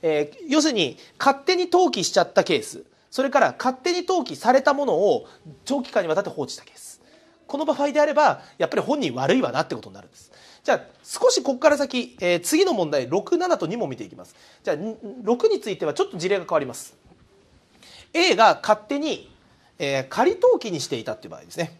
えー、要するに勝手に登記しちゃったケース。それから勝手に登記されたものを長期間にわたって放置したケースこの場合であればやっぱり本人悪いわなってことになるんですじゃあ少しここから先、えー、次の問題67と2も見ていきますじゃあ6についてはちょっと事例が変わります A が勝手に、えー、仮登記にしていたっていう場合ですね、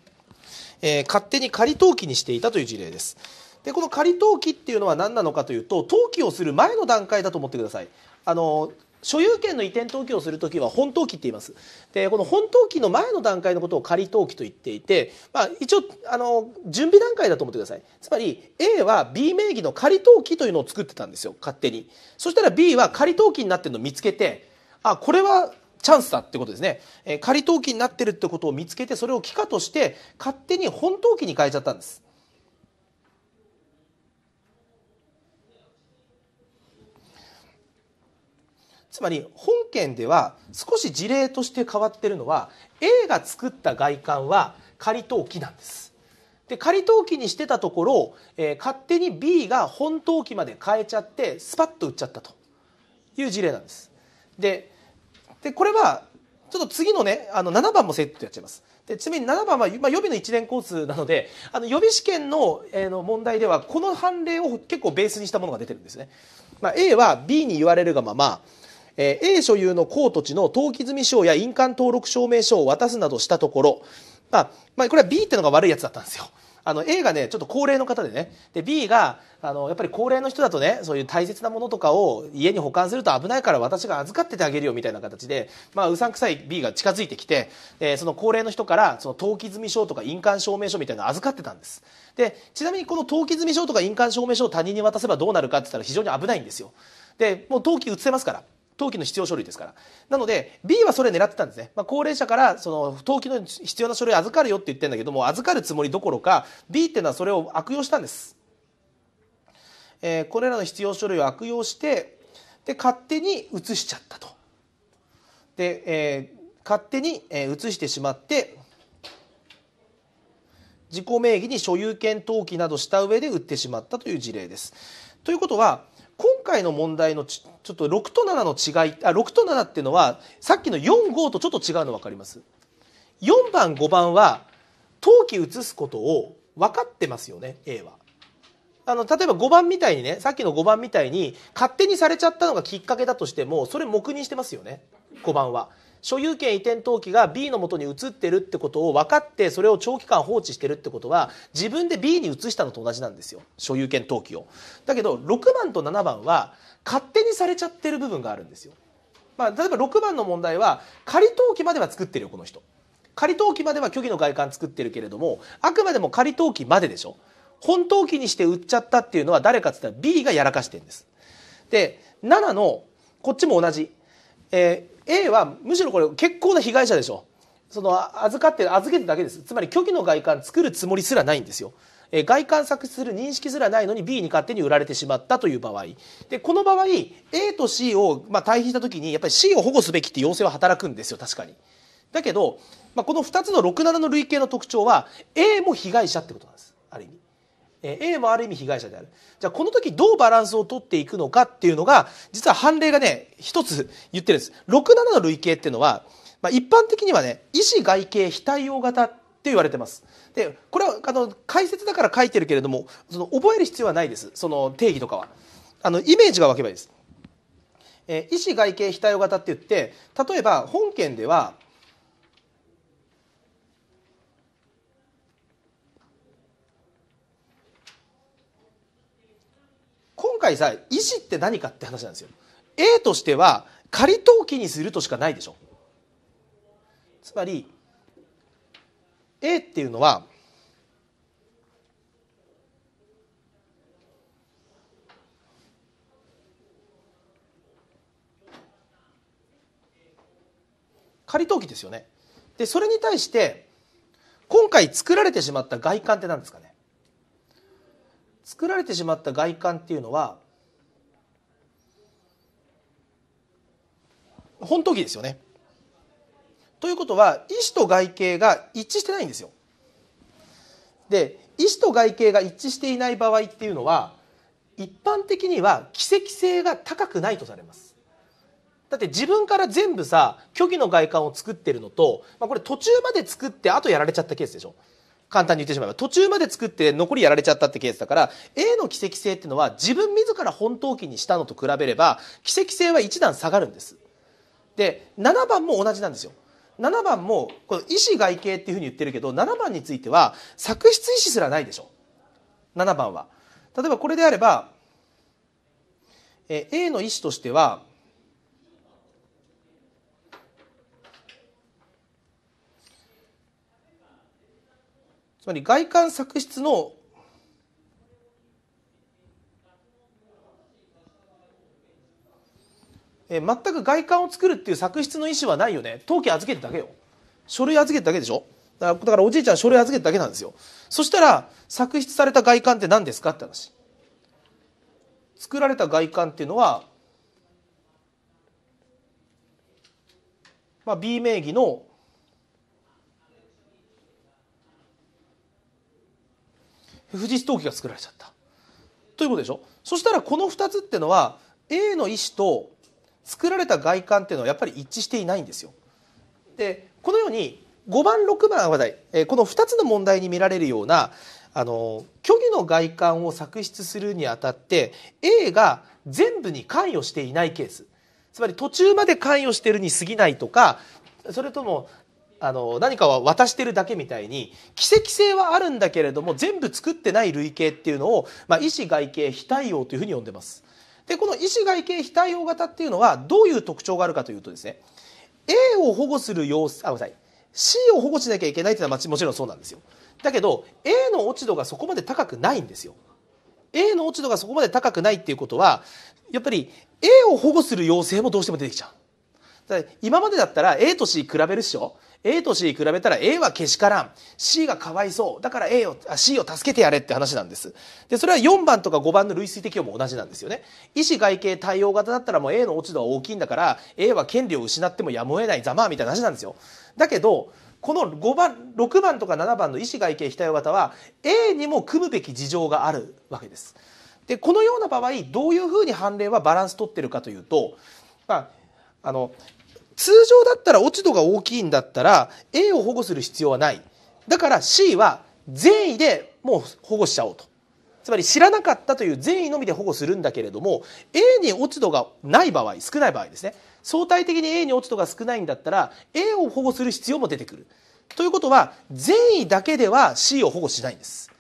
えー、勝手に仮登記にしていたという事例ですでこの仮登記っていうのは何なのかというと登記をする前の段階だと思ってくださいあの所有権の移転登記をする時は本登記って言いますでこの本登記の前の段階のことを仮登記と言っていて、まあ、一応あの準備段階だと思ってくださいつまり A は B 名義の仮登記というのを作ってたんですよ勝手にそしたら B は仮登記になってるのを見つけてあこれはチャンスだってことですね、えー、仮登記になってるってことを見つけてそれを帰化として勝手に本登記に変えちゃったんですつまり本件では少し事例として変わってるのは A が作った外観は仮登記なんです。で仮登記にしてたところ、えー、勝手に B が本登記まで変えちゃってスパッと売っちゃったという事例なんです。ででこれはちょっと次のね、あの、7番もセットやっちゃいます。で、ちなみに7番は、まあ、予備の1年コースなので、あの、予備試験の、えー、の問題では、この判例を結構ベースにしたものが出てるんですね。まあ、A は B に言われるがまま、え A 所有の高土地の登記済証や印鑑登録証明書を渡すなどしたところ、まあ、まあ、これは B ってのが悪いやつだったんですよ。あの A がねちょっと高齢の方でねで B があのやっぱり高齢の人だとねそういう大切なものとかを家に保管すると危ないから私が預かっててあげるよみたいな形で、まあ、うさんくさい B が近づいてきて、えー、その高齢の人からその登記済証とか印鑑証明書みたいなの預かってたんですでちなみにこの登記済証とか印鑑証明書を他人に渡せばどうなるかって言ったら非常に危ないんですよでもう登記移せますから登記の必要書類ですからなので B はそれ狙ってたんですね、まあ、高齢者からその登記の必要な書類預かるよって言ってるんだけども預かるつもりどころか B っていうのはそれを悪用したんです、えー、これらの必要書類を悪用してで勝手に移しちゃったとで、えー、勝手に移してしまって自己名義に所有権登記などした上で売ってしまったという事例ですということは今回の問題のちちょっと6と7の違いあ6と7っていうのはさっきの45とちょっと違うの分かります4番5番は登記移すことを分かってますよね A は。あの例えば5番みたいにねさっきの5番みたいに勝手にされちゃったのがきっかけだとしてもそれ黙認してますよね5番は。所有権移転登記が B のもとに移ってるってことを分かってそれを長期間放置してるってことは自分で B に移したのと同じなんですよ所有権登記を。だけど6番と7番は勝手にされちゃってる部分があるんですよ。まあ、例えば6番の問題は仮登記までは作ってるよこの人。仮登記までは虚偽の外観作ってるけれどもあくまでも仮登記まででしょ本登記にして売っちゃったっていうのは誰かっつったら B がやらかしてんですで7のこっちも同じ、え A はむしろこれ結構な被害者でしょその預かって預けてるだけですつまり虚偽の外観作るつもりすらないんですよ外観作出する認識すらないのに B に勝手に売られてしまったという場合でこの場合 A と C を、まあ、対比した時にやっぱり C を保護すべきって要請は働くんですよ確かに。だけど、まあ、この2つの67の類型の特徴は A も被害者ってことなんですある意味。A もある意味被害者であるじゃあこの時どうバランスをとっていくのかっていうのが実は判例がね一つ言ってるんです67の類型っていうのは、まあ、一般的にはね医師外形非対応型って言われてますでこれはあの解説だから書いてるけれどもその覚える必要はないですその定義とかはあのイメージが湧けばいいです、えー、医師外形非対応型って言って例えば本件では回さ意思って何かって話なんですよ A としては仮登記にするとしかないでしょつまり A っていうのは仮登記ですよねでそれに対して今回作られてしまった外観って何ですかね作られてしまった外観っていうのは本当期ですよね。ということは意思と外形が一致してないんですよ。で意思と外形が一致していない場合っていうのは一般的には奇跡性が高くないとされます。だって自分から全部さ虚偽の外観を作ってるのと、まあ、これ途中まで作ってあとやられちゃったケースでしょ。簡単に言ってしまえば途中まで作って残りやられちゃったってケースだから A の奇跡性っていうのは自分自ら本投機にしたのと比べれば奇跡性は一段下がるんですで7番も同じなんですよ7番もこの意思外形っていうふうに言ってるけど7番については作出意思すらないでしょ7番は例えばこれであればえ A の意思としてはつまり外観作出のえ全く外観を作るっていう作出の意思はないよね当記預けるだけよ書類預けるだけでしょだからおじいちゃん書類預けるだけなんですよそしたら作出された外観って何ですかって話作られた外観っていうのは、まあ、B 名義の富士ストーキが作られちゃったということでしょそしたらこの2つってのは A の意思と作られた外観っていうのはやっぱり一致していないんですよ。でこのように5番6番話題、えこの2つの問題に見られるようなあの虚偽の外観を作出するにあたって A が全部に関与していないケースつまり途中まで関与しているに過ぎないとかそれともあの何かは渡してるだけみたいに奇跡性はあるんだけれども全部作ってない類型っていうのを、まあ、医師外形非対応というふうに呼んでます。でこの医師外形非対応型っていうのはどういう特徴があるかというとですね A を保護する様子あごめんなさい C を保護しなきゃいけないっていうのはもちろんそうなんですよ。だけど A の落ち度がそこまで高くないんですよ。A の落ち度がそこまで高くないっていうことはやっぱり A を保護する要請もどうしても出てきちゃう。今までだったら A と C 比べるっしょ A と C 比べたら A はけしからん。C がかわいそう。だから A を、あ C を助けてやれって話なんです。で、それは4番とか5番の類推適用も同じなんですよね。意思外形対応型だったらもう A の落ち度は大きいんだから、A は権利を失ってもやむを得ないざまあみたいな話なんですよ。だけど、この5番、6番とか7番の意思外形非対応型は A にも組むべき事情があるわけです。で、このような場合、どういうふうに判例はバランス取ってるかというと、まあ、あの通常だったら落ち度が大きいんだったら A を保護する必要はないだから C は善意でもう保護しちゃおうとつまり知らなかったという善意のみで保護するんだけれども A に落ち度がない場合少ない場合ですね相対的に A に落ち度が少ないんだったら A を保護する必要も出てくるということは善意だけでは C を保護しないんです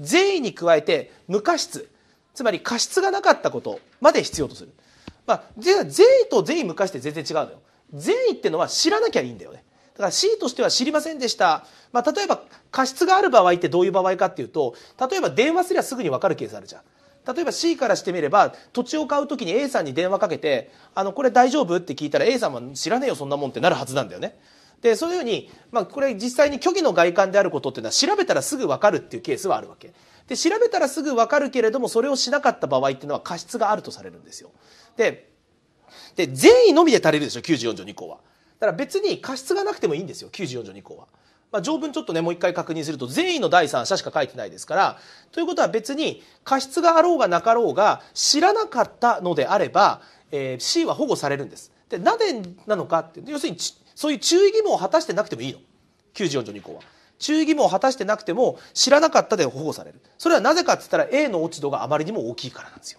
善意に加えて無過失つまり過失がなかったことまで必要とするまあ、善意と善意無過失って全然違うのよ善意ってのは知らなきゃいいんだよね。だから C としては知りませんでした。まあ、例えば過失がある場合ってどういう場合かっていうと、例えば電話すりゃすぐにわかるケースあるじゃん。例えば C からしてみれば土地を買う時に A さんに電話かけて「あのこれ大丈夫?」って聞いたら A さんは「知らねえよそんなもん」ってなるはずなんだよね。でそういうふうに、まあ、これ実際に虚偽の外観であることっていうのは調べたらすぐ分かるっていうケースはあるわけ。で調べたらすぐ分かるけれどもそれをしなかった場合っていうのは過失があるとされるんですよ。でで、善意のみで足りるでしょ、94条2項は。だから別に過失がなくてもいいんですよ、94条2項は。まあ、条文ちょっとね、もう一回確認すると、善意の第三者しか書いてないですから、ということは別に過失があろうがなかろうが知らなかったのであれば、えー、C は保護されるんです。で、なぜなのかって、要するにそういう注意義務を果たしてなくてもいいの。94条2項は。注意義務を果たしてなくても知らなかったで保護されるそれはなぜかって言ったら A の落ち度があまりにも大きいからなんですよ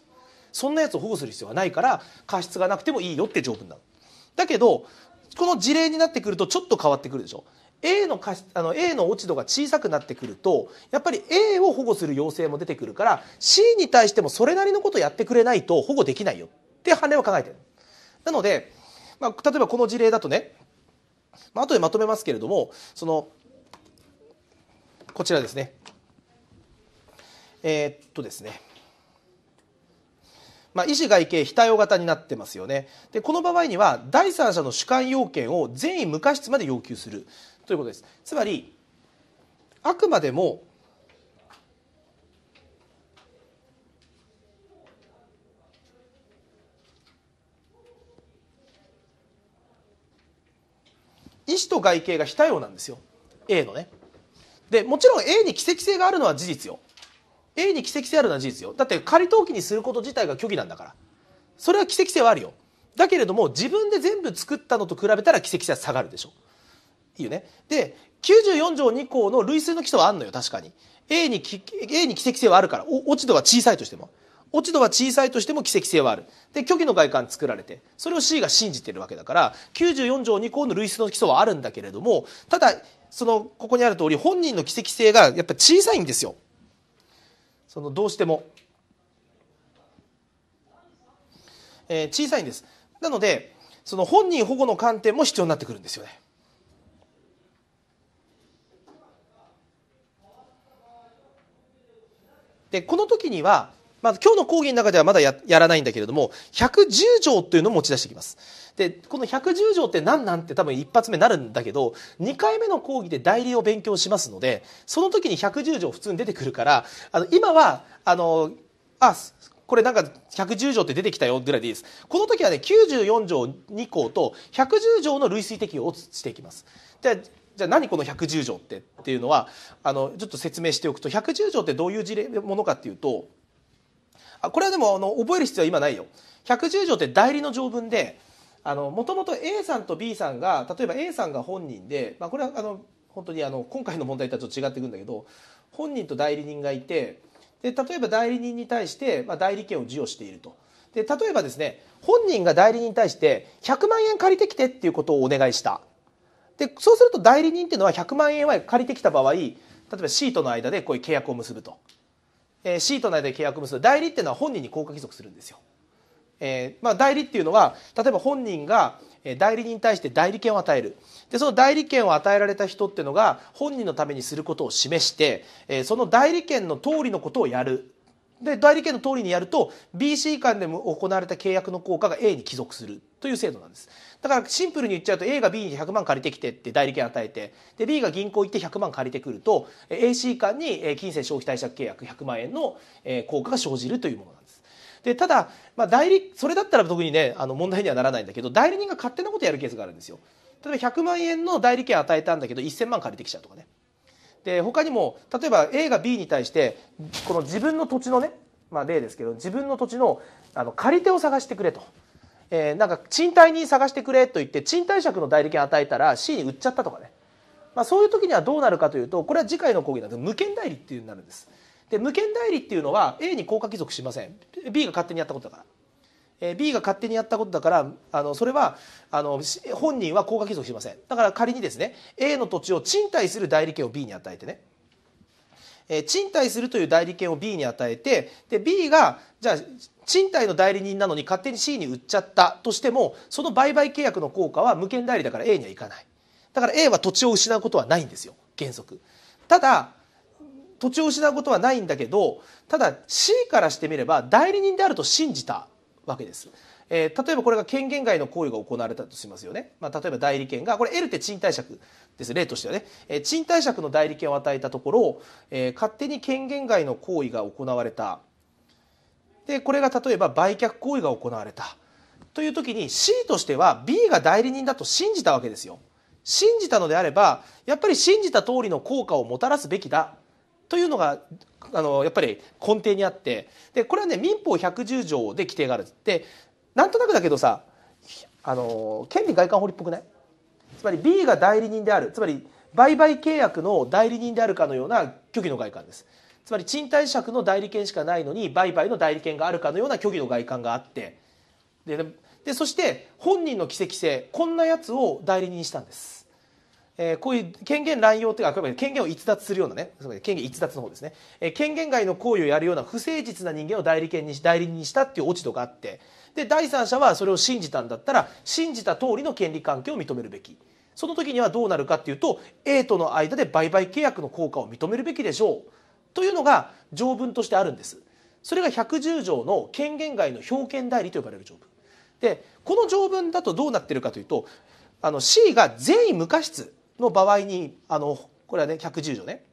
そんなやつを保護する必要がないから過失がなくてもいいよって条文なの。だけどこの事例になってくるとちょっと変わってくるでしょ。A の過あの A の落ち度が小さくなってくるとやっぱり A を保護する要請も出てくるから C に対してもそれなりのことやってくれないと保護できないよって判例は考えてる。なので、まあ、例えばこの事例だとね、まあ後でまとめますけれどもそのこちらですね。えー、っとですね。まあ、医師外形非対応型になってますよねでこの場合には第三者の主観要件を善意無過失まで要求するということですつまりあくまでも意思と外形が非対応なんですよ A のねでもちろん A に奇跡性があるのは事実よ A に奇跡性あるのは事実よだって仮登記にすること自体が虚偽なんだからそれは奇跡性はあるよだけれども自分で全部作ったのと比べたら奇跡性は下がるでしょいいよねで94条2項の類推の基礎はあるのよ確かに A に A に奇跡性はあるから落ち度は小さいとしても落ち度は小さいとしても奇跡性はあるで虚偽の外観作られてそれを C が信じてるわけだから94条2項の類推の基礎はあるんだけれどもただそのここにある通り本人の奇跡性がやっぱ小さいんですよそのどうしても、えー、小さいんですなのでその本人保護の観点も必要になってくるんですよねでこの時にはまあ、今日の講義の中ではまだやらないんだけれども、110条というのを持ち出してきます。で、この110条って何なんて多分一発目なるんだけど、2回目の講義で代理を勉強しますので、その時に110条普通に出てくるから、あの、今は、あの、あ、これなんか110条って出てきたよぐらいでいいです。この時はね、94条2項と110条の類推適用をしていきます。でじゃあ何この110条ってっていうのはあのちょっと説明しておくと110条ってどういう事例ものかっていうとあこれはでもあの覚える必要は今ないよ110条って代理の条文でもともと A さんと B さんが例えば A さんが本人で、まあ、これはあの本当にあの今回の問題とはちょっと違ってくんだけど本人と代理人がいてで例えば代理人に対して、まあ、代理権を授与していると。で例えばですね本人が代理人に対して100万円借りてきてっていうことをお願いしたでそうすると代理人っていうのは100万円は借りてきた場合例えば C との間でこういう契約を結ぶとえー、C との間で契約結ぶ代理っていうのは本人に効果帰属するんですよ。えーまあ、代理っていうのは例えば本人が代理人に対して代理権を与えるでその代理権を与えられた人っていうのが本人のためにすることを示して、えー、その代理権の通りのことをやるで代理権の通りにやると BC 間で行われた契約の効果が A に帰属するという制度なんですだからシンプルに言っちゃうと A が B に100万借りてきてって代理権与えてで B が銀行行って100万借りてくると AC 間に金銭消費貸借契約100万円の効果が生じるというものなんです。でただ、まあ、代理それだったら特にねあの問題にはならないんだけど代理人が勝手なことやるケースがあるんですよ。例えば100万円の代理権与えたんだけど1000万借りてきちゃうとかね。で他にも例えば A が B に対してこの自分の土地のね、まあ、例ですけど自分の土地のあの借り手を探してくれと。えー、なんか賃貸に探してくれと言って賃貸借の代理権与えたら C に売っちゃったとかね、まあ、そういう時にはどうなるかというとこれは次回の講義なんで無権代理っていうになるんです。で無権代理っていうのは A に効果帰属しません B が勝手にやったことだから。え B が勝手にやったことだからあのそれはあの本人は効果帰属しませんだから仮にですね A の土地を賃貸する代理権を B に与えてね、え賃貸するという代理権を B に与えてで B がじゃあ賃貸の代理人なのに勝手に C に売っちゃったとしてもその売買契約の効果は無権代理だから A にはいかないだから A は土地を失うことはないんですよ原則ただ土地を失うことはないんだけどただ C からしてみれば代理人であると信じたわけです、えー、例えばこれが権限外の行為が行われたとしますよね、まあ、例えば代理権がこれ L って賃貸借です例としてはね、えー、賃貸借の代理権を与えたところ、えー、勝手に権限外の行為が行われたでこれが例えば売却行為が行われたという時に C としては B が代理人だと信じたわけですよ。信じたのであればやっぱり信じた通りの効果をもたらすべきだというのがあのやっぱり根底にあってでこれはね民法110条で規定があるでなんとなくだけどさあの権利外観法律っぽくないつまり B が代理人であるつまり売買契約の代理人であるかのような虚偽の外観です。つまり賃貸借の代理権しかないのに売買の代理権があるかのような虚偽の外観があってででそして本人の奇跡性こんなやつを代理人にしたんです。えー、こういう権限乱用というか権限を逸脱するようなね権限逸脱の方ですね、えー、権限外の行為をやるような不誠実な人間を代理権に代理人にしたっていう落ち度があってで第三者はそれを信じたんだったら信じた通りの権利関係を認めるべきその時にはどうなるかっていうと A との間で売買契約の効果を認めるべきでしょうというのが条文としてあるんですそれが110条の権限外の表権代理と呼ばれる条文でこの条文だとどうなってるかというとあの C が善意無過失の場合にあのこれはね110条ね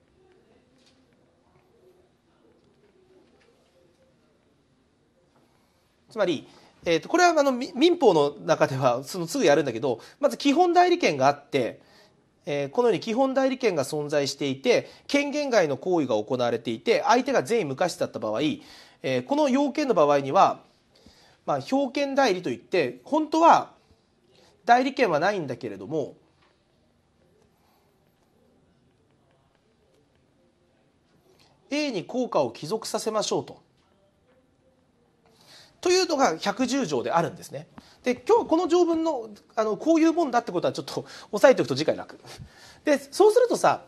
つまり、えー、とこれはあの民法の中ではそのすぐやるんだけどまず基本代理権があってえこのように基本代理権が存在していて権限外の行為が行われていて相手が善意無価値だった場合、えこの要件の場合には、まあ、表権代理といって本当は代理権はないんだけれども「A に効果を帰属させましょうと」というのが110条であるんですね。で今日この条文のあのこういうもんだってことはちょっと 押さえておくと次回楽。でそうするとさ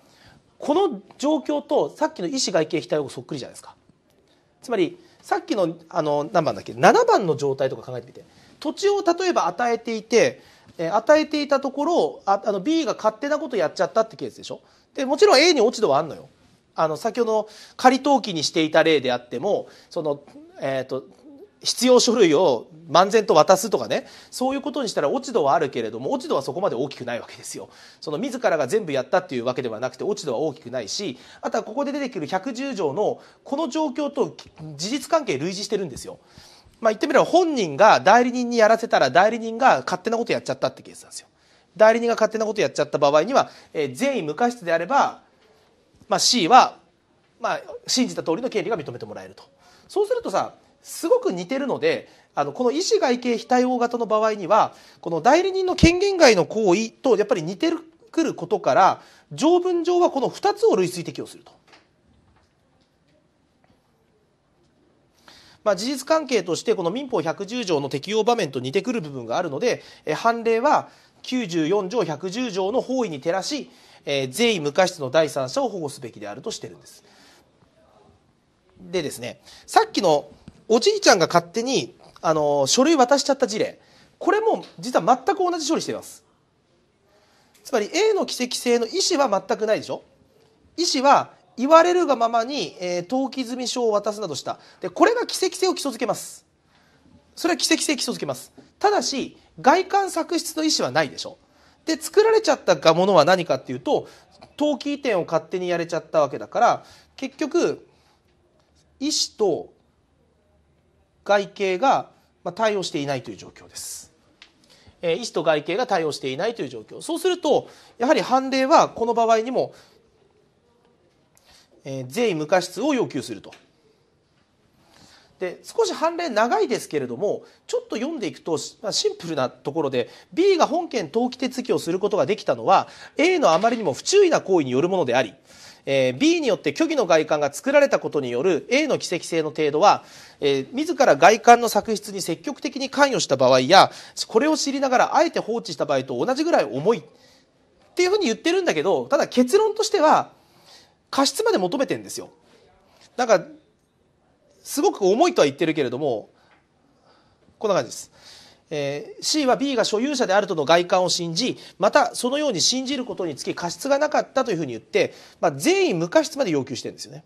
この状況とさっきの医師外形非対応そっくりじゃないですか。つまりさっきのあの何番だっけ7番の状態とか考えてみて土地を例えば与えていて、え与えていたところああの B が勝手なことやっちゃったってケースでしょでもちろん A に落ち度はあんのよ。あの先ほど仮登記にしていた例であってもその、えーと必要書類を漫然と渡すとかねそういうことにしたら落ち度はあるけれども落ち度はそこまで大きくないわけですよその自らが全部やったっていうわけではなくて落ち度は大きくないしあとはここで出てくる110条のこの状況と事実関係類似してるんですよまあ言ってみれば本人が代理人にやらせたら代理人が勝手なことやっちゃったってケースなんですよ代理人が勝手なことやっちゃった場合には、えー、善意無過失であれば、まあ、C は、まあ、信じた通りの権利が認めてもらえるとそうするとさすごく似てるのであのこの医師外形非対応型の場合にはこの代理人の権限外の行為とやっぱり似てくることから条文上はこの2つを類推適用すると。まあ、事実関係としてこの民法110条の適用場面と似てくる部分があるので判例は94条110条の法位に照らし、えー、税意無過失の第三者を保護すべきであるとしてるんです。でですねさっきのおじいちゃんが勝手に、あの、書類渡しちゃった事例。これも実は全く同じ処理しています。つまり A の奇跡性の意思は全くないでしょ意思は言われるがままに、えー、登記済証を渡すなどした。で、これが奇跡性を基礎づけます。それは奇跡性基礎づけます。ただし、外観作出の意思はないでしょで、作られちゃったものは何かっていうと、登記移転を勝手にやれちゃったわけだから、結局、意思と外形が対応していないという状況です。え医師と外形が対応していないという状況そうするとやはり判例はこの場合にも、え税無過失を要求すると。で少し判例長いですけれどもちょっと読んでいくとシンプルなところで B が本件登記手続きをすることができたのは A のあまりにも不注意な行為によるものでありえー、B によって虚偽の外観が作られたことによる A の奇跡性の程度は、えー、自ら外観の作出に積極的に関与した場合やこれを知りながらあえて放置した場合と同じぐらい重いっていうふうに言ってるんだけどただ結論としては過失まで求めてんですよ。だかかすごく重いとは言ってるけれどもこんな感じです。えー、C は B が所有者であるとの外観を信じまたそのように信じることにつき過失がなかったというふうに言って、まあ、全員無過失まで要求してるんですよね。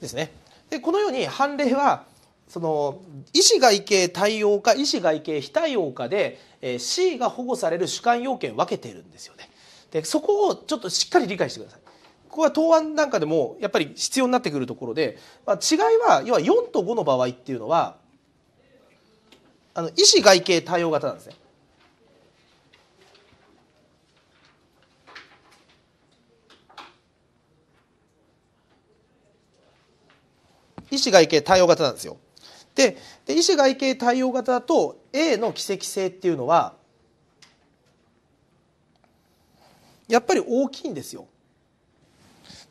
ですね。でこのように判例はその医師外形対応か医師外形非対応かで、えー、C が保護される主観要件を分けてるんですよね。でそこをちょっとしっかり理解してください。ここは答案なんかでもやっぱり必要になってくるところで、まあ、違いは要は4と5の場合っていうのはあの意思外形対応型なんですね。意思外形対応型なんですよ。でで意思外形対応型だと A の奇跡性っていうのはやっぱり大きいんですよ。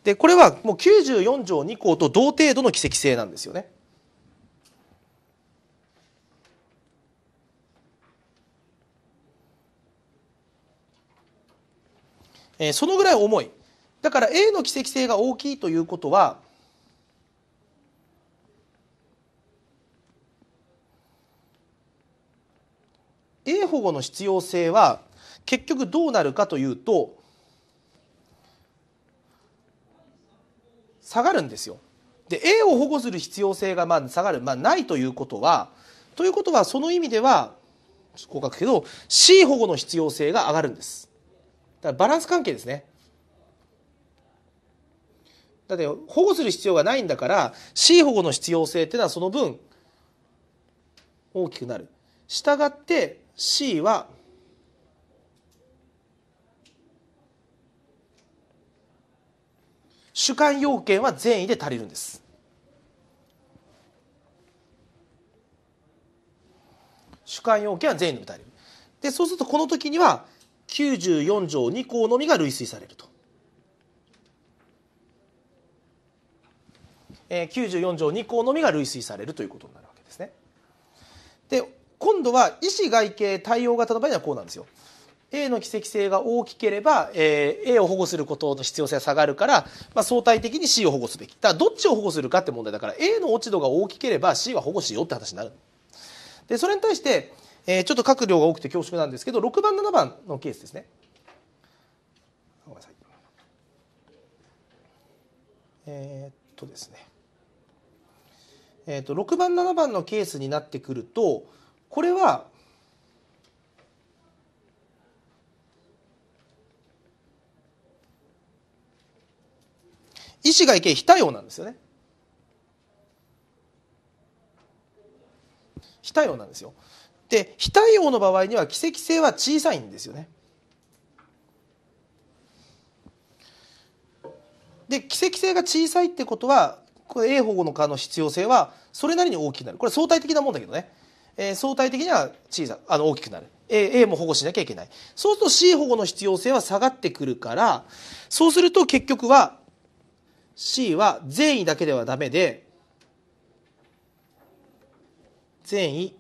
でこれはもう94条2項と同程度の奇跡性なんですよね。えー、そのぐらい重いだから A の奇跡性が大きいということは保護の必要性は結局どうなるかというと下がるんですよ。で A を保護する必要性がまあ下がる、まあ、ないということはということはその意味ではこう書くけど C 保護の必要性が上がるんです。だからバランス関係ですね。だって保護する必要がないんだから C 保護の必要性っていうのはその分大きくなる。したがって C は主観要件は善意で足りるんです主観要件は善意で足りるでそうするとこの時には94条2項のみが類推されると、えー、94条2項のみが類推されるということになるわけですねで今度は意思外形対応型の場合にはこうなんですよ A の奇跡性が大きければ、えー、A を保護することの必要性は下がるから、まあ、相対的に C を保護すべきだどっちを保護するかって問題だから A の落ち度が大きければ C は保護しようって話になるでそれに対して、えー、ちょっと書く量が多くて恐縮なんですけど6番7番のケースですねごめんなさいえー、っとですねえー、っと6番7番のケースになってくるとこれは意志がいけ非対応なんですよね非対応なんですよで非対応の場合には奇跡性は小さいんですよねで奇跡性が小さいってことはこれ A 保護の可の必要性はそれなりに大きくなるこれ相対的なもんだけどね、えー、相対的には小さあの大きくなる A, A も保護しなきゃいけないそうすると C 保護の必要性は下がってくるからそうすると結局は C は善意だけではダメで、善意、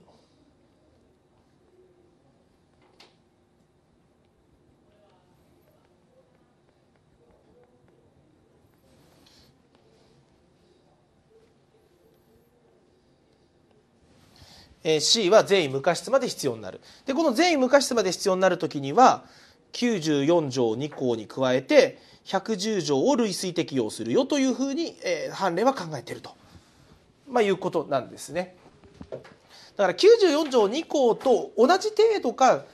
C は善意無過失まで必要になる。で、この善意無過失まで必要になるときには、94条2項に加えて、110条を類推適用するよというふうに、えー、判例は考えていると、まあ、いうことなんですね。だから94条2項と同じ程度か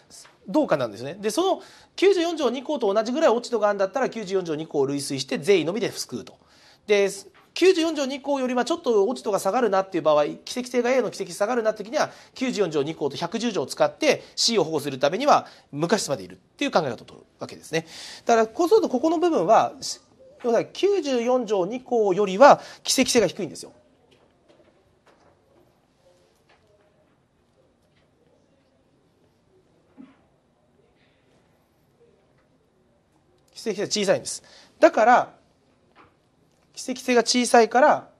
どうかなんですね。でその94条2項と同じぐらい落ち度があるんだったら94条2項を類推して善意のみで救うと。で94条2項よりはちょっと落ち度が下がるなっていう場合奇跡性が A の奇跡下がるなって時には94条2項と110条を使って C を保護するためには昔までいるっていう考え方を取るわけですね。だからこうするとここの部分は要は94条2項よりは奇跡性が低いんですよ。奇性制小さいんですだから奇跡性が小さいから「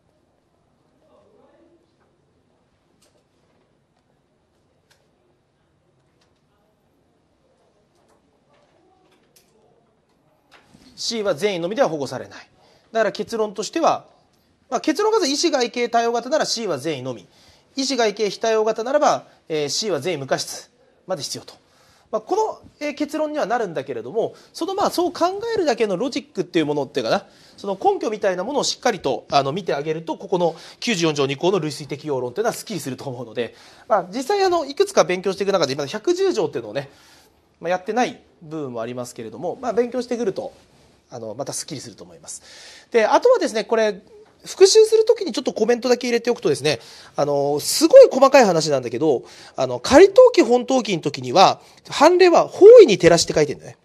C」は善意のみでは保護されないだから結論としては、まあ、結論が意思外形対応型なら C は善意のみ意思外形非対応型ならば、えー、C は善意無過失まで必要とまあ、この結論にはなるんだけれどもそのまあそう考えるだけのロジックっていうものっていうかなその根拠みたいなものをしっかりとあの見てあげるとここの94条2項の類推適用論っていうのはすっきりすると思うので、まあ、実際あのいくつか勉強していく中で今110条っていうのをね、まあ、やってない部分もありますけれども、まあ、勉強してくるとあのまたすっきりすると思います。であとはですねこれ復習するときにちょっとコメントだけ入れておくとですね、あの、すごい細かい話なんだけど、あの、仮登記本登記の時には、判例は方位に照らして書いてるんだね。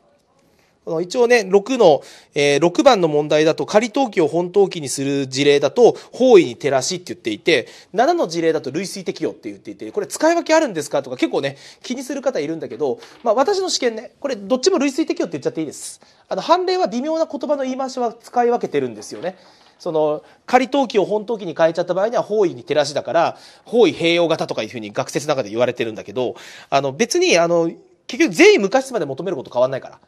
一応ね、6の、えー、6番の問題だと、仮登記を本登記にする事例だと、方位に照らしって言っていて、7の事例だと類推適用って言っていて、これ使い分けあるんですかとか結構ね、気にする方いるんだけど、まあ私の試験ね、これどっちも類推適用って言っちゃっていいです。あの、判例は微妙な言葉の言い回しは使い分けてるんですよね。その仮登記を本登記に変えちゃった場合には方位に照らしだから方位併用型とかいうふうに学説の中で言われてるんだけどあの別にあの結局全員無価値まで求めること変わんないから。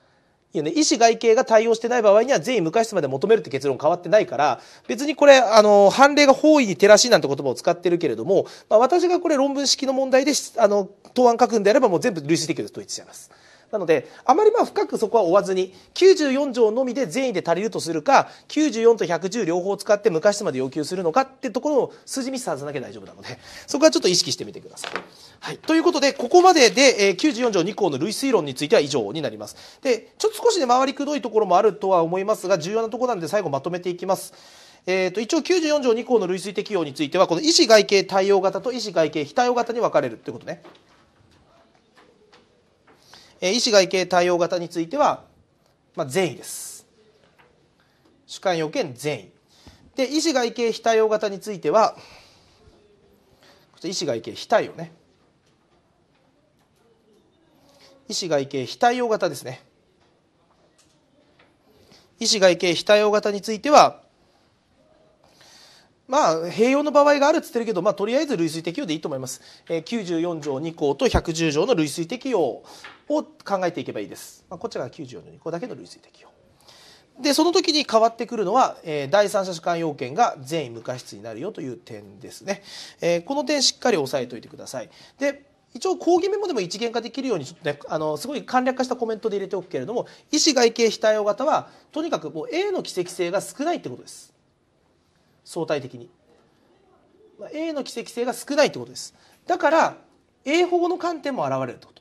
いやね、医師外形が対応してない場合には全員無価質まで求めるって結論変わってないから、別にこれ、あの、判例が方位に照らしなんて言葉を使ってるけれども、まあ、私がこれ論文式の問題で、あの、答案書くんであればもう全部類似るで統一しちゃいます。なのであまりまあ深くそこは追わずに94条のみで善意で足りるとするか94と110両方使って無価まで要求するのかってところを数字ミスさせなきゃ大丈夫なのでそこはちょっと意識してみてください。はい、ということでここまでで、えー、94条2項の類推論については以上になります。でちょっと少しね回りくどいところもあるとは思いますが重要なところなんで最後まとめていきます。えーと、一応94条2項の類推適用についてはこの医師外形対応型と医師外形非対応型に分かれるということね。医師外形対応型については、まあ、善意です。主観要件善意。で、医師外形非対応型については、医師外形非対応ね。医師外形非対応型ですね。医師外形非対応型については、まあ、併用の場合があるっつってるけど、まあ、とりあえず類推適用でいいと思います。えー、94条2項と110条の類推適用を考えていけばいいです。まあ、こっちが94の2個だけの類推適用。でその時に変わってくるのは、えー、第三者主観要件が善意無過失になるよという点ですね、えー、この点しっかり押さえておいてくださいで一応抗議メモでも一元化できるようにちょっとねあのすごい簡略化したコメントで入れておくけれども医師外形非対応型はとにかくもう A の奇跡性が少ないってことです相対的に A の奇跡性が少ないってことですだから A 保護の観点も現れると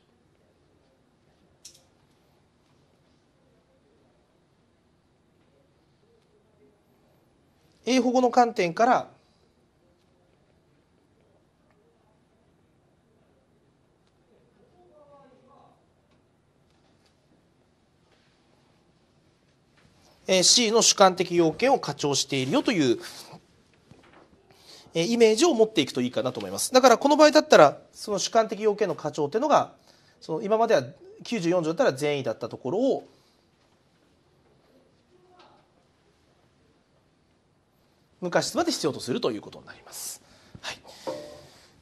英保護の観点からえ C の主観的要件を課長しているよという、えイメージを持っていくといいかなと思います。だからこの場合だったらその主観的要件の課長っていうのがその今までは9 4条だったら善意だったところを昔まで必要とするということになります。はい、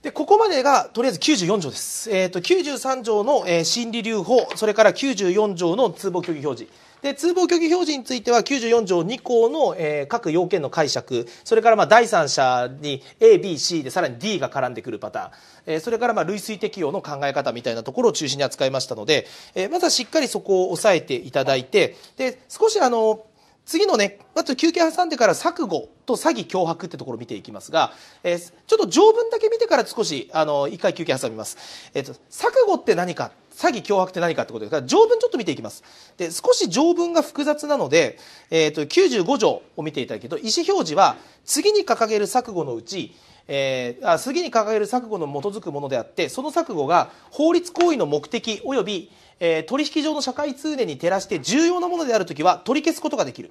でここまでがとりあえず94条です、えーと、と93条の、えー、心理留保それから94条の通報虚偽表示で通報虚偽表示については94条2項の、えー、各要件の解釈それからまあ第三者に ABC でさらに D が絡んでくるパターン、えー、それからまあ類推適用の考え方みたいなところを中心に扱いましたので、えー、まずはしっかりそこを押さえていただいてで少しあの次のね、まず休憩挟んでから錯誤と詐欺脅迫ってところを見ていきますが、えー、ちょっと条文だけ見てから少し、あの、一回休憩挟みます。えっ、ー、と、錯誤って何か、詐欺脅迫って何かってことですから、条文ちょっと見ていきます。で、少し条文が複雑なので、えっ、ー、と、95条を見ていただくと、意思表示は、次に掲げる錯誤のうち、えー、次に掲げる錯誤の基づくものであってその錯誤が法律行為の目的及び、えー、取引上の社会通念に照らして重要なものであるときは取り消すことができる、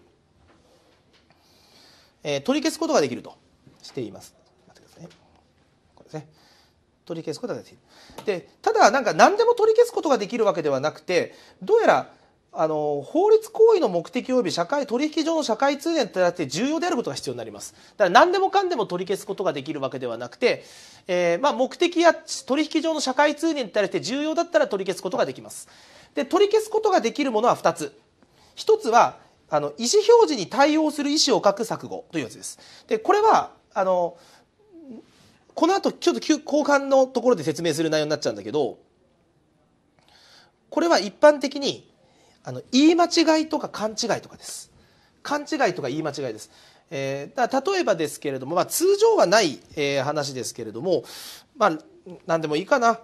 えー、取り消すことができるとしています待ってくださいこれですね取り消すことができるでただなんか何でも取り消すことができるわけではなくてどうやらあの法律行為の目的及び社会取引上の社会通念とあって重要であることが必要になりますだから何でもかんでも取り消すことができるわけではなくて、えー、まあ、目的や取引上の社会通念に対して重要だったら取り消すことができますで取り消すことができるものは2つ1つはあの意思表示に対応する意思を書く錯誤というやつですでこれはあのこの後ちょっと後半のところで説明する内容になっちゃうんだけどこれは一般的にあの言い間違いとか勘違いとかです。勘違いとか言い間違いです。えー、だ例えばですけれども、まあ、通常はない、えー、話ですけれども、まあ、何でもいいかな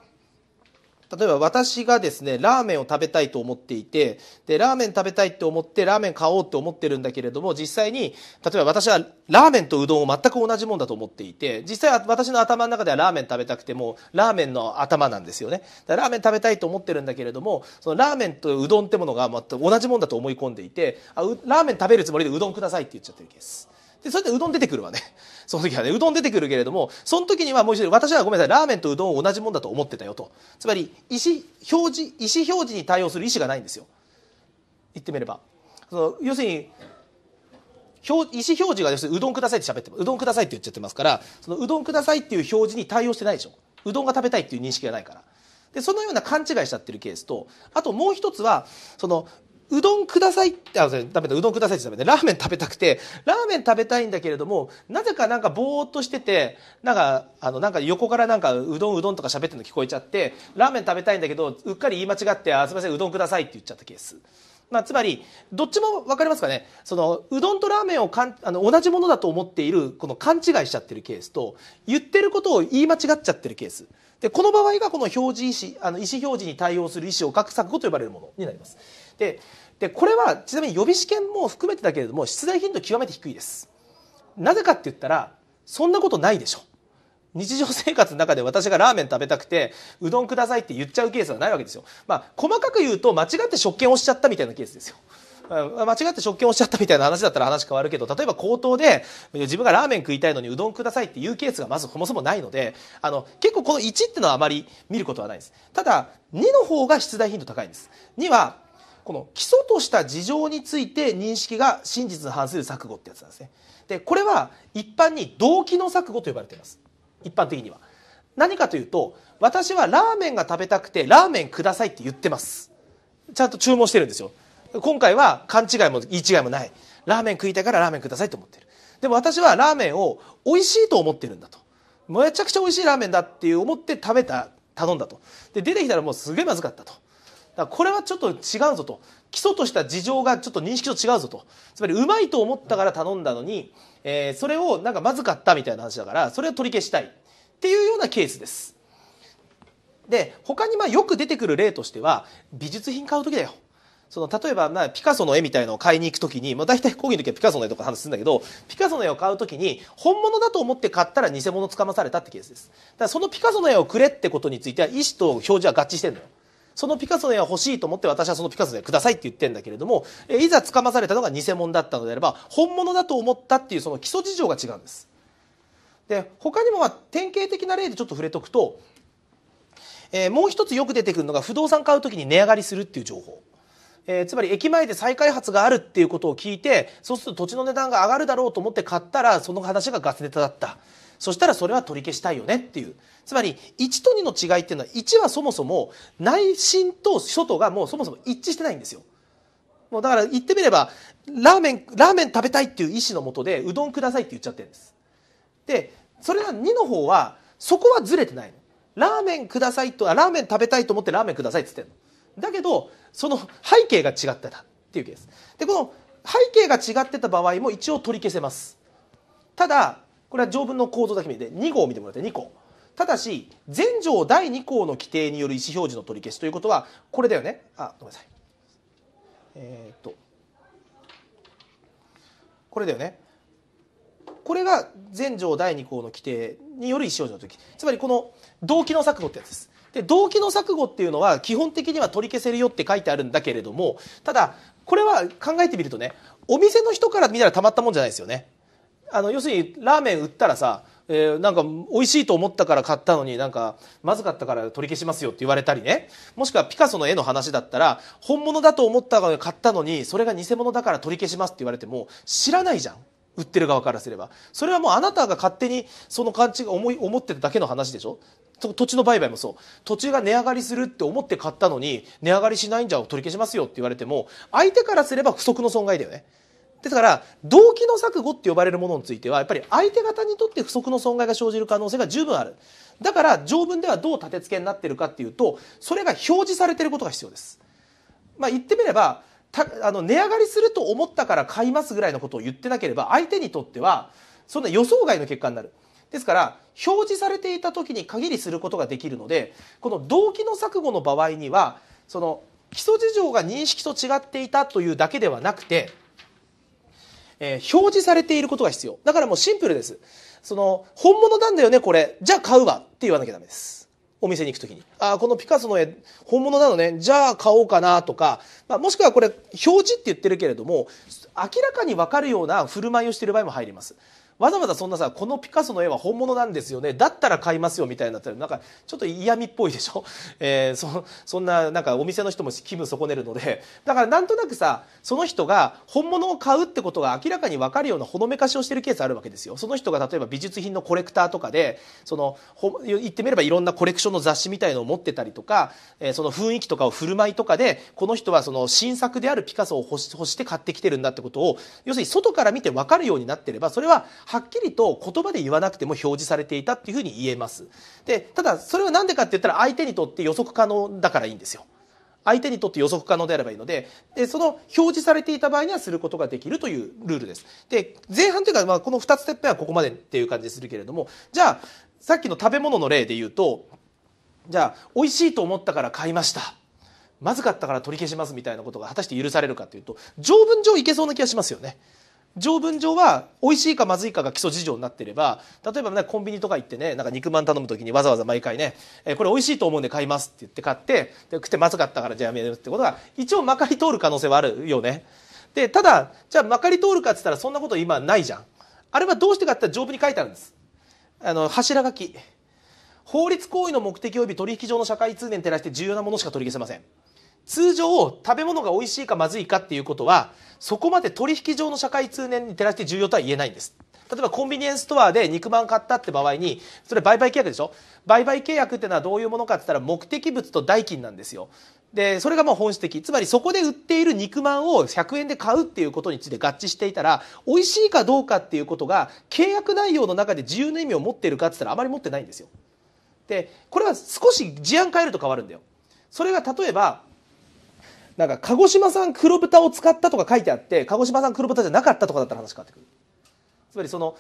例えば私がですねラーメンを食べたいと思っていてでラーメン食べたいって思ってラーメン買おうって思ってるんだけれども実際に例えば私はラーメンとうどんを全く同じもんだと思っていて実際私の頭の中ではラーメン食べたくてもラーメンの頭なんですよねラーメン食べたいと思ってるんだけれどもそのラーメンとうどんってものが同じもんだと思い込んでいてあラーメン食べるつもりでうどんくださいって言っちゃってるケースで、それでうどん出てくるわね。その時はね、うどん出てくるけれども、その時にはもう一度、私はごめんなさい、ラーメンとうどんを同じもんだと思ってたよと。つまり、意思表示、意思表示に対応する意思がないんですよ。言ってみれば。その要するに、表意思表示が要するにうどんくださいって喋ってうどんくださいって言っちゃってますからそのうどんくださいっていう表示に対応してないでしょうどんが食べたいっていう認識がないからでそのような勘違いしちゃってるケースとあともう一つはそのうどんくださいって、あ、ダメだ、うどんくださいってダメだ、ラーメン食べたくて、ラーメン食べたいんだけれども、なぜかなんかぼーっとしてて、なんか、あの、なんか横からなんかうどんうどんとか喋ってるの聞こえちゃって、ラーメン食べたいんだけど、うっかり言い間違って、あ、すみません、うどんくださいって言っちゃったケース。まあ、つまり、どっちも分かりますかね、そのうどんとラーメンをかんあの同じものだと思っている、この勘違いしちゃってるケースと、言ってることを言い間違っちゃってるケース、でこの場合がこの表示意思、あの意思表示に対応する意思を画策語と呼ばれるものになります。ででこれはちなみに予備試験も含めてだけれども出題頻度極めて低いですなぜかって言ったらそんなことないでしょ日常生活の中で私がラーメン食べたくてうどんくださいって言っちゃうケースはないわけですよまあ細かく言うと間違って食券押しちゃったみたいなケースですよ間違って食券押しちゃったみたいな話だったら話変わるけど例えば口頭で自分がラーメン食いたいのにうどんくださいっていうケースがまずそもそもないのであの結構この1っていうのはあまり見ることはないですただ2の方が出題頻度高いんです2はこの基礎とした事情について認識が真実に反する錯誤ってやつなんですね。でこれは一般に動機の錯誤と呼ばれています一般的には。何かというと私はラーメンが食べたくてラーメンくださいって言ってますちゃんと注文してるんですよ今回は勘違いも言い違いもないラーメン食いたいからラーメンくださいと思ってるでも私はラーメンを美味しいと思ってるんだとめちゃくちゃ美味しいラーメンだっていう思って食べた頼んだとで出てきたらもうすげえまずかったとだからこれはちょっと違うぞと基礎とした事情がちょっと認識と違うぞとつまりうまいと思ったから頼んだのに、えー、それをなんかまずかったみたいな話だからそれを取り消したいっていうようなケースです。で他にまあよく出てくる例としては美術品買う時だよ。その例えばあ、ピカソの絵みたいのを買いに行く時に、まあ、大体講義の時はピカソの絵とか話するんだけどピカソの絵を買う時に本物だと思って買ったら偽物つかまされたってケースですだからそのピカソの絵をくれってことについては意思と表示は合致してるのよそのピカソの絵は欲しいと思って私はそのピカソの絵くださいって言ってんだけれども、えいざつかまされたのが偽物だったのであれば本物だと思ったっていうその基礎事情が違うんです。で他にもまあ典型的な例でちょっと触れとくと、えー、もう一つよく出てくるのが不動産買う時に値上がりするっていう情報。えー、つまり駅前で再開発があるっていうことを聞いてそうすると土地の値段が上がるだろうと思って買ったらその話がガスネタだったそしたらそれは取り消したいよねっていうつまり1と2の違いっていうのは1はそもそも内心と外がもうそもそも一致してないんですよ。もうだから言ってみればラーメンラーメン食べたいっていう意思のもとでうどんくださいって言っちゃってるんです。でそれは2の方はそこはずれてないの。ラーメンくださいとラーメン食べたいと思ってラーメンくださいって言ってるの。だけどその背景が違ってたっていうケース。でこの背景が違ってた場合も一応取り消せます。ただこれは条文の構造だけ見て2号を見てもらって2個。ただし全条第2項の規定による意思表示の取り消しということはこれだよねあごめんなさいえー、っとこれだよねこれが全条第2項の規定による意思表示の時つまりこの動機の錯誤ってやつですで動機の錯誤っていうのは基本的には取り消せるよって書いてあるんだけれどもただこれは考えてみるとねお店の人から見たらたまったもんじゃないですよねあの要するにラーメン売ったらさえー、なんか美味しいと思ったから買ったのになんかまずかったから取り消しますよって言われたりねもしくはピカソの絵の話だったら本物だと思ったから買ったのにそれが偽物だから取り消しますって言われても知らないじゃん売ってる側からすればそれはもうあなたが勝手にその勘違い思い思ってただけの話でしょ土地の売買もそう土地が値上がりするって思って買ったのに値上がりしないんじゃ取り消しますよって言われても相手からすれば不足の損害だよね。ですから動機の錯誤って呼ばれるものについてはやっぱり相手方にとって不足の損害が生じる可能性が十分あるだから条文ではどう立て付けになってるかっていうとそれが表示されてることが必要です、まあ、言ってみればたあの値上がりすると思ったから買いますぐらいのことを言ってなければ相手にとってはそんな予想外の結果になるですから表示されていた時に限りすることができるのでこの動機の錯誤の場合にはその基礎事情が認識と違っていたというだけではなくてえー、表示されていることが必要。だからもうシンプルです。その、本物なんだよね、これ。じゃあ買うわって言わなきゃダメです。お店に行くときに。あこのピカソの絵、本物なのね。じゃあ買おうかなとか、まあ、もしくはこれ、表示って言ってるけれども、明らかにわかるような振る舞いをしている場合も入ります。わざわざそんなさこのピカソの絵は本物なんですよねだったら買いますよみたいになったらなんかちょっと嫌味っぽいでしょ、えー、そそんななんかお店の人も気分損ねるのでだからなんとなくさその人が本物を買うってことが明らかにわかるようなほのめかしをしてるケースあるわけですよ。その人が例えば美術品のコレクターとかでそのほ、言ってみればいろんなコレクションの雑誌みたいのを持ってたりとか、えー、その雰囲気とかを振る舞いとかでこの人はその新作であるピカソを欲して買ってきてるんだってことを要するに外から見てわかるようになってればそれははっきりと言葉で言わなくても表示されていたっていうふうに言えます。で、ただそれは何でかって言ったら相手にとって予測可能だからいいんですよ。相手にとって予測可能であればいいのででその表示されていた場合にはすることができるというルールです。で前半というか、まあ、この2つ目はここまでっていう感じするけれどもじゃあさっきの食べ物の例で言うとじゃあ美味しいと思ったから買いました。まずかったから取り消しますみたいなことが果たして許されるかというと条文上いけそうな気がしますよね。条文上は美味しいかまずいかが基礎事情になってれば例えばねコンビニとか行ってねなんか肉まん頼む時にわざわざ毎回ね、えこれ美味しいと思うんで買いますって言って買ってで食ってまずかったからじゃあやめるってことが一応まかり通る可能性はあるよね。でただじゃあまかり通るかっつったらそんなこと今ないじゃん。あれはどうしてかって条文に書いてあるんです。あの柱書き法律行為の目的及び取引上の社会通念に照らして重要なものしか取り消せません。通常食べ物が美味しいかまずいかっていうことはそこまで取引上の社会通念に照らして重要とは言えないんです例えばコンビニエンスストアで肉まん買ったって場合にそれ売買契約でしょ売買契約ってのはどういうものかって言ったら目的物と代金なんですよでそれがもう本質的つまりそこで売っている肉まんを100円で買うっていうことについて合致していたら美味しいかどうかっていうことが契約内容の中で自由の意味を持っているかって言ったらあまり持ってないんですよでこれは少し事案変えると変わるんだよそれが例えばなんか鹿児島産黒豚を使ったとか書いてあって鹿児島産黒豚じゃなかったとかだったら話変わってくるつまりその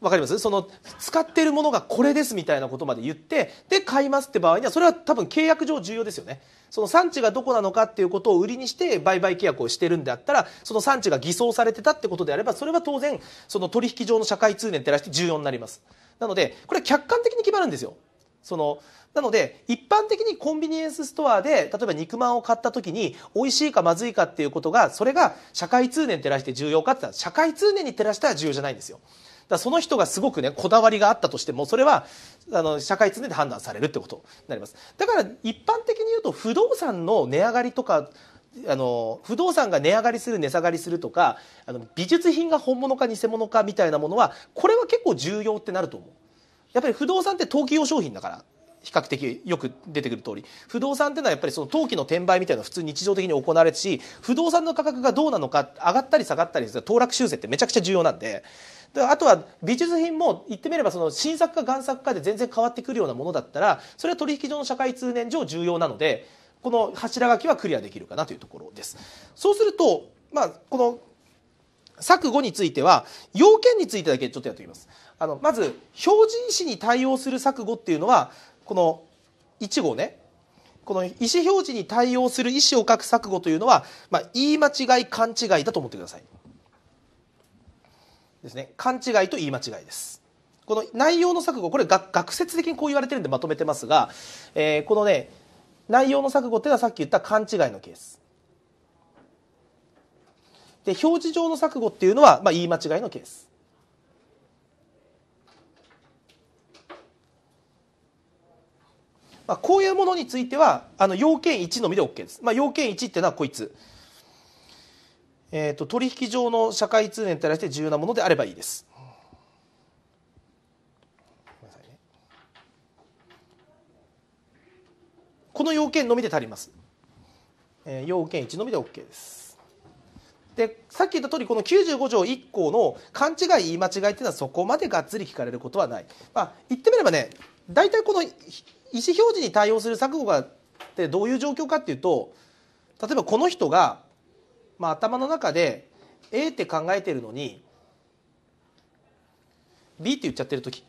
わかりますその使ってるものがこれですみたいなことまで言ってで買いますって場合にはそれは多分契約上重要ですよねその産地がどこなのかっていうことを売りにして売買契約をしてるんであったらその産地が偽装されてたってことであればそれは当然その取引上の社会通念に照らして重要になりますなのでこれは客観的に決まるんですよそのなので一般的にコンビニエンスストアで例えば肉まんを買った時に美味しいかまずいかっていうことがそれが社会通念照らして重要かってったら社会通念に照らしたら重要じゃないんですよ。だその人がすごくねこだわりがあったとしてもそれはあの社会通念で判断されるってことになりますだから一般的に言うと不動産の値上がりとかあの不動産が値上がりする値下がりするとかあの美術品が本物か偽物かみたいなものはこれは結構重要ってなると思うやっぱり不動産って投機用商品だから比較的よく出てくる通り不動産っていうのはやっぱりその投機の転売みたいなのが普通日常的に行われるし不動産の価格がどうなのか上がったり下がったり騰落修正ってめちゃくちゃ重要なんで。あとは美術品も言ってみればその新作か贋作かで全然変わってくるようなものだったらそれは取引上の社会通念上重要なのでこの柱書きはクリアできるかなというところです。そうすると、まあ、この錯誤については要件についてだけちょっとやっておきます。あのまず表示意思に対応する錯誤っていうのはこの1号ねこの意思表示に対応する意思を書く錯誤というのは、まあ、言い間違い勘違いだと思ってください。ですね勘違いと言い間違いです。この内容の錯誤これ学説的にこう言われてるんでまとめてますが、えー、このね内容の錯誤っていうのはさっき言った勘違いのケース。で表示上の錯誤っていうのは、まあ、言い間違いのケース。まあ、こういうものについてはあの要件1のみで OK です。まあ、要件1っていうのはこいつ。えーと、取引上の社会通念に対して重要なものであればいいです。この要件のみで足ります。えー、要件1のみで OK です。でさっき言った通りこの95条1項の勘違い言い間違いっていうのはそこまでがっつり聞かれることはない。まあ、言ってみればね大体この意思表示に対応する錯誤がってどういう状況かっていうと例えばこの人が、まあ、頭の中で A って考えてるのに B って言っちゃってる時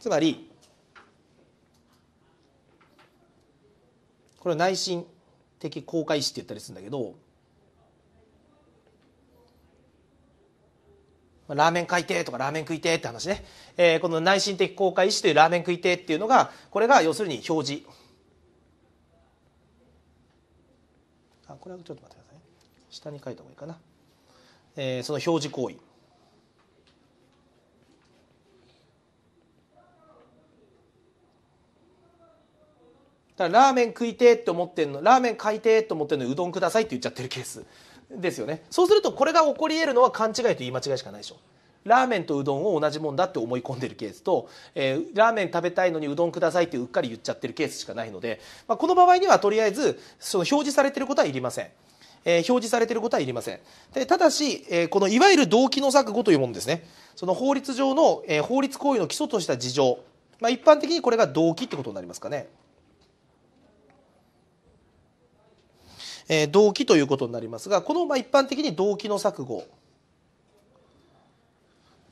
つまりこれは内心的公開意思って言ったりするんだけどラーメン買いてとかラーメン食いてって話ね、えー、この内心的公開意思というラーメン食いてっていうのがこれが要するに表示あこれはちょっと待ってください下に書いた方がいいかな、えー、その表示行為だラーメン食いてって思ってんのラーメン買いてって思ってんのうどんくださいって言っちゃってるケースですよねそうするとこれが起こり得るのは勘違いと言い間違いしかないでしょラーメンとうどんを同じもんだって思い込んでるケースと、えー、ラーメン食べたいのにうどんくださいってうっかり言っちゃってるケースしかないので、まあ、この場合にはとりあえずその表示されてることはいりません。えー、表示されてることはいりませんでただし、えー、このいわゆる動機の錯誤というものですねその法律上の、えー、法律行為の基礎とした事情、まあ、一般的にこれが動機ってことになりますかね。えー、動機ということになりますがこのまあ一般的に動機の錯誤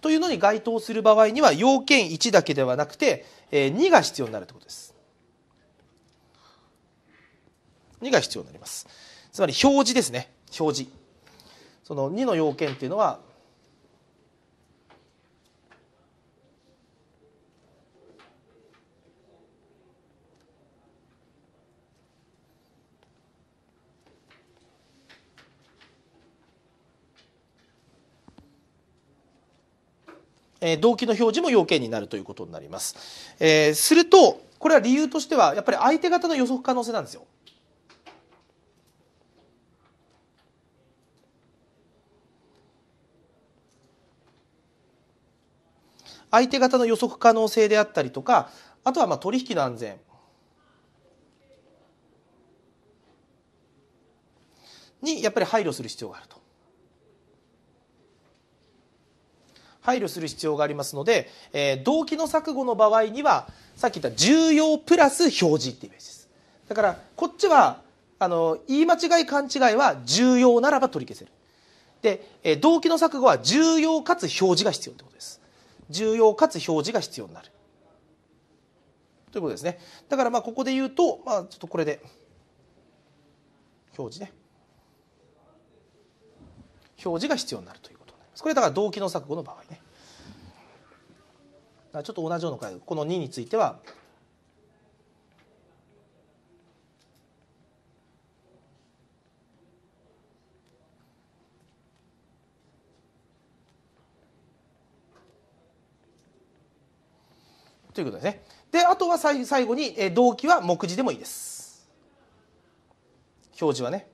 というのに該当する場合には要件1だけではなくて、えー、2が必要になるということです。2が必要になります。つまり表示ですね表示。その2の要件っていうのはえ動機の表示も要件になるということになります、えするとこれは理由としてはやっぱり相手方の予測可能性なんですよ相手方の予測可能性であったりとかあとはまあ取引の安全にやっぱり配慮する必要があると。配慮する必要がありますので、えー、動機の錯誤の場合にはさっき言った重要プラス表示ってイメージですだからこっちはあの言い間違い勘違いは重要ならば取り消せるで、えー、動機の錯誤は重要かつ表示が必要ってことです重要かつ表示が必要になるということですねだからまあここで言うと、まあ、ちょっとこれで表示ね表示が必要になるというこれだから動機の錯誤の場合ね。ちょっと同じような回この2についてはということですね。で、あとは最後に、え動機は目次でもいいです。表示はね。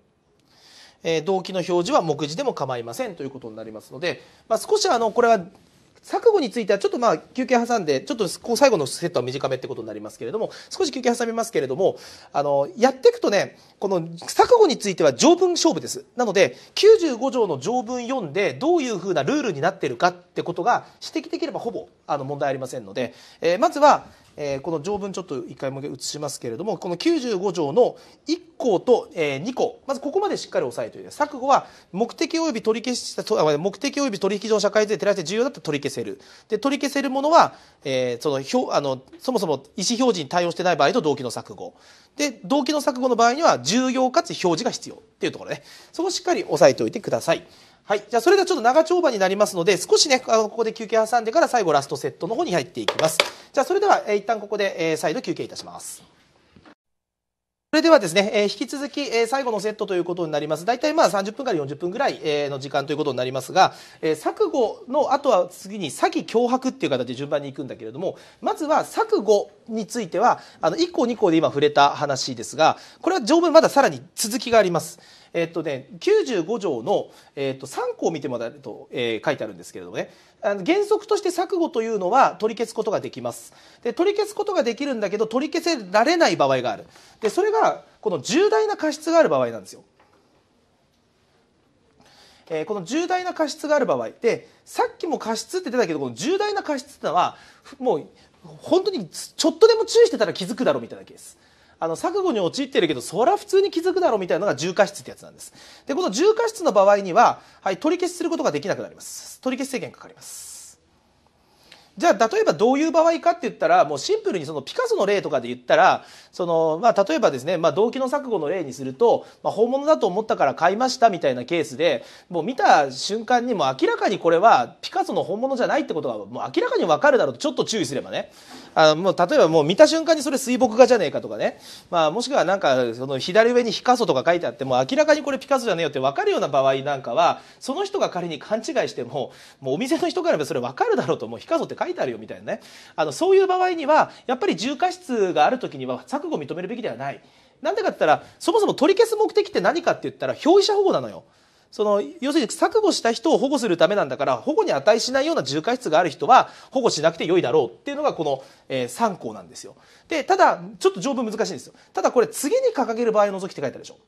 え動機の表示は目次でも構いませんということになりますので、まあ、少しあのこれは錯誤についてはちょっとまあ休憩挟んでちょっとこう最後のセットは短めってことになりますけれども少し休憩挟みますけれどもあのやっていくとねこの錯誤については条文勝負ですなので95条の条文読んでどういうふうなルールになってるかってことが指摘できればほぼあの問題ありませんので、えー、まずはえー、この条文ちょっと一回もう移しますけれどもこの95条の1項と、えー、2項まずここまでしっかり押さえておいて錯誤は目的及び取り消した目的及び取引上社会税照らして重要だったら取り消せるで取り消せるものは、えー、その表あのそもそも意思表示に対応してない場合と動機の錯誤で動機の錯誤の場合には重要かつ表示が必要っていうところねそこしっかり押さえておいてください。はい。じゃあ、それではちょっと長丁場になりますので、少しね、あのここで休憩挟んでから最後ラストセットの方に入っていきます。じゃあ、それでは、えー、一旦ここで、えー、再度休憩いたします。それではですね、えー、引き続き、えー、最後のセットということになります。大体まあ30分から40分ぐらい、えー、の時間ということになりますが、え錯誤の後は次に詐欺脅迫っていう形で順番に行くんだけれども、まずは錯誤については、あの1項2項で今触れた話ですが、これは条文まださらに続きがあります。えっとね、95条の、えっと、3項を見てもらえると、えー、書いてあるんですけれどもねあの原則として錯誤というのは取り消すことができますで取り消すことができるんだけど取り消せられない場合があるでそれがこの重大な過失がある場合なんですよえー、この重大な過失がある場合でさっきも過失って出たけどこの重大な過失ってのはもう本当にちょっとでも注意してたら気づくだろうみたいなケースあの、錯誤に陥ってるけど、そら普通に気づくだろうみたいなのが重過失ってやつなんです。で、この重過失の場合には、はい、取り消しすることができなくなります。取り消し制限かかります。じゃあ、例えばどういう場合かって言ったら、もうシンプルにそのピカソの例とかで言ったら、その、まあ、例えばですね、まあ、動機の錯誤の例にすると、まあ、本物だと思ったから買いましたみたいなケースで、もう見た瞬間にも明らかにこれはピカソの本物じゃないってことがもう明らかにわかるだろうと、ちょっと注意すればね。あもう例えばもう見た瞬間にそれ水墨画じゃねえかとかね、まあ、もしくはなんかその左上にピカソとか書いてあっても明らかにこれピカソじゃねえよって分かるような場合なんかはその人が仮に勘違いしてももうお店の人から見ればそれ分かるだろうともうピカソって書いてあるよみたいなねあのそういう場合にはやっぱり重過失がある時には錯誤を認めるべきではない。なんでかって言ったらそもそも取り消す目的って何かって言ったら表意者保護なのよ。その要するに錯誤した人を保護するためなんだから保護に値しないような重過失がある人は保護しなくてよいだろうっていうのがこの、えー、3項なんですよでただちょっと条文難しいんですよただこれ次に掲げる場合の除きって書いてあるでしょ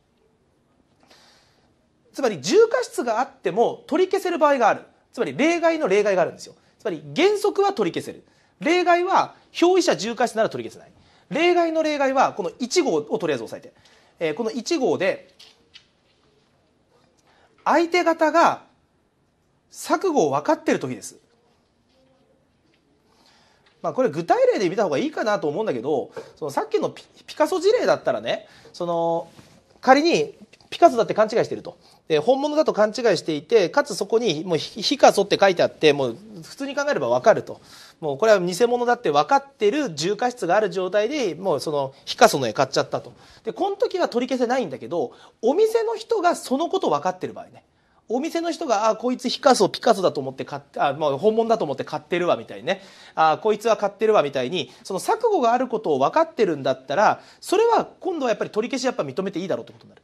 つまり重過失があっても取り消せる場合があるつまり例外の例外があるんですよつまり原則は取り消せる例外は表意者重過失なら取り消せない例外の例外はこの1号をとりあえず押さえて、えー、この1号で相手方が錯誤を分かってる時です。まあ、これ具体例で見た方がいいかなと思うんだけどそのさっきのピカソ事例だったらねその仮にピカソだって勘違いしてると。で本物だと勘違いしていてかつそこにもう「ピカソ」って書いてあってもう普通に考えれば分かると。もうこれは偽物だって分かってる重過失がある状態でもうそのピカソの絵買っちゃったとでこの時は取り消せないんだけどお店の人がそのこと分かってる場合ねお店の人が、あ、こいつヒカソ、ピカソだと思って買って、あ、まあ、本物だと思って買ってるわ、みたいにね。あ、こいつは買ってるわ、みたいに、その錯誤があることを分かってるんだったら、それは今度はやっぱり取り消しやっぱ認めていいだろうってことになる。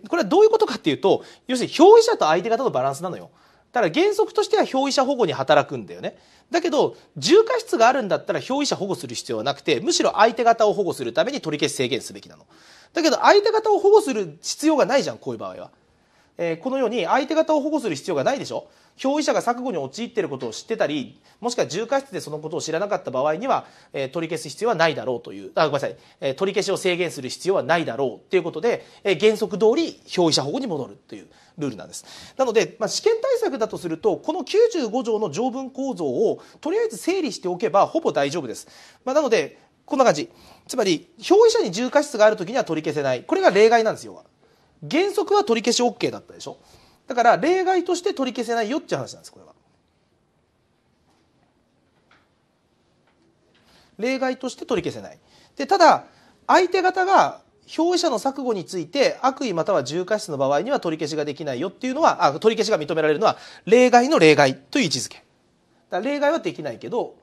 で、これはどういうことかっていうと、要するに表意者と相手方のバランスなのよ。ただ原則としては表意者保護に働くんだよね。だけど、重過失があるんだったら表意者保護する必要はなくて、むしろ相手方を保護するために取り消し制限すべきなの。だけど、相手方を保護する必要がないじゃん、こういう場合は。えー、このように相手方を保護する必要がないでしょ憑依者が錯誤に陥っていることを知ってたりもしくは重過失でそのことを知らなかった場合には、えー、取り消す必要はないだろうというあごめんなさい、えー、取り消しを制限する必要はないだろうということで、えー、原則通り憑依者保護に戻るというルールなんです。なので、まあ、試験対策だとするとこの95条の条文構造をとりあえず整理しておけばほぼ大丈夫です。まあ、なのでこんな感じつまり表依者に重過失があるときには取り消せないこれが例外なんですよ原則は取り消し OK だったでしょだから例外として取り消せないよっていう話なんですこれは。例外として取り消せない。でただ相手方が表意者の錯誤について悪意または重過失の場合には取り消しができないよっていうのはあ取り消しが認められるのは例外の例外という位置づけ。だ例外はできないけど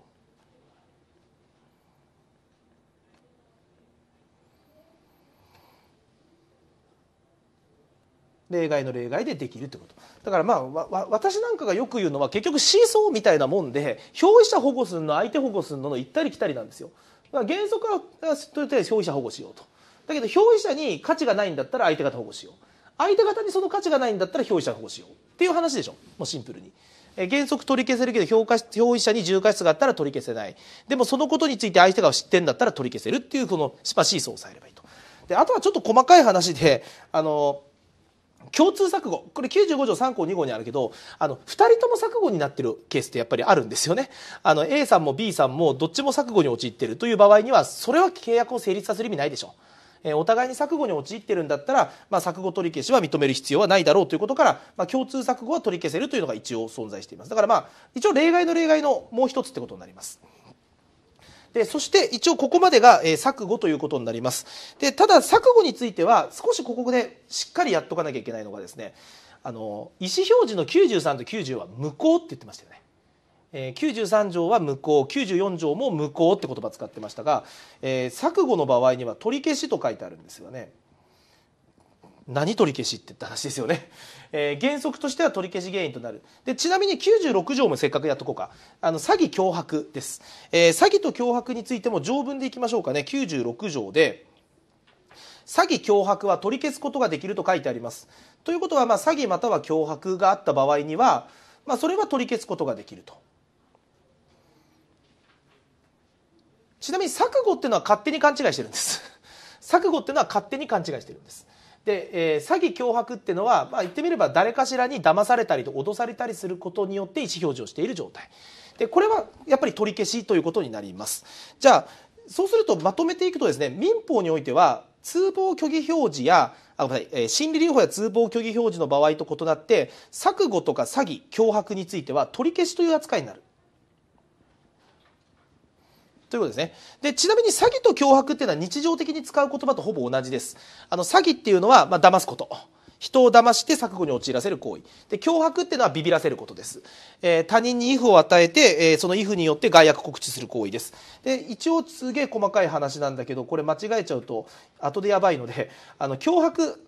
例外の例外でできるってことだからまあ私なんかがよく言うのは結局シーソーみたいなもんで表示者保護するの相手保護するのの行ったり来たりなんですよだから原則はとりあえず表費者保護しようとだけど表示者に価値がないんだったら相手方保護しよう相手方にその価値がないんだったら表示者保護しようっていう話でしょもうシンプルに。え原則取り消せるけど評価表示者に重過失があったら取り消せないでもそのことについて相手が知ってんだったら取り消せるっていうこのシパシーソーを抑えればいいとであとはちょっと細かい話であの共通錯誤これ95条3項2号にあるけどあの2人とも錯誤になってるケースってやっぱりあるんですよねあの A さんも B さんもどっちも錯誤に陥ってるという場合にはそれは契約を成立させる意味ないでしょえお互いに錯誤に陥ってるんだったら、まあ、錯誤取り消しは認める必要はないだろうということから、まあ、共通錯誤は取り消せるというのが一応存在していますだからまあ一応例外の例外のもう一つってことになります。で、そして一応ここまでが、えー、錯誤ということになります。で、ただ錯誤については少しここでしっかりやっとかなきゃいけないのがですね、あの、意思表示の93と90は無効って言ってましたよね。えー、93条は無効94条も無効って言葉使ってましたが、えー、錯誤の場合には取り消しと書いてあるんですよね。何取り消しって話ですよね、えー、原則としては取り消し原因となるでちなみに96条もせっかくやっとこうかあの詐欺脅迫です、えー、詐欺と脅迫についても条文でいきましょうかね96条で詐欺脅迫は取り消すことができると書いてありますということはまあ詐欺または脅迫があった場合には、まあ、それは取り消すことができるとちなみに錯誤っていうのは勝手に勘違いしてるんです錯誤っていうのは勝手に勘違いしてるんですで、えー、詐欺脅迫っていうのは、まあ、言ってみれば誰かしらに騙されたりと脅されたりすることによって意思表示をしている状態でこれはやっぱり取り消しということになりますじゃあそうするとまとめていくとですね民法においては通報虚偽表示やあごめんなさい、えー、心理留保や通報虚偽表示の場合と異なって錯誤とか詐欺脅迫については取り消しという扱いになるということですね。で、ちなみに詐欺と脅迫っていうのは日常的に使う言葉とほぼ同じです。あの、詐欺っていうのは、まあ、騙すこと。人を騙して錯誤に陥らせる行為で脅迫っていうのはビビらせることです、えー、他人に if を与えて、えー、その if によって害悪告知する行為ですで一応すげえ細かい話なんだけどこれ間違えちゃうと後でやばいのであの脅迫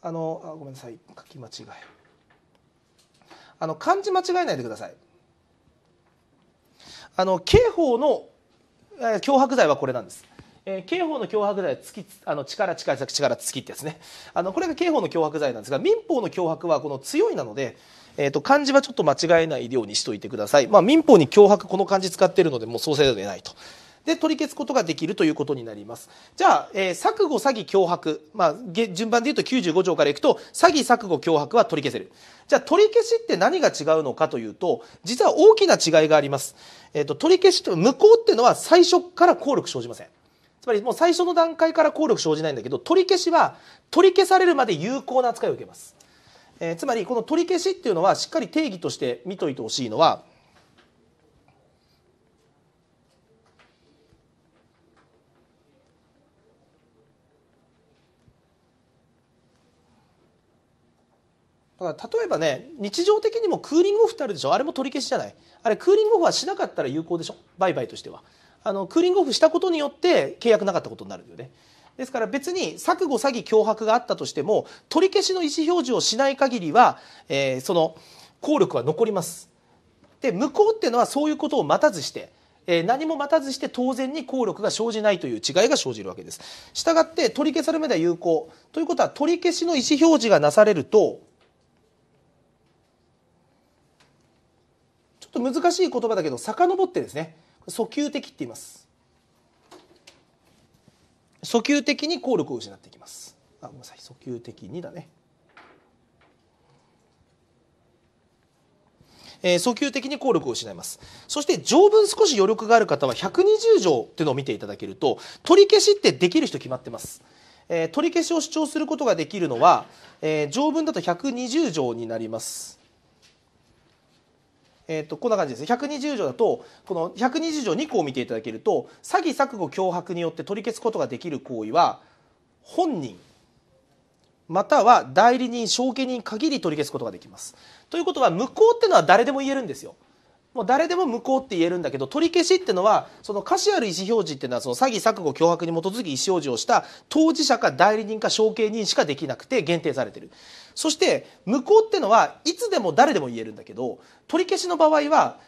あのあごめんなさい書き間違えあの漢字間違えないでくださいあの刑法の脅迫罪はこれなんです。えー、刑法の脅迫罪は月あの力力力きってやつねあのこれが刑法の脅迫罪なんですが民法の脅迫はこの強いなので、えーと、漢字はちょっと間違えないようにしておいてください、まあ、民法に脅迫この漢字使ってるのでもうそうせざるを得ないとで取り消すことができるということになりますじゃあ、えー、錯誤詐欺脅迫、まあ、順番で言うと95条からいくと詐欺錯誤脅迫は取り消せるじゃあ取り消しって何が違うのかというと実は大きな違いがあります、えーと、取り消しと無効っていうのは最初から効力生じませんつまりもう最初の段階から効力生じないんだけど取り消しは取り消されるまで有効な扱いを受けます、えー、つまりこの取り消しっていうのはしっかり定義として見といてほしいのはだから例えばね日常的にもクーリングオフってあるでしょあれも取り消しじゃないあれクーリングオフはしなかったら有効でしょ売買としてはあのクーリングオフしたことによって契約なかったことになるんよねですから別に錯誤詐欺脅迫があったとしても取り消しの意思表示をしない限りは、えー、その効力は残りますで無効っていうのはそういうことを待たずしてえ何も待たずして当然に効力が生じないという違いが生じるわけです。したがって取り消されるまでは有効ということは取り消しの意思表示がなされるとょっと難しい言葉だけど遡ってですね訴求的って言います訴求的に効力を失っていきますあごめんなさい訴求的にだね、えー、訴求的に効力を失いますそして条文少し余力がある方は120条っていうのを見ていただけると取り消しってできる人決まってますえ取り消しを主張することができるのは、えー、条文だと120条になります。えーと、こんな感じです120条だとこの120条2項を見ていただけると詐欺錯誤脅迫によって取り消すことができる行為は本人または代理人証券人限り取り消すことができます。ということは無効ってのは誰でも言えるんですよ。もう誰でも無効って言えるんだけど取り消しってのはその価値ある意思表示っていうのはその詐欺錯誤脅迫に基づき意思表示をした当事者か代理人か承継人しかできなくて限定されてるそして無効ってのはいつでも誰でも言えるんだけど取り消しの場合は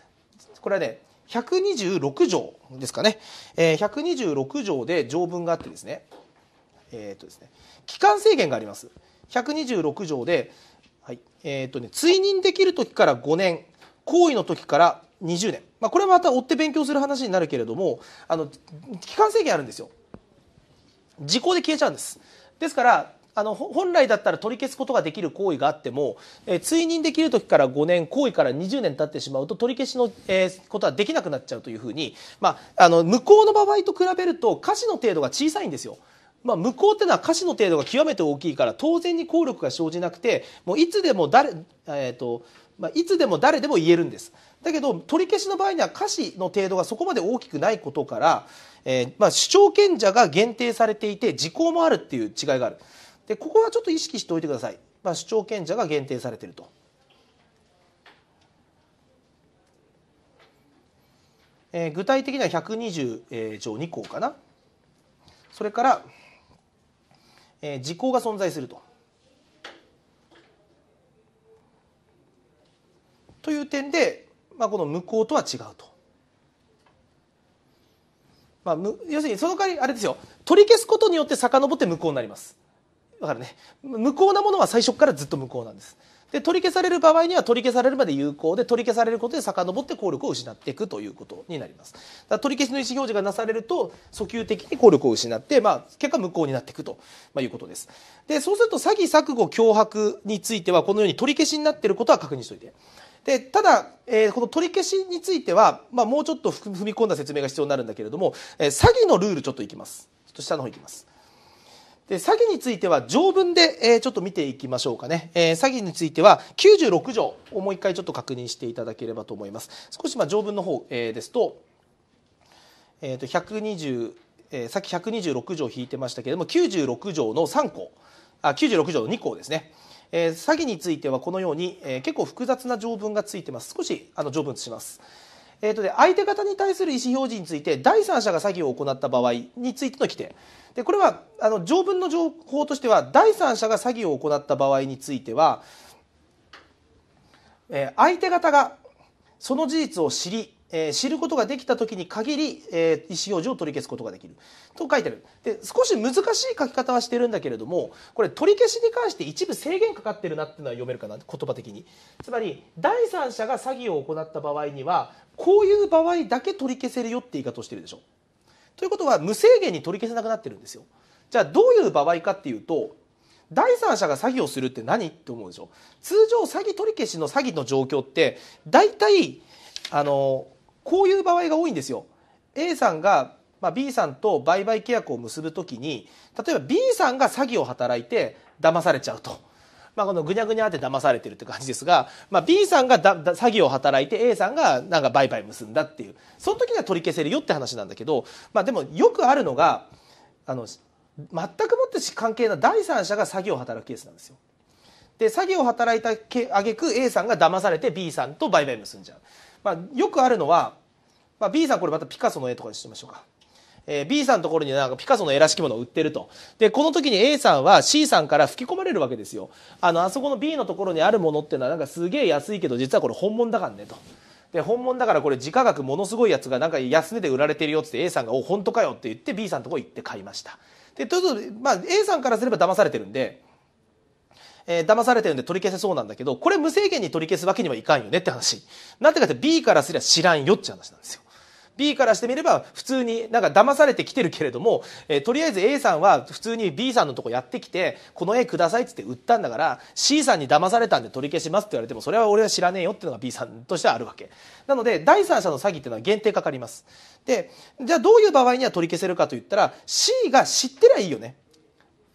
これはね126条ですかね、えー、126条で条文があってですねえー、っとですね期間制限があります126条ではいえー、っとね、追認できる時から5年行為の時から20年、まあ、これはまた追って勉強する話になるけれどもあの期間制限あるんですよ時効で消えちゃうんですですからあの本来だったら取り消すことができる行為があっても、えー、追認できる時から5年行為から20年経ってしまうと取り消しの、えー、ことはできなくなっちゃうというふうに、まあ、あの向こうの場合と比べると瑕疵の程度が小さいんですよ。まあ、無効ってのは瑕疵の程度が極めて大きいから当然に効力が生じなくてもういつでも誰、えーとまあ、いつでも誰でも言えるんですだけど取り消しの場合には歌詞の程度がそこまで大きくないことから、えー、まあ、主張権者が限定されていて時効もあるっていう違いがあるでここはちょっと意識しておいてください、まあ、主張権者が限定されていると。えー、具体的には120、え条2項かなそれから、えー、時効が存在するとという点で、まあ、この無効とは違うと。まあ、要するにその代わりあれですよ取り消すことによって遡って無効になりますだからね無効なものは最初からずっと無効なんですで取り消される場合には取り消されるまで有効で取り消されることで遡って効力を失っていくということになりますだ取り消しの意思表示がなされると訴求的に効力を失って、まあ、結果無効になっていくと、まあ、いうことですでそうすると詐欺錯誤脅迫についてはこのように取り消しになっていることは確認しておいてでただ、えー、この取り消しについては、まあ、もうちょっと踏み込んだ説明が必要になるんだけれども、えー、詐欺のルールちょっといきますちょっと下の方いきますで詐欺については条文で、えー、ちょっと見ていきましょうかね、えー、詐欺については96条をもう一回ちょっと確認していただければと思います少しまあ条文の方、えー、ですと,、えーと120えー、さっき126条引いてましたけれども96条の3項あ96条の2項ですねえー、詐欺についてはこのように、えー、結構複雑な条文がついてます少しあの条文します。えーとで相手方に対する意思表示について第三者が詐欺を行った場合についての規定でこれはあの条文の情報としては第三者が詐欺を行った場合については、えー、相手方がその事実を知りえー、知ることができた時に限り、えー、意思表示を取り消すことができると書いてあるで少し難しい書き方はしてるんだけれどもこれ取り消しに関して一部制限かかってるなっていうのは読めるかな言葉的につまり第三者が詐欺を行った場合にはこういう場合だけ取り消せるよって言い方をしてるでしょということは無制限に取り消せなくなってるんですよじゃあどういう場合かっていうと第三者が詐欺をするって何って思うでしょ通常詐欺取り消しの詐欺の状況って大体あのこういう場合が多いんですよ。A さんが、まあ、B さんと売買契約を結ぶときに例えば B さんが詐欺を働いて騙されちゃうと。まあ、このぐにゃぐにゃって騙されてるって感じですが、まあ、B さんがだ詐欺を働いて A さんがなんか売買結んだっていうその時には取り消せるよって話なんだけど、まあ、でもよくあるのがあの全くもって関係ない第三者が詐欺を働くケースなんですよ。で詐欺を働いたあげく A さんが騙されて B さんと売買結んじゃう。まあ、よくあるのは、まあ、B さんこれまたピカソの絵とかにしましょうか。えー、B さんのところになんかピカソの絵らしきものを売ってると。で、この時に A さんは C さんから吹き込まれるわけですよ。あの、あそこの B のところにあるものっていうのはなんかすげえ安いけど、実はこれ本物だからねと。で、本物だからこれ時価額ものすごいやつがなんか安値で売られてるよって A さんが、お、本当かよって言って B さんのとこ行って買いました。で、とりあえず、まあ A さんからすれば騙されてるんで、えー、騙されてるんで取り消せそうなんだけど、これ無制限に取り消すわけにはいかんよねって話。なんてかって B からすりゃ知らんよって話なんですよ。B からしてみれば普通になんか騙されてきてるけれども、えー、とりあえず A さんは普通に B さんのとこやってきてこの絵くださいっつって売ったんだから C さんに騙されたんで取り消しますって言われてもそれは俺は知らねえよっていうのが B さんとしてはあるわけなので第三者の詐欺っていうのは限定かかりますでじゃあどういう場合には取り消せるかといったら C が知ってりゃいいよね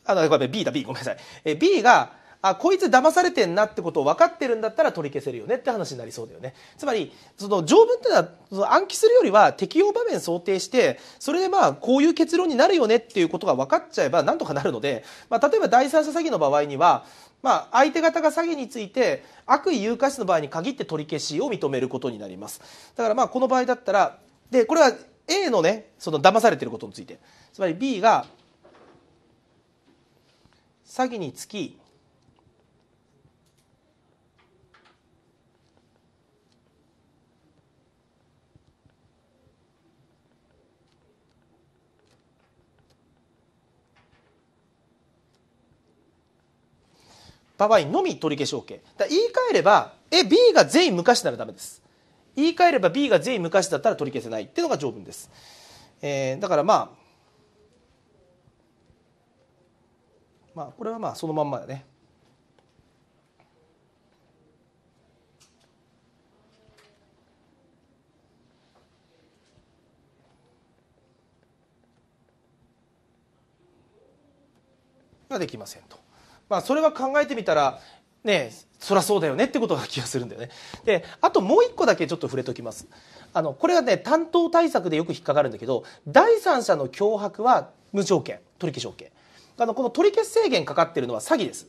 あのこれ B だ B ごめんなさい、えー、B があこいつ騙されてんなってことを分かってるんだったら取り消せるよねって話になりそうだよねつまりその条文っていうのはその暗記するよりは適用場面想定してそれでまあこういう結論になるよねっていうことが分かっちゃえばなんとかなるので、まあ、例えば第三者詐欺の場合にはまあ、相手方が詐欺について悪意誘拐死の場合に限って取り消しを認めることになりますだからまあこの場合だったらでこれは A のねその騙されてることについてつまり B が詐欺につき場合のみ取り消し OK だ言い換えればえ B が全員昔ならダメです言い換えれば B が全員昔だったら取り消せないっていうのが条文です、えー、だからまあまあこれはまあそのまんまだねができませんと。まあ、それは考えてみたら、ね、そりゃそうだよねってことが気がするんだよね。で、あともう一個だけちょっと触れときます。あの、これはね、担当対策でよく引っかかるんだけど、第三者の脅迫は無条件、取り消し OK。あの、この取り消し制限かかってるのは詐欺です。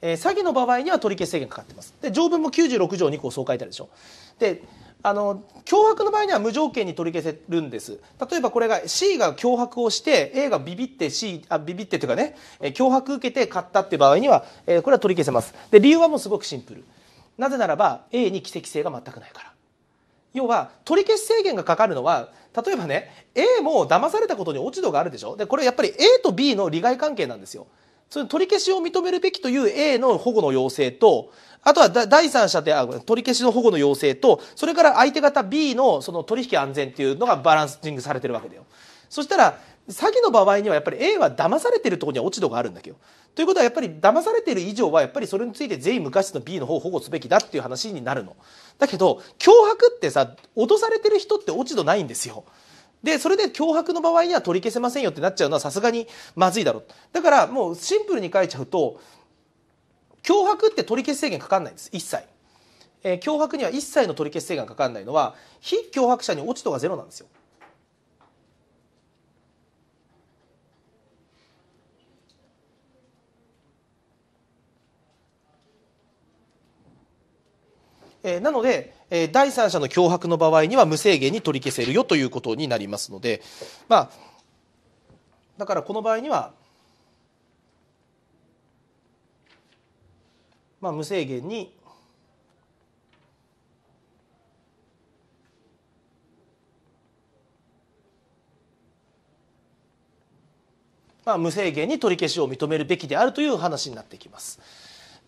えー、詐欺の場合には取り消し制限かかってます。で、条文も96条2項そう書いてあるでしょ。で、あの脅迫の場合には無条件に取り消せるんです例えばこれが C が脅迫をして A がビビって C あビビってというかね、え脅迫受けて買ったっていう場合には、えこれは取り消せますで理由はもうすごくシンプルなぜならば A に奇跡性が全くないから要は取り消し制限がかかるのは例えばね A も騙されたことに落ち度があるでしょでこれやっぱり A と B の利害関係なんですよその取り消しを認めるべきという A の保護の要請と、あとは第三者であ取り消しの保護の要請と、それから相手方 B のその取引安全っていうのがバランスィングされてるわけだよ。そしたら、詐欺の場合にはやっぱり A は騙されてるところには落ち度があるんだけど。ということはやっぱり騙されてる以上はやっぱりそれについて全員昔の B の方を保護すべきだっていう話になるの。だけど、脅迫ってさ、脅されてる人って落ち度ないんですよ。で、それで脅迫の場合には取り消せませんよってなっちゃうのはさすがにまずいだろう。だからもうシンプルに書いちゃうと、脅迫って取り消し制限かかんないんです、一切。えー、脅迫には一切の取り消し制限がかかんないのは、非脅迫者に落ち度がゼロなんですよ。えー、なので、えー、第三者の脅迫の場合には無制限に取り消せるよということになりますので、まあ、だからこの場合には、まあ、無制限にまあ、無制限に取り消しを認めるべきであるという話になってきます。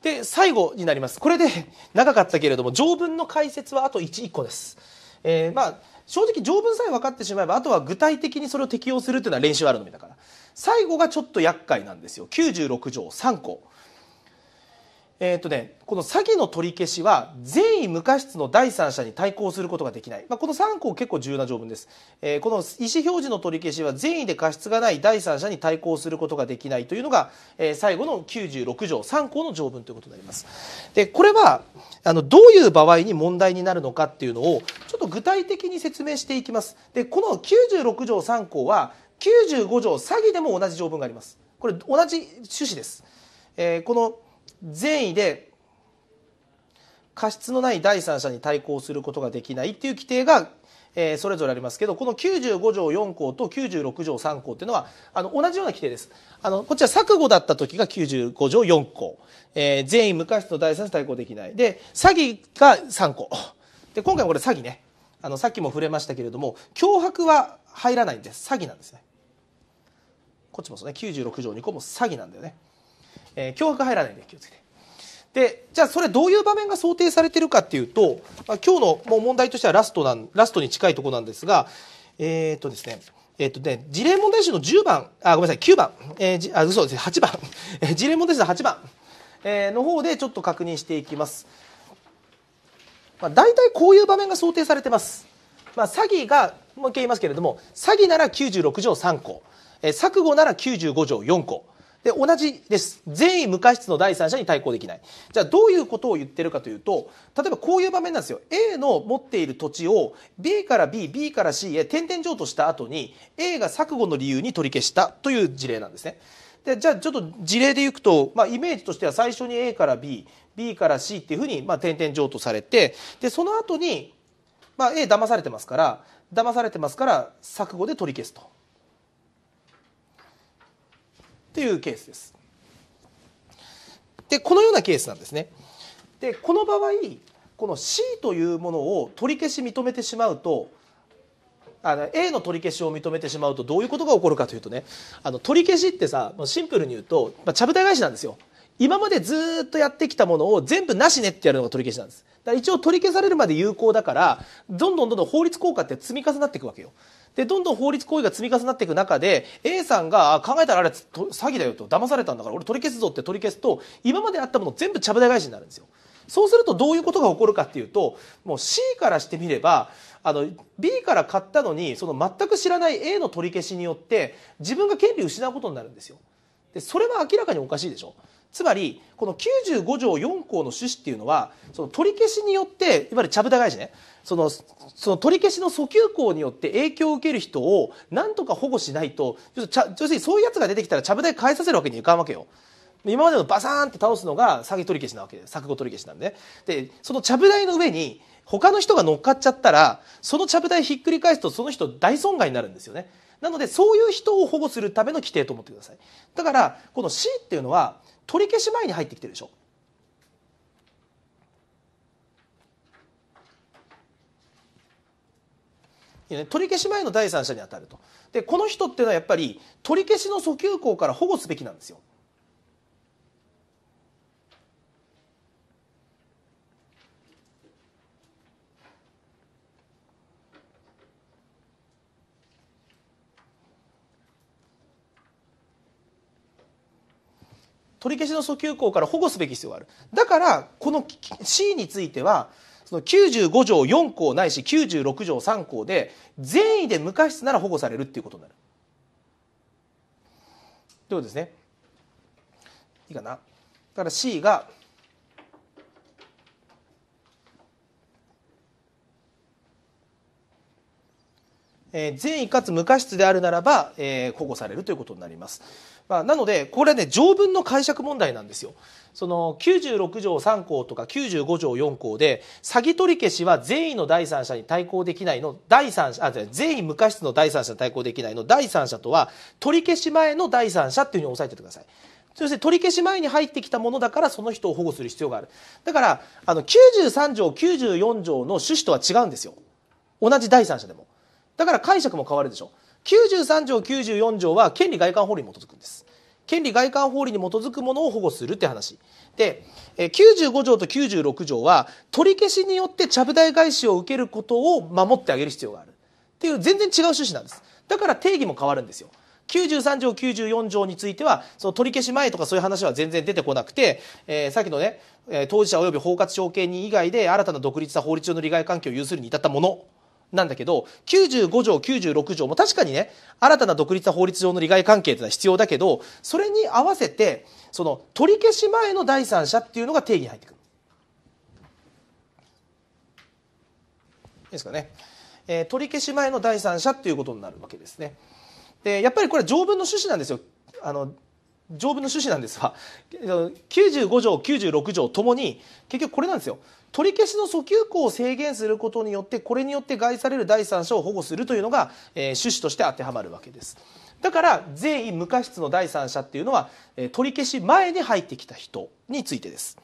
で、最後になります。これで長かったけれども、条文の解説はあと1、1個です。えー、まあ、正直条文さえ分かってしまえば、あとは具体的にそれを適用するというのは練習あるのみだから。最後がちょっと厄介なんですよ。96条3項。えーとね、この詐欺の取り消しは善意無過失の第三者に対抗することができない、まあ、この3項結構重要な条文です、えー、この意思表示の取り消しは善意で過失がない第三者に対抗することができないというのが、えー、最後の96条3項の条文ということになりますでこれはあのどういう場合に問題になるのかっていうのをちょっと具体的に説明していきますでこの96条3項は95条詐欺でも同じ条文がありますこれ同じ趣旨です、えー、この善意で過失のない第三者に対抗することができないっていう規定が、えー、それぞれありますけどこの95条4項と96条3項っていうのはあの同じような規定ですあのこっちは錯誤だった時が95条4項、えー、善意無過失の第三者対抗できないで詐欺が3項で今回これ詐欺ねあのさっきも触れましたけれども脅迫は入らないんです詐欺なんですねこっちもそうね96条2項も詐欺なんだよねえー、脅迫入らないで気をつけて。でじゃあそれどういう場面が想定されてるかっていうと、まあ、今日のもう問題としてはラストなんラストに近いところなんですがえー、っとですねえー、っとね、事例問題集の10番、あ、ごめんなさい、9番、えー、あ、嘘です、8番、事例問題集の8番、えー、の方でちょっと確認していきます。まあ、大体こういう場面が想定されてます。まあ、詐欺が、もう一回言いますけれども、詐欺なら96条3項、えー、錯誤なら95条4項、で、同じです。善意無過失の第三者に対抗できない。じゃあどういうことを言ってるかというと、例えばこういう場面なんですよ。A の持っている土地を B から B、B から C へ転々譲渡した後に A が錯誤の理由に取り消したという事例なんですね。でじゃあちょっと事例でいくと、まあ、イメージとしては最初に A から B、B から C っていうふうに、まあ、々譲渡されて、で、その後に、まあ、A 騙されてますから、騙されてますから、錯誤で取り消すと。というケースです。でこのようなケースなんですね。でこの場合この C というものを取り消し認めてしまうとあの A の取り消しを認めてしまうとどういうことが起こるかというとねあの取り消しってさシンプルに言うとちゃぶ台返しなんですよ。今までずっとやってきたものを全部なしねってやるのが取り消しなんです。だから一応取り消されるまで有効だから、どんどんどんどん法律効果って積み重なっていくわけよ。で、どんどん法律行為が積み重なっていく中で、A さんが、考えたらあれ詐欺だよと、騙されたんだから俺取り消すぞって取り消すと、今まであったもの全部ちゃぶ台返しになるんですよ。そうするとどういうことが起こるかっていうと、もう C からしてみれば、あの B から買ったのにその全く知らない A の取り消しによって自分が権利を失うことになるんですよ。でそれは明らかにおかしいでしょ。つまりこの95条4項の趣旨っていうのはその取り消しによっていわゆるちゃぶ台返しねその、その取り消しの訴求校によって影響を受ける人をなんとか保護しないと、要するにそういうやつが出てきたらちゃぶ台返させるわけにいかんわけよ。今までのバサーンって倒すのが詐欺取り消しなわけで、錯誤取り消しなんで、で、そのちゃぶ台の上に他の人が乗っかっちゃったら、そのちゃぶ台ひっくり返すとその人大損害になるんですよね。なので、そういう人を保護するための規定と思ってください。だから、この C っていうのは、取り消し前に入ってきてるでしょ。取り消し前の第三者に当たるとでこの人っていうのはやっぱり取り消しの訴求項から保護すべきなんですよ。取り消しの訴求項から保護すべき必要があるだからこの C についてはその95条4項ないし96条3項で善意で無過失なら保護されるっていうことになる。ということですね。いいかな。だから C がえ善意かつ無過失であるならば、えー、保護されるということになります。まあ、なので、これね、条文の解釈問題なんですよ。その96条3項とか95条4項で詐欺取り消しは善意の第三者に対抗できないの第三者あ善意無過失の第三者に対抗できないの第三者とは取り消し前の第三者っていうふうに押さえててください。そして取り消し前に入ってきたものだからその人を保護する必要がある。だからあの93条94条の趣旨とは違うんですよ。同じ第三者でも。だから解釈も変わるでしょ。93条94条は権利外観法令に基づくんです。権利外観法理に基づくものを保護するって話で95条と96条は取り消しによってちゃぶ台返しを受けることを守ってあげる必要があるっていう全然違う趣旨なんですだから定義も変わるんですよ93条94条についてはその取り消し前とかそういう話は全然出てこなくて、えー、さっきのね当事者及び包括承継人以外で新たな独立した法律上の利害関係を有するに至ったものなんだけど、95条、96条も確かにね、新たな独立法律上の利害関係ってのは必要だけど、それに合わせて、その取り消し前の第三者っていうのが定義に入ってくる。いいですかね。えー、取り消し前の第三者っていうことになるわけですね。で、やっぱりこれ条文の趣旨なんですよ。あの、条文の趣旨なんですが95 条96条ともに結局これなんですよ取り消しの訴求項を制限することによってこれによって害される第三者を保護するというのが、えー、趣旨として当てはまるわけですだから善意無過失の第三者っていうのは、えー、取り消し前に入ってきた人についてです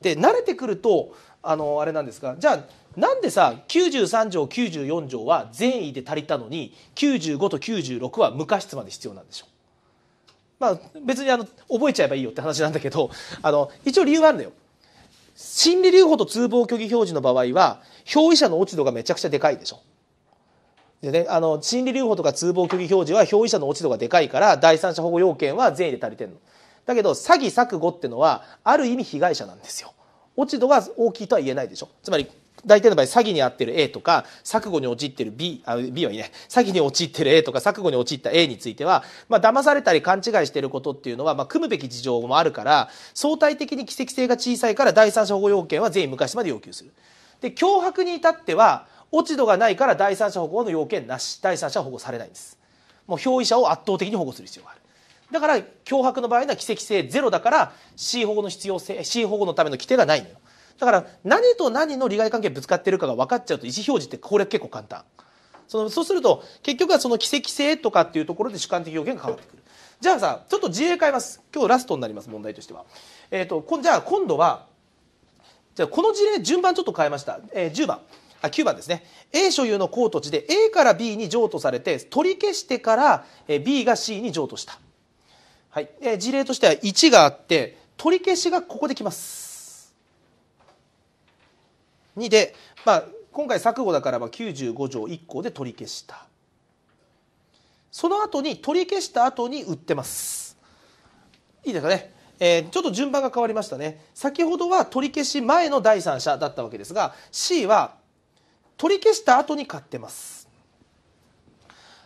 で慣れてくるとあのあれなんですがじゃあなんでさ93条94条は善意で足りたのに95と96は無過失まで必要なんでしょうまあ、別にあの覚えちゃえばいいよって話なんだけどあの一応理由があるのよ。心理留保と通報虚偽表示の場合は表依者の落ち度がめちゃくちゃでかいでしょ。でね、あの心理留保とか通報虚偽表示は表依者の落ち度がでかいから第三者保護要件は善意で足りてるの。だけど詐欺錯誤ってのはある意味被害者なんですよ。落ち度が大きいとは言えないでしょ。つまり大体の場合詐欺に遭ってる A とか錯誤に陥ってる B あ B はいいね詐欺に陥ってる A とか錯誤に陥った A については、まあ騙されたり勘違いしてることっていうのは、まあ、組むべき事情もあるから相対的に奇跡性が小さいから第三者保護要件は全員昔まで要求する。で脅迫に至っては落ち度がないから第三者保護の要件なし第三者は保護されないんです。もう憑依者を圧倒的に保護する必要がある。だから脅迫の場合は奇跡性ゼロだから C 保護の必要性 C 保護のための規定がないのよ。だから何と何の利害関係ぶつかってるかが分かっちゃうと意思表示ってこれ結構簡単。そのそうすると結局はその奇跡性とかっていうところで主観的表現が変わってくる。じゃあさちょっと自衛変えます今日ラストになります問題としては。えーと、とじゃあ今度はじゃあこの事例順番ちょっと変えました、えー、10番あ9番ですね A 所有の高土地で A から B に譲渡されて取り消してから B が C に譲渡した、はいえー、事例としては1があって取り消しがここできます。2で、まあ、今回錯誤だからば95条1項で取り消したその後に取り消した後に売ってますいいですかねえー、ちょっと順番が変わりましたね先ほどは取り消し前の第三者だったわけですが C は取り消した後に買ってます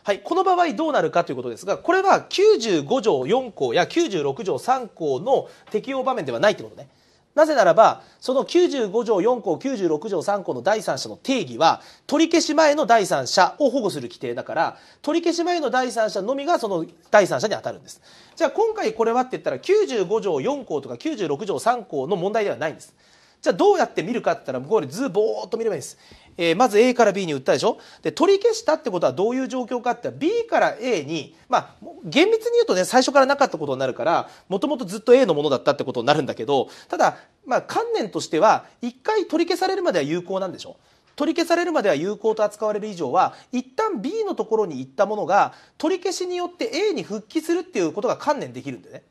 はい、この場合どうなるかということですがこれは95条4項や96条3項の適用場面ではないということねなぜならばその95条4項96条3項の第三者の定義は取り消し前の第三者を保護する規定だから取り消し前の第三者のみがその第三者に当たるんですじゃあ今回これはって言ったら95条4項とか96条3項の問題ではないんですじゃあどうやって見るかって言ったら向こうに図ぼーっと見ればいいです。えー、まず A から B に打ったでしょで取り消したってことはどういう状況かって B から A にまあ厳密に言うとね最初からなかったことになるからもともとずっと A のものだったってことになるんだけどただまあ観念としては一回取り消されるまでは有効なんでしょ取り消されるまでは有効と扱われる以上は一旦 B のところに行ったものが取り消しによって A に復帰するっていうことが観念できるんでね。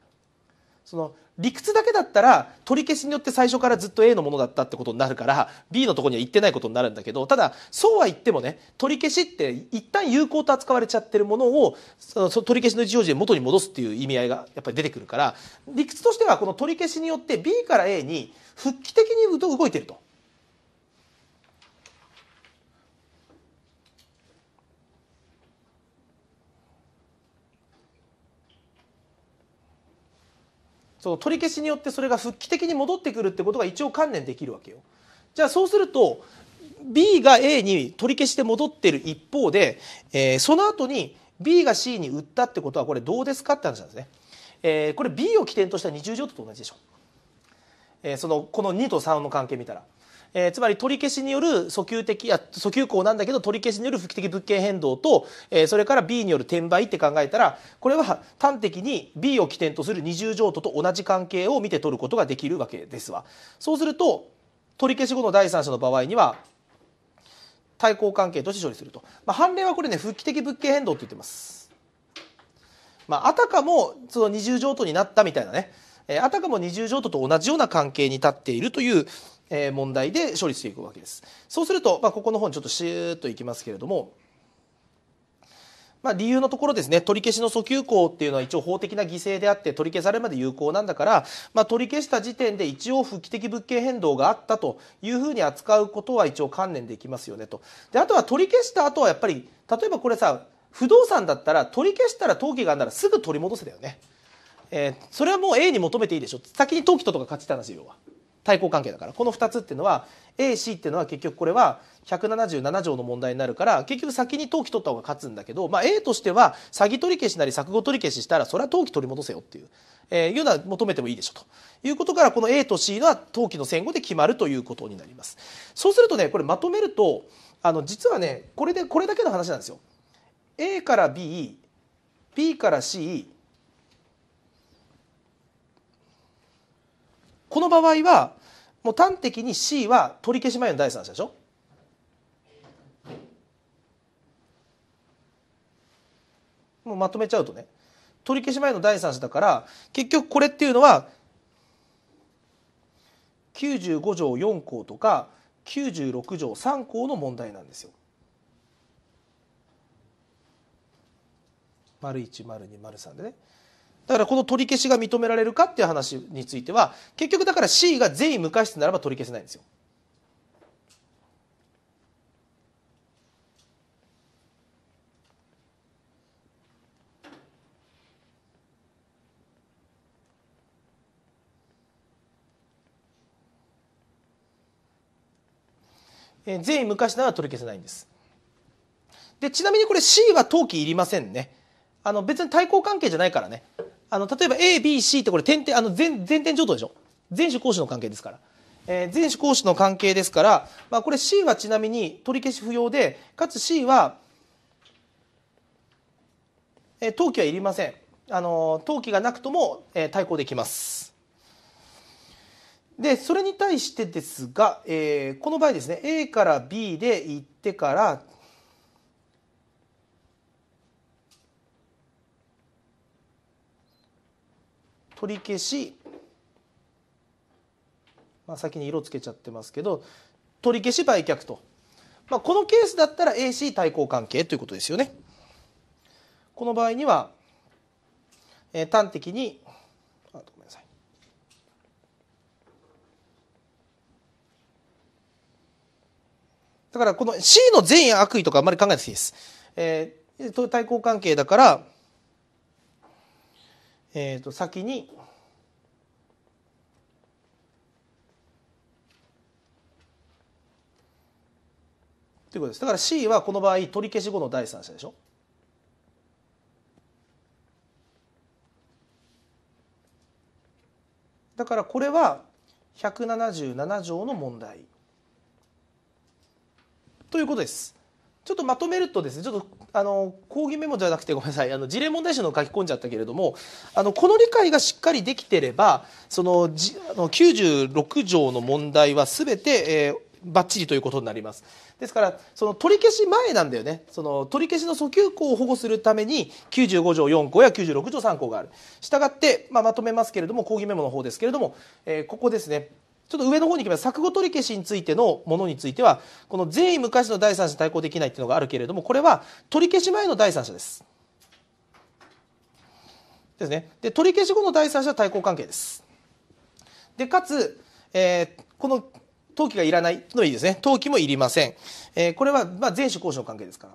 その理屈だけだったら取り消しによって最初からずっと A のものだったってことになるから B のとこには行ってないことになるんだけどただそうは言ってもね取り消しって一旦有効と扱われちゃってるものをその取り消しの一応時で元に戻すっていう意味合いがやっぱり出てくるから理屈としてはこの取り消しによって B から A に復帰的に動いてると。その取り消しによってそれが復帰的に戻ってくるってことが一応観念できるわけよ。じゃあそうすると B が A に取り消しで戻ってる一方で、えー、その後に B が C に売ったってことはこれどうですかって話なんですね。えー、これ B を起点とした二重渡と同じでしょ。えー、そのこの2と3の関係見たら。えー、つまり取り消しによる訴求的訴求項なんだけど取り消しによる復帰的物件変動と、えー、それから B による転売って考えたらこれは端的に B を起点とする二重譲渡と同じ関係を見て取ることができるわけですわ。そうすると取り消し後の第三者の場合には対抗関係として処理すると、まあ、判例はこれね復帰的物件変動って言ってます、まあ、あたかもその二重譲渡になったみたいなね、えー、あたかも二重譲渡と同じような関係に立っているというえ問題で処理していくわけです。そうすると、まあ、ここの方にちょっとシューッといきますけれども、まあ、理由のところですね取り消しの訴求項っていうのは一応法的な犠牲であって取り消されるまで有効なんだから、まあ、取り消した時点で一応復帰的物件変動があったというふうに扱うことは一応観念できますよねと。であとは取り消した後はやっぱり例えばこれさ不動産だったら取り消したら登記があるならすぐ取り戻せだよね。えー、それはもう A に求めていいでしょ先に登記ととか勝ちって話要は。対抗関係だからこの2つっていうのは AC っていうのは結局これは177条の問題になるから結局先に登記取った方が勝つんだけど、まあ、A としては詐欺取り消しなり錯誤取り消ししたらそれは登記取り戻せよっていう、えー、いうのは求めてもいいでしょということからこの A と C は登記の戦後で決まるということになります。そうするとねこれまとめるとあの実はねこれでこれだけの話なんですよ。A から B B から C この場合はもう端的に C は取り消し前の第三者でしょもうまとめちゃうとね取り消し前の第三者だから結局これっていうのは95条4項とか96条3項の問題なんですよ。丸1丸2丸3でね。だからこの取り消しが認められるかっていう話については結局だから C が善意無過失ならば取り消せないんですよ。全員昔なら取り消せないんです。で、ちなみにこれ C は登記いりませんね。あの別に対抗関係じゃないからね。あの、例えば A、B、C ってこれ点々、あの、全、点上等でしょ全種公師の関係ですから。えー、全種講師の関係ですから、まあ、これ C はちなみに取り消し不要で、かつ C は、えー、登記はいりません。あの登記がなくとも、えー、対抗できます。で、それに対してですが、えー、この場合ですね、A から B で行ってから、取り消し、まあ、先に色つけちゃってますけど取り消し売却と、まあ、このケースだったら AC 対抗関係ということですよね。この場合には、えー、端的にあごめんなさいだからこの C の善意悪意とかあんまり考えないでいいです。えー、対抗関係だからえー、と先にということですだから C はこの場合取り消し後の第三者でしょだからこれは177条の問題ということです。ちょっとまとめるとですねちょっとあの講義メモじゃなくてごめんなさいあの事例問題集の書き込んじゃったけれどもあのこの理解がしっかりできてればそのじあの96条の問題は全て、えーバッチリということになりますですからその取り消し前なんだよねその取り消しの訴求項を保護するために95条4項や96条3項があるしたがって、まあ、まとめますけれども講義メモの方ですけれども、えー、ここですねちょっと上の方に行きます。錯誤取り消しについてのものについては、この善意無価値の第三者に対抗できないっていうのがあるけれども、これは取り消し前の第三者です。ですね。で、取り消し後の第三者は対抗関係です。で、かつ、えー、この登記がいらないのいいですね。登記もいりません。えー、これは、まあ、前種交渉関係ですか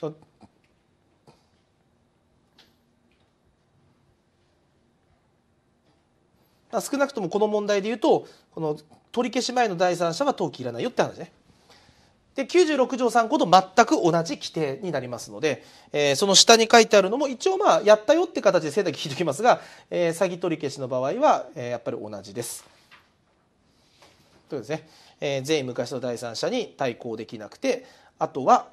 ら。少なくともこの問題でいうとこの取り消し前の第三者は登記いらないよって話ね。で96条3項と全く同じ規定になりますので、えー、その下に書いてあるのも一応まあやったよって形で背だけ引いておきますが、えー、詐欺取り消しの場合は、えー、やっぱり同じです。ということですね、えー、全員昔の第三者に対抗できなくてあとは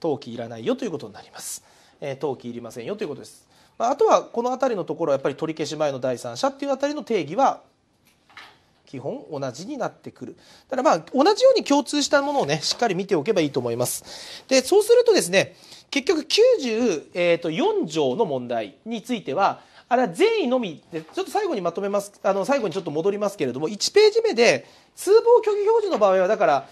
登記いらないよということになります。え登記いりませんよということです。まあ、とはこの辺りのところはやっぱり取り消し前の第三者っていうあたりの定義は基本同じになってくる。だからまあ同じように共通したものをねしっかり見ておけばいいと思います。でそうするとですね結局94条の問題についてはあれは善意のみでちょっと最後にまとめますあの最後にちょっと戻りますけれども1ページ目で通報虚偽表示の場合はだから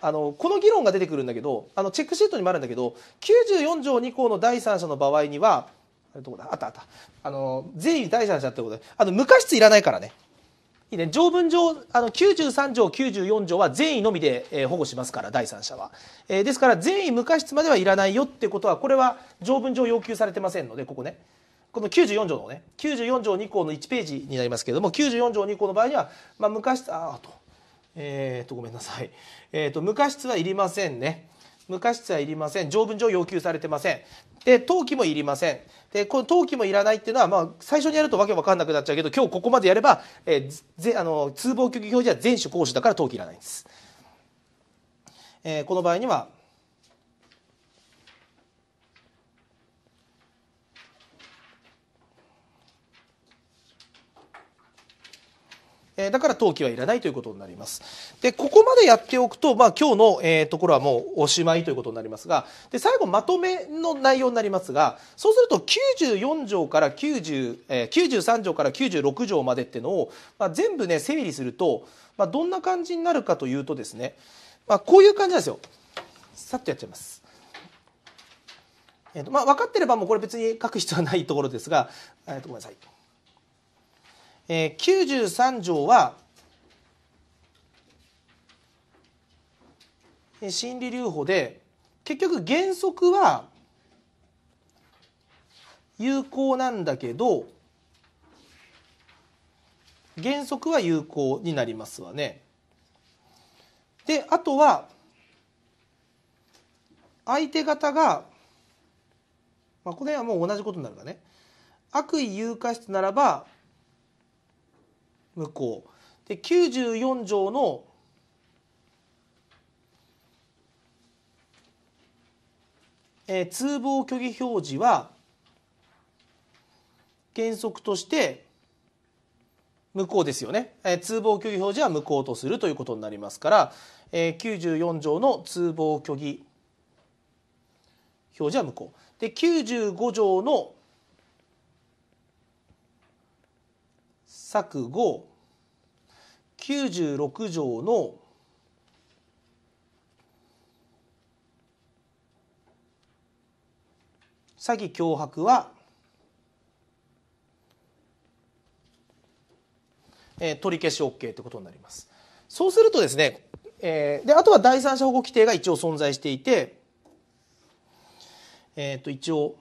あのこの議論が出てくるんだけどあのチェックシートにもあるんだけど94条2項の第三者の場合にはどこだあったあったあの善意第三者ってことであの無過失いらないからねいいね条文上あの93条94条は善意のみで、えー、保護しますから第三者は、えー、ですから善意無過失まではいらないよってことはこれは条文上要求されてませんのでここねこの94条のね94条2項の1ページになりますけれども94条2項の場合には、まあ、無過失ああとえっ、ー、と、ごめんなさい。えっ、ー、と、無はいりませんね。無価はいりません。条文上要求されてません。で、登記もいりません。で、この登記もいらないっていうのは、まあ、最初にやるとわけわかんなくなっちゃうけど、今日ここまでやれば、えー、ぜあの通報局表示は全種行使だから登記いらないんです。えー、この場合には、えだから登記はいらないということになります。で、ここまでやっておくと、まあ、今日の、えところはもうおしまいということになりますが、で、最後まとめの内容になりますが、そうすると94条から90、え93条から96条までっていうのを、まあ、全部ね、整理すると、まあ、どんな感じになるかというとですね、まあ、こういう感じなんですよ。さっとやっちゃいます。えーとまあ、分かってればもうこれ別に書く必要はないところですが、えー、とごめんなさい。えー、93条は心理留保で結局原則は有効なんだけど原則は有効になりますわね。であとは相手方が、まあ、これはもう同じことになるかね悪意有価質ならば無効で94条のえ通報虚偽表示は原則として無効ですよね、え通報虚偽表示は無効とするということになりますから、え94条の通報虚偽表示は無効で95条の錯誤96条の詐欺脅迫は、えー、取り消し OK ということになります。そうするとですね、えー、であとは第三者保護規定が一応存在していて、えっ、ー、と一応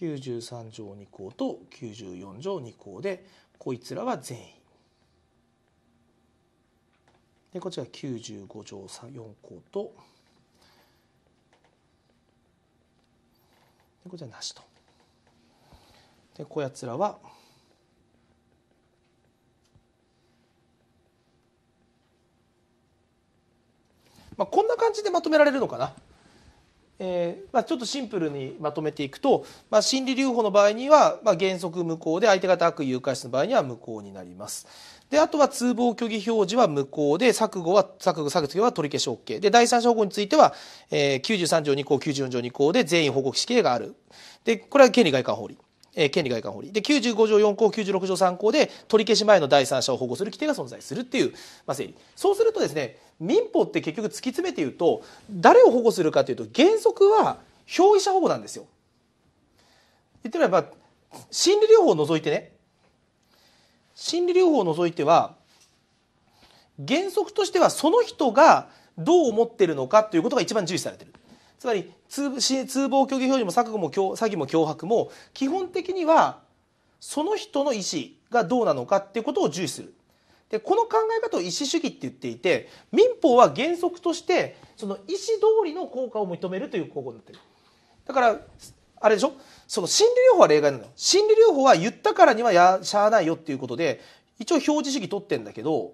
93条2項と94条2項でこいつらは善意でこちら95条4項とでこちらなしとでこやつらはまあこんな感じでまとめられるのかな。えー、まあ、ちょっとシンプルにまとめていくと、まあ、心理留保の場合には、まあ、原則無効で相手方悪意誘拐者の場合には無効になります。であとは通報虚偽表示は無効で錯誤は錯誤削除は取り消し OK で第三者保護については、えー、93条2項94条2項で全員報告指刑があるでこれは権利外観法理えー、権利外観法理で95条4項96条3項で取り消し前の第三者を保護する規定が存在するっていう、まあ、整理そうするとですね民法って結局突き詰めて言うと誰を保護するかというと原則は表意者保護なんですよ言ってみれば心理療法を除いてね心理療法を除いては原則としてはその人がどう思ってるのかということが一番重視されてるつまり通謀虚偽表示も錯誤も詐欺も脅迫も基本的にはその人の意思がどうなのかっていうことを重視する。でこの考え方を意思主義って言っていて民法は原則としてその意思通りの効果を認めるという方法になってる。だからあれでしょその心理療法は例外なのよ。心理療法は言ったからにはやしゃあないよっていうことで一応表示主義取ってんだけど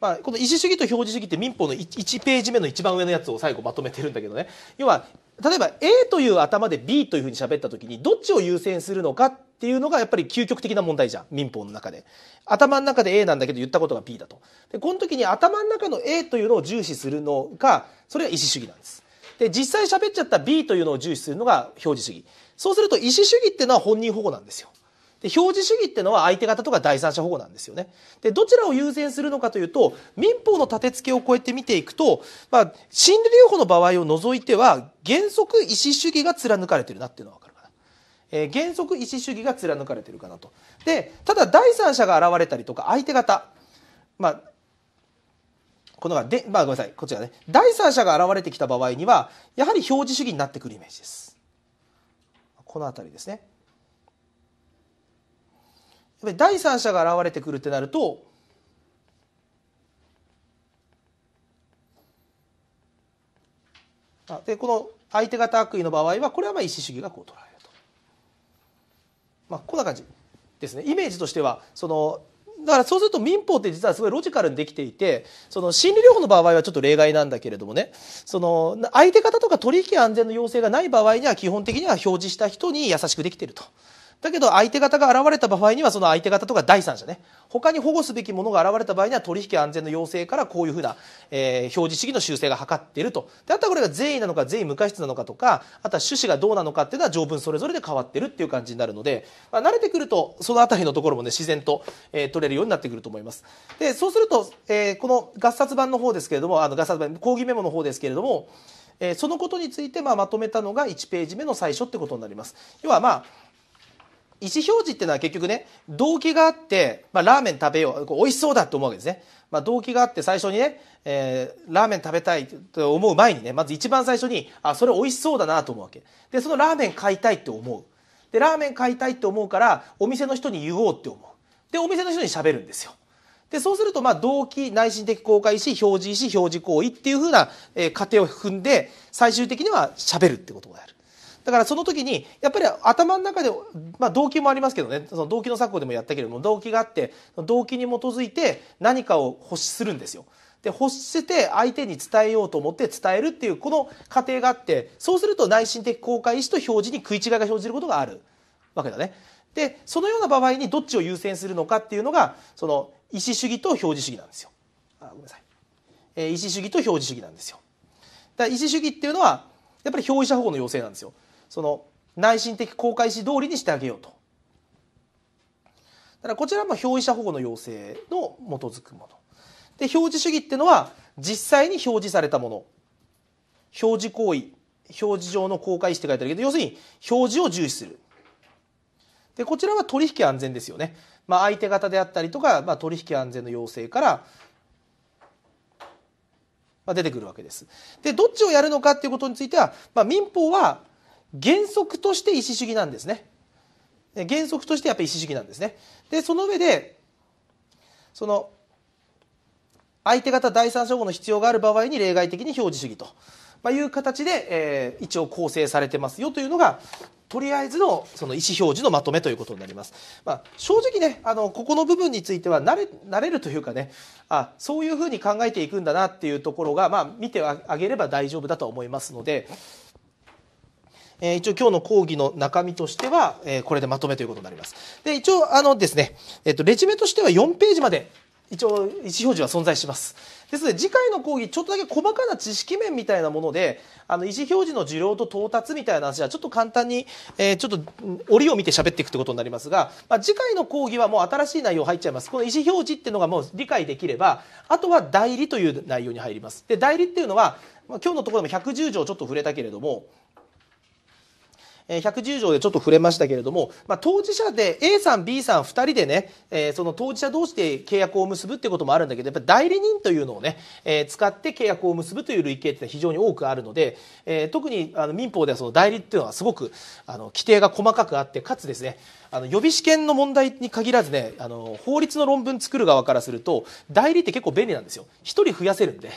まあ、この意思主義と表示主義って民法の 1, ページ目の一番上のやつを最後まとめてるんだけどね要は例えば A という頭で B というふうに喋った時にどっちを優先するのかっていうのがやっぱり究極的な問題じゃん民法の中で頭の中で A なんだけど言ったことが B だとでこの時に頭の中の A というのを重視するのがそれが意思主義なんですで実際喋っちゃった B というのを重視するのが表示主義そうすると意思主義っていうのは本人保護なんですよで表示主義ってのは相手方とか第三者保護なんですよね。でどちらを優先するのかというと民法の立て付けを超えて見ていくと、まあ、心理療法の場合を除いては原則意思主義が貫かれてるなっていうのはわかるかな。えー、原則意思主義が貫かれてるかなと。でただ第三者が現れたりとか相手方まあこのがで、まあ、ごめんなさいこちらね第三者が現れてきた場合にはやはり表示主義になってくるイメージです。この辺りですね。つまり第三者が現れてくるってなるとでこの相手方悪意の場合はこれはまあ意思主義がこう捉らると、まあ、こんな感じですねイメージとしてはそのだからそうすると民法って実はすごいロジカルにできていてその心理療法の場合はちょっと例外なんだけれどもねその相手方とか取引安全の要請がない場合には基本的には表示した人に優しくできてると。だけど相手方が現れた場合にはその相手方とか第三者ね他に保護すべきものが現れた場合には取引安全の要請からこういうふうな、えー、表示主義の修正が図っているとであとはこれが善意なのか善意無過失なのかとかあとは趣旨がどうなのかっていうのは条文それぞれで変わってるっていう感じになるので、まあ、慣れてくるとその辺りのところもね自然と、えー、取れるようになってくると思いますでそうすると、えー、この合冊版の方ですけれどもあの合冊版講義メモの方ですけれどもえそのことについてまあまとめたのが1ページ目の最初ってことになります。要はまあ意思表示っていうのは結局ね動機があって、まあ、ラーメン食べよう美味しそうだと思うわけですね、まあ、動機があって最初にね、えー、ラーメン食べたいと思う前にねまず一番最初にあそれ美味しそうだなと思うわけでそのラーメン買いたいって思うでラーメン買いたいって思うからお店の人に言おうって思うでお店の人に喋るんですよでそうするとまあ動機内心的公開し表示し表示行為っていうふうな、えー、過程を踏んで最終的には喋るってことがあるだからその時にやっぱり頭の中で、まあ、動機もありますけどねその動機の作法でもやったけれども動機があって動機に基づいて何かを欲するんですよ。で欲して相手に伝えようと思って伝えるっていうこの過程があってそうすると内心的公開意思と表示に食い違いが生じることがあるわけだね。でそのような場合にどっちを優先するのかっていうのがその意思主義と表示主義なんですよ。あごめんなさい、えー、意思主義と表示主義なんですよ。だから意思主義っていうのはやっぱり表示者保護の要請なんですよ。その内心的公開し通りにしてあげようと。だからこちらも表示者保護の要請の基づくもの。で表示主義っていうのは実際に表示されたもの表示行為表示上の公開して書いてあるけど要するに表示を重視するでこちらは取引安全ですよね、まあ、相手方であったりとか、まあ、取引安全の要請から、まあ、出てくるわけですでどっちをやるのかっていうことについては、まあ、民法は原則として意思主義なんですね。原則としてやっぱり意思主義なんですね。で、その上で、その、相手方第三者保護の必要がある場合に例外的に表示主義と、まあ、いう形で、えー、一応構成されてますよというのが、とりあえずのその意思表示のまとめということになります。まあ、正直ね、あのここの部分については慣れ慣れるというかね、あそういうふうに考えていくんだなっていうところが、まあ、見てあげれば大丈夫だと思いますので、えー、一応今日の講義の中身としては、えー、これでまとめということになります。で、一応あのですね、えっ、ー、と、レジュメとしては4ページまで一応意思表示は存在します。ですので次回の講義ちょっとだけ細かな知識面みたいなものであの意思表示の受領と到達みたいな話はちょっと簡単に、えー、ちょっと折を見て喋っていくということになりますが、まあ、次回の講義はもう新しい内容入っちゃいますこの意思表示っていうのがもう理解できればあとは代理という内容に入りますで代理っていうのは、まあ、今日のところでも110条ちょっと触れたけれどもえ110条でちょっと触れましたけれども、まあ、当事者で A さん B さん2人でね、えー、その当事者同士で契約を結ぶっていうこともあるんだけどやっぱ代理人というのをね、えー、使って契約を結ぶという類型って非常に多くあるので、えー、特にあの民法ではその代理っていうのはすごくあの規定が細かくあってかつですねあの予備試験の問題に限らずねあの法律の論文作る側からすると代理って結構便利なんですよ。1人増やせるんで。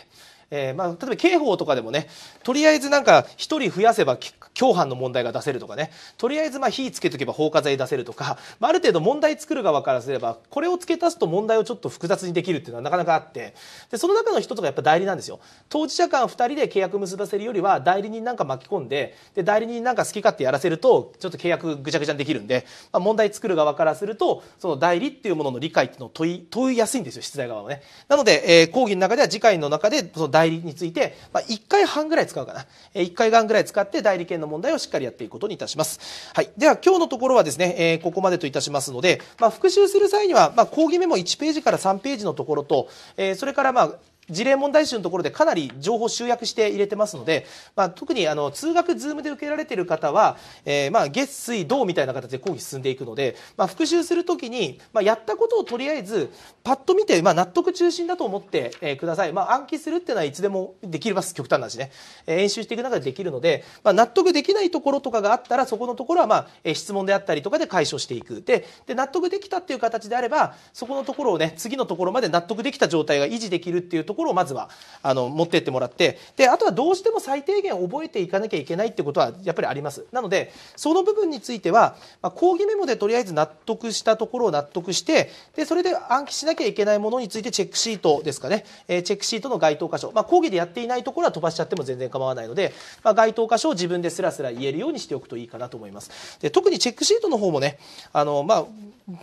えー、まあ、例えば刑法とかでもねとりあえずなんか1人増やせば共犯の問題が出せるとかねとりあえずま火つけとけば放火罪出せるとか、まあ、ある程度問題作る側からすればこれを付け足すと問題をちょっと複雑にできるっていうのはなかなかあってでその中の1つがやっぱ代理なんですよ当事者間2人で契約結ばせるよりは代理人なんか巻き込んでで代理人なんか好き勝手やらせるとちょっと契約ぐちゃぐちゃにできるんで、まあ、問題作る側からするとその代理っていうものの理解っていうのを問いやすいんですよ出題側はね。なので、えー、講義の中では次回の中でその代理について、まあ、1回半ぐらい使うかな、え1回半ぐらい使って代理権の問題をしっかりやっていくことにいたします、はい、では今日のところはですね、えー、ここまでといたしますので、まあ、復習する際には、まあ、講義メモ1ページから3ページのところと、えー、それから、まあ事例問題集のところでかなり情報集約して入れてますので、まあ、特にあの通学、ズームで受けられている方は、えー、まあ月、水、土みたいな形で講義進んでいくので、まあ、復習するときに、まあ、やったことをとりあえず、パッと見て、まあ、納得中心だと思って、えー、ください、まあ、暗記するっていうのはいつでもできます、極端な話ね、えー、演習していく中でできるので、まあ、納得できないところとかがあったら、そこのところは、まあえー、質問であったりとかで解消していく、でで納得できたっていう形であれば、そこのところをね、次のところまで納得できた状態が維持できるっていうところところをまずはあの持ってってもらってであとはどうしても最低限覚えていかなきゃいけないってことはやっぱりありますなのでその部分については、まあ、講義メモでとりあえず納得したところを納得してでそれで暗記しなきゃいけないものについてチェックシートですかね、えー、チェックシートの該当箇所、まあ、講義でやっていないところは飛ばしちゃっても全然構わないので、まあ、該当箇所を自分ですらすら言えるようにしておくといいかなと思いますで特にチェックシートの方もねあの、まあ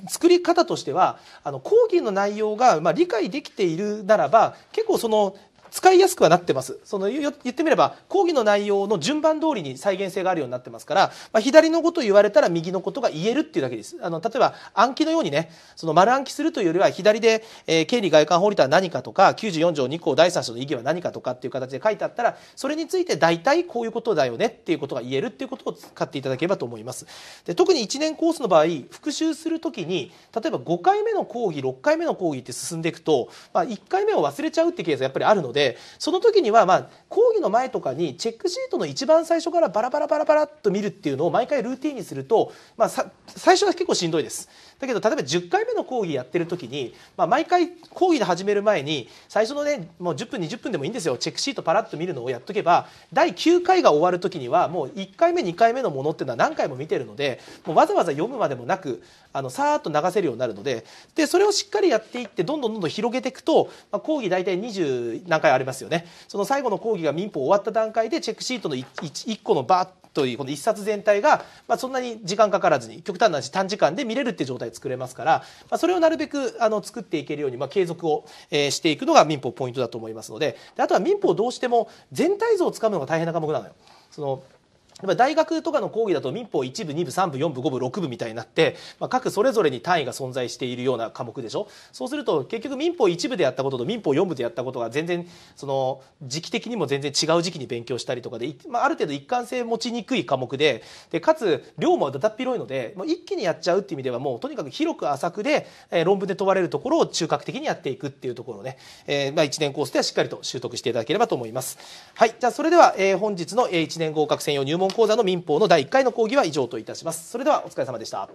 作り方としてはあの講義の内容がまあ理解できているならば結構その使いやすくはなってますその言ってみれば講義の内容の順番通りに再現性があるようになってますから、まあ、左のことを言われたら右のことが言えるっていうだけですあの例えば暗記のようにねその丸暗記するというよりは左で、えー、権利外観法律は何かとか94条2項第3章の意義は何かとかっていう形で書いてあったらそれについて大体こういうことだよねっていうことが言えるっていうことを使っていただければと思いますで特に1年コースの場合復習するときに例えば5回目の講義6回目の講義って進んでいくと、まあ、1回目を忘れちゃうってケースがやっぱりあるのででその時にはまあ講義の前とかにチェックシートの一番最初からバラバラバラバラっと見るっていうのを毎回ルーティンにすると、まあ、最初は結構しんどいです。だけど例えば10回目の講義やってる時に、まあ、毎回講義で始める前に最初のねもう10分20分でもいいんですよチェックシートパラッと見るのをやっとけば第9回が終わる時にはもう1回目2回目のものっていうのは何回も見てるのでもうわざわざ読むまでもなくあのさーっと流せるようになるのででそれをしっかりやっていってどんどんどんどん広げていくと、まあ、講義大体20何回ありますよね。その最後の講義が民法終わった段階でチェックシートの 1, 1個のバーというこの一冊全体が、まあ、そんなに時間かからずに極端な短時間で見れるっていう状態作れますから、まあ、それをなるべくあの作っていけるように、まあ、継続を、えしていくのが民法ポイントだと思いますのでであとは民法どうしても全体像をつかむのが大変な科目なのよ。そのやっぱ大学とかの講義だと民法1部2部3部4部5部6部みたいになって、まあ、各それぞれに単位が存在しているような科目でしょそうすると結局民法1部でやったことと民法4部でやったことが全然その時期的にも全然違う時期に勉強したりとかで、まあ、ある程度一貫性持ちにくい科目ででかつ量もだだっ広いのでまあ、一気にやっちゃうっていう意味ではもうとにかく広く浅くで、えー、論文で問われるところを中核的にやっていくっていうところをね、えー、まあ、1年コースではしっかりと習得していただければと思います。はい、じゃあそれでは、えー、本日の1年合格専用入門門講座の民法の第1回の講義は以上といたします。それではお疲れ様でした。